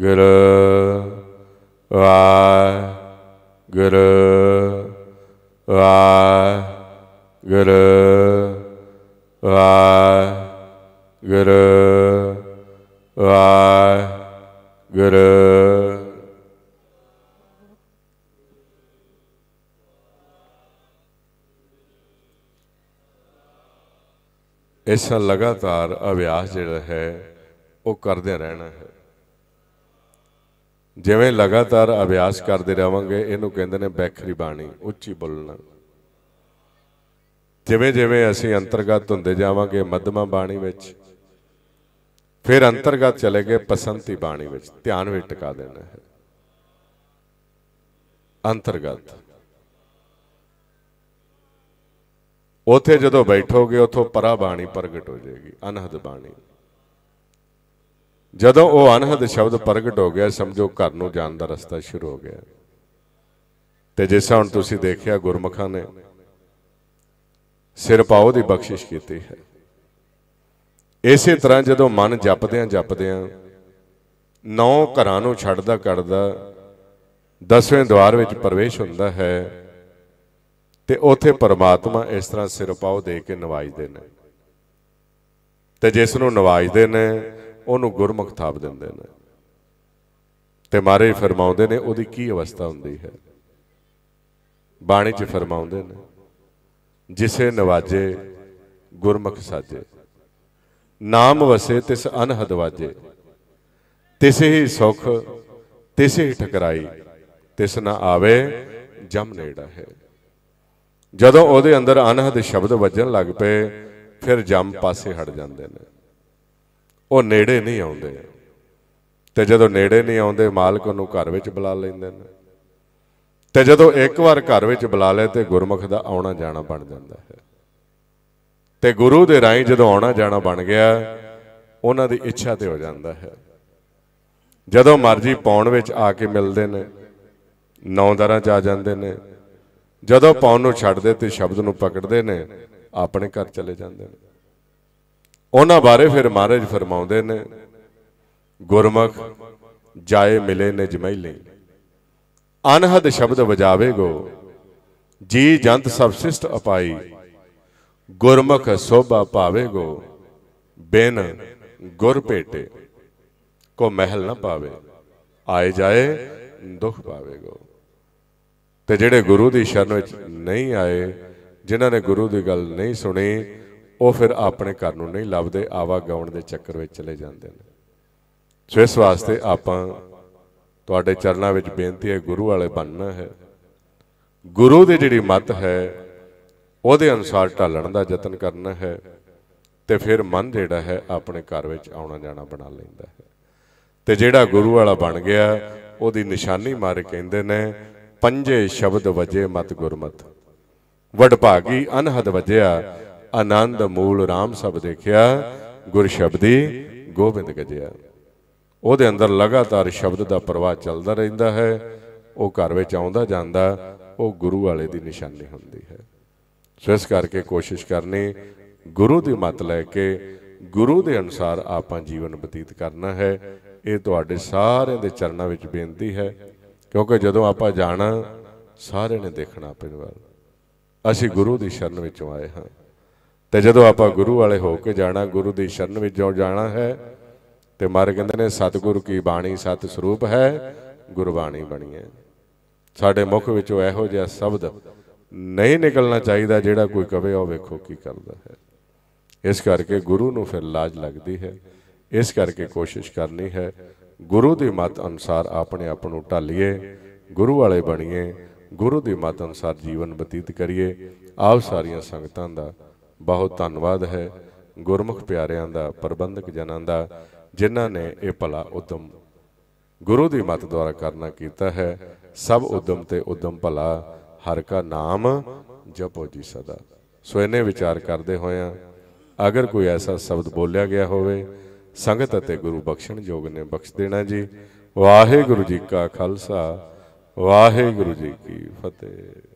ਗੁਰੂ ਵਾ ਗੁਰੂ ਵਾ ਗੁਰੂ ਵਾ ਗੁਰੂ ਵਾ ਗੁਰੂ ਇਸ ਲਗਾਤਾਰ ਅਭਿਆਸ ਜਿਹੜਾ ਹੈ ਉਹ ਕਰਦੇ ਰਹਿਣਾ ਹੈ ਜਿਵੇਂ ਲਗਾਤਾਰ ਅਭਿਆਸ ਕਰਦੇ ਰਵਾਂਗੇ ਇਹਨੂੰ ਕਹਿੰਦੇ ਨੇ ਬੈਖਰੀ ਬਾਣੀ ਉੱਚੀ ਬੋਲਣਾ ਜਿਵੇਂ ਜਿਵੇਂ ਅਸੀਂ ਅੰਤਰਗਤ ਹੁੰਦੇ ਜਾਵਾਂਗੇ ਮਧਮਾ ਬਾਣੀ ਵਿੱਚ ਫਿਰ ਅੰਤਰਗਤ ਚਲੇ ਗਏ ਪਸੰਤੀ ਬਾਣੀ ਵਿੱਚ ਧਿਆਨ ਵਿੱਚ ਟਿਕਾ ਦੇਣਾ ਹੈ ਅੰਤਰਗਤ ਉਥੇ ਜਦੋਂ ਬੈਠੋਗੇ ਉਥੋਂ ਪਰਾ ਬਾਣੀ ਪ੍ਰਗਟ ਹੋ ਜਾਏਗੀ ਅਨਹਦ ਬਾਣੀ ਜਦੋਂ ਉਹ ਅਨਹਦ ਸ਼ਬਦ ਪ੍ਰਗਟ ਹੋ ਗਿਆ ਸਮਝੋ ਘਰ ਨੂੰ ਜਾਣ ਦਾ ਰਸਤਾ ਸ਼ੁਰੂ ਹੋ ਗਿਆ ਤੇ ਜਿਸ ਹੁਣ ਤੁਸੀਂ ਦੇਖਿਆ ਗੁਰਮਖਾਂ ਨੇ ਸਿਰ ਪਾਉ ਦੀ ਬਖਸ਼ਿਸ਼ ਕੀਤੀ ਹੈ ਇਸੇ ਤਰ੍ਹਾਂ ਜਦੋਂ ਮਨ ਜਪਦਿਆਂ ਜਪਦਿਆਂ ਨੌ ਘਰਾਂ ਨੂੰ ਛੱਡਦਾ ਕਰਦਾ ਦਸਵੇਂ ਦਵਾਰ ਵਿੱਚ ਪ੍ਰਵੇਸ਼ ਹੁੰਦਾ ਹੈ ਤੇ ਉਥੇ ਪਰਮਾਤਮਾ ਇਸ ਤਰ੍ਹਾਂ ਸਿਰ ਪਾਉ ਦੇ ਕੇ ਨਵਾਜਦੇ ਨੇ ਤੇ ਜਿਸ ਨੂੰ ਨਵਾਜਦੇ ਨੇ ਉਹਨੂੰ ਗੁਰਮੁਖ ਥਾਪ ਦਿੰਦੇ ਨੇ ਤੇ ਮਾਰੇ ਫਰਮਾਉਂਦੇ ਨੇ ਉਹਦੀ ਕੀ ਅਵਸਥਾ ਹੁੰਦੀ ਹੈ ਬਾਣੀ 'ਚ ਫਰਮਾਉਂਦੇ ਨੇ ਜਿਸੇ ਨਵਾਜੇ ਗੁਰਮੁਖ ਸਾਜੇ ਨਾਮ ਵਸੇ ਤਿਸ ਅਨਹਦ ਵਾਜੇ ਤਿਸ ਹੀ ਸੁਖ ਤਿਸ ਹੀ ਠਕਰਾਈ ਤਿਸ ਨਾ ਆਵੇ ਜਮ ਨੇੜਾ ਹੈ ਜਦੋਂ ਉਹਦੇ ਅੰਦਰ ਅਨਹਦ ਸ਼ਬਦ ਵੱਜਣ ਲੱਗ ਪਏ ਫਿਰ ਜਮ ਪਾਸੇ ਹਟ ਜਾਂਦੇ ਨੇ ਉਹ ਨੇੜੇ ਨਹੀਂ ਆਉਂਦੇ ਤੇ ਜਦੋਂ ਨੇੜੇ ਨਹੀਂ ਆਉਂਦੇ ਮਾਲਕ ਉਹਨੂੰ ਘਰ ਵਿੱਚ ਬੁਲਾ ਲੈਂਦੇ ਨੇ ਤੇ ਜਦੋਂ ਇੱਕ ਵਾਰ ਘਰ ਵਿੱਚ ਬੁਲਾ ਲਏ ਤੇ ਗੁਰਮੁਖ ਦਾ ਆਉਣਾ ਜਾਣਾ ਬਣ ਜਾਂਦਾ ਹੈ ਤੇ ਗੁਰੂ ਦੇ ਰਾਹੀਂ ਜਦੋਂ ਆਉਣਾ ਜਾਣਾ ਬਣ ਗਿਆ ਉਹਨਾਂ ਦੀ ਇੱਛਾ ਤੇ ਹੋ ਜਾਂਦਾ ਹੈ ਜਦੋਂ ਮਰਜ਼ੀ ਪੌਣ ਵਿੱਚ ਆ ਕੇ ਮਿਲਦੇ ਨੇ ਨੌ ਦਰਾਂ ਚ ਆ ਜਾਂਦੇ ਨੇ ਜਦੋਂ ਪੌਣ ਨੂੰ ਛੱਡਦੇ ਤੇ ਸ਼ਬਦ ਨੂੰ ਪਕੜਦੇ ਨੇ ਆਪਣੇ ਘਰ ਚਲੇ ਜਾਂਦੇ ਨੇ ਉਹਨਾਂ ਬਾਰੇ ਫਿਰ ਮਹਾਰਾਜ ਫਰਮਾਉਂਦੇ ਨੇ ਗੁਰਮਖ ਜਾਏ ਮਿਲੇ ਨੇ ਜਮੈਲੇ ਅਨਹਦ ਸ਼ਬਦ ਵਜਾਵੇਗੋ ਜੀ ਜੰਤ ਸਭ ਸਿਸ਼ਟ ਅਪਾਈ ਗੁਰਮਖ ਸੋਭਾ ਪਾਵੇਗੋ ਬਿਨ ਗੁਰ ਭੇਟੇ ਕੋ ਮਹਿਲ ਨਾ ਪਾਵੇ ਆਏ ਜਾਏ ਦੁੱਖ ਪਾਵੇਗੋ ਤੇ ਜਿਹੜੇ ਗੁਰੂ ਦੀ ਸ਼ਰਨ ਵਿੱਚ ਨਹੀਂ ਆਏ ਜਿਨ੍ਹਾਂ ਨੇ ਗੁਰੂ ਦੀ ਗੱਲ ਨਹੀਂ ਸੁਣੀ ਉਹ ਫਿਰ ਆਪਣੇ ਘਰ ਨੂੰ ਨਹੀਂ ਲੱਭਦੇ ਆਵਾ ਗਾਉਣ ਦੇ ਚੱਕਰ ਵਿੱਚ ਚਲੇ ਜਾਂਦੇ ਨੇ ਸੋ ਇਸ ਵਾਸਤੇ ਆਪਾਂ ਤੁਹਾਡੇ ਚਰਨਾਂ ਵਿੱਚ ਬੇਨਤੀ ਹੈ ਗੁਰੂ ਵਾਲੇ ਬਣਨਾ ਹੈ ਗੁਰੂ ਦੇ ਜਿਹੜੀ ਮਤ ਹੈ ਉਹਦੇ ਅਨੁਸਾਰ ਢਾਲਣ ਦਾ ਯਤਨ ਕਰਨਾ ਹੈ ਤੇ ਫਿਰ ਮਨ ਜਿਹੜਾ ਹੈ ਆਪਣੇ ਘਰ ਵਿੱਚ ਆਉਣਾ ਜਾਣਾ ਬਣਾ ਲੈਂਦਾ ਹੈ ਤੇ ਜਿਹੜਾ ਗੁਰੂ ਵਾਲਾ ਬਣ ਗਿਆ ਉਹਦੀ ਨਿਸ਼ਾਨੀ ਮਾਰ ਕਹਿੰਦੇ ਨੇ ਪੰਜੇ ਸ਼ਬਦ ਵਜੇ ਮਤ ਗੁਰਮਤ ਵਡਭਾਗੀ ਅਨਹਦ ਵਜਿਆ ਆਨੰਦ ਮੂਲ ਰਾਮ ਸਭ ਦੇਖਿਆ ਗੁਰ ਸ਼ਬਦੀ ਗੋਬਿੰਦ ਗਜਿਆ ਉਹਦੇ ਅੰਦਰ ਲਗਾਤਾਰ ਸ਼ਬਦ ਦਾ ਪ੍ਰਵਾਹ ਚੱਲਦਾ ਰਹਿੰਦਾ ਹੈ ਉਹ ਘਰ ਵਿੱਚ ਆਉਂਦਾ ਜਾਂਦਾ ਉਹ ਗੁਰੂ ਵਾਲੇ ਦੀ ਨਿਸ਼ਾਨੀ ਹੁੰਦੀ ਹੈ ਸੋ ਇਸ ਕਰਕੇ ਕੋਸ਼ਿਸ਼ ਕਰਨੀ ਗੁਰੂ ਦੀ ਮਤ ਲੈ ਕੇ ਗੁਰੂ ਦੇ ਅਨੁਸਾਰ ਆਪਾਂ ਜੀਵਨ ਬਤੀਤ ਕਰਨਾ ਹੈ ਇਹ ਤੁਹਾਡੇ ਸਾਰਿਆਂ ਦੇ ਚਰਨਾਂ ਵਿੱਚ ਬੇਨਤੀ ਹੈ ਕਿਉਂਕਿ ਜਦੋਂ ਆਪਾਂ ਜਾਣਾ ਸਾਰਿਆਂ ਨੇ ਦੇਖਣਾ ਆਪਣੇ ਅਸੀਂ ਗੁਰੂ ਦੀ ਸ਼ਰਨ ਵਿੱਚ ਆਏ ਹਾਂ ਤੇ ਜਦੋਂ ਆਪਾਂ ਗੁਰੂ ਵਾਲੇ ਹੋ ਕੇ ਜਾਣਾ ਗੁਰੂ ਦੀ ਸ਼ਰਨ ਵਿੱਚ ਜੋ ਜਾਣਾ ਹੈ ਤੇ ਮਾਰ ਕਹਿੰਦੇ ਨੇ ਸਤਿਗੁਰੂ ਕੀ ਬਾਣੀ ਸਤ ਸਰੂਪ ਹੈ ਗੁਰਬਾਣੀ ਬਣੀ ਹੈ ਸਾਡੇ ਮੁਖ ਵਿੱਚੋਂ ਇਹੋ ਜਿਹਾ ਸ਼ਬਦ ਨਹੀਂ ਨਿਕਲਣਾ ਚਾਹੀਦਾ ਜਿਹੜਾ ਕੋਈ ਕਵੇ ਉਹ ਵੇਖੋ ਕੀ ਕਰਦਾ ਹੈ ਇਸ ਕਰਕੇ ਗੁਰੂ ਨੂੰ ਫਿਰ ਲਾਜ ਲੱਗਦੀ ਹੈ ਇਸ ਕਰਕੇ ਕੋਸ਼ਿਸ਼ ਕਰਨੀ ਹੈ ਗੁਰੂ ਦੀ ਮਤ ਅਨੁਸਾਰ ਆਪਣੇ ਆਪ ਨੂੰ ਢਾਲੀਏ ਗੁਰੂ ਵਾਲੇ ਬਣੀਏ ਗੁਰੂ ਦੀ ਮਤ ਅਨੁਸਾਰ ਜੀਵਨ ਬਤੀਤ ਕਰੀਏ ਆਪ ਸਾਰੀਆਂ ਸੰਗਤਾਂ ਦਾ ਬਹੁਤ ਧੰਨਵਾਦ ਹੈ ਗੁਰਮੁਖ ਪਿਆਰਿਆਂ ਦਾ ਪ੍ਰਬੰਧਕ ਜਨਾਂ ਦਾ ਜਿਨ੍ਹਾਂ ਨੇ ਇਹ ਭਲਾ ਉਦਮ ਗੁਰੂ ਦੀ ਮੱਤ ਦੁਆਰਾ ਕਰਨਾ ਕੀਤਾ ਹੈ ਸਭ ਉਦਮ ਤੇ ਉਦਮ ਭਲਾ ਹਰ ਕਾ ਨਾਮ ਜਪੋ ਜੀ ਸਦਾ ਸੋ ਇਹਨੇ ਵਿਚਾਰ ਕਰਦੇ ਹੋਇਆਂ ਅਗਰ ਕੋਈ ਐਸਾ ਸ਼ਬਦ ਬੋਲਿਆ ਗਿਆ ਹੋਵੇ ਸੰਗਤ ਅਤੇ ਗੁਰੂ ਬਖਸ਼ਣ ਯੋਗ ਨੇ ਬਖਸ਼ ਦੇਣਾ ਜੀ ਵਾਹਿਗੁਰੂ ਜੀ ਕਾ ਖਾਲਸਾ ਵਾਹਿਗੁਰੂ ਜੀ ਕੀ ਫਤਿਹ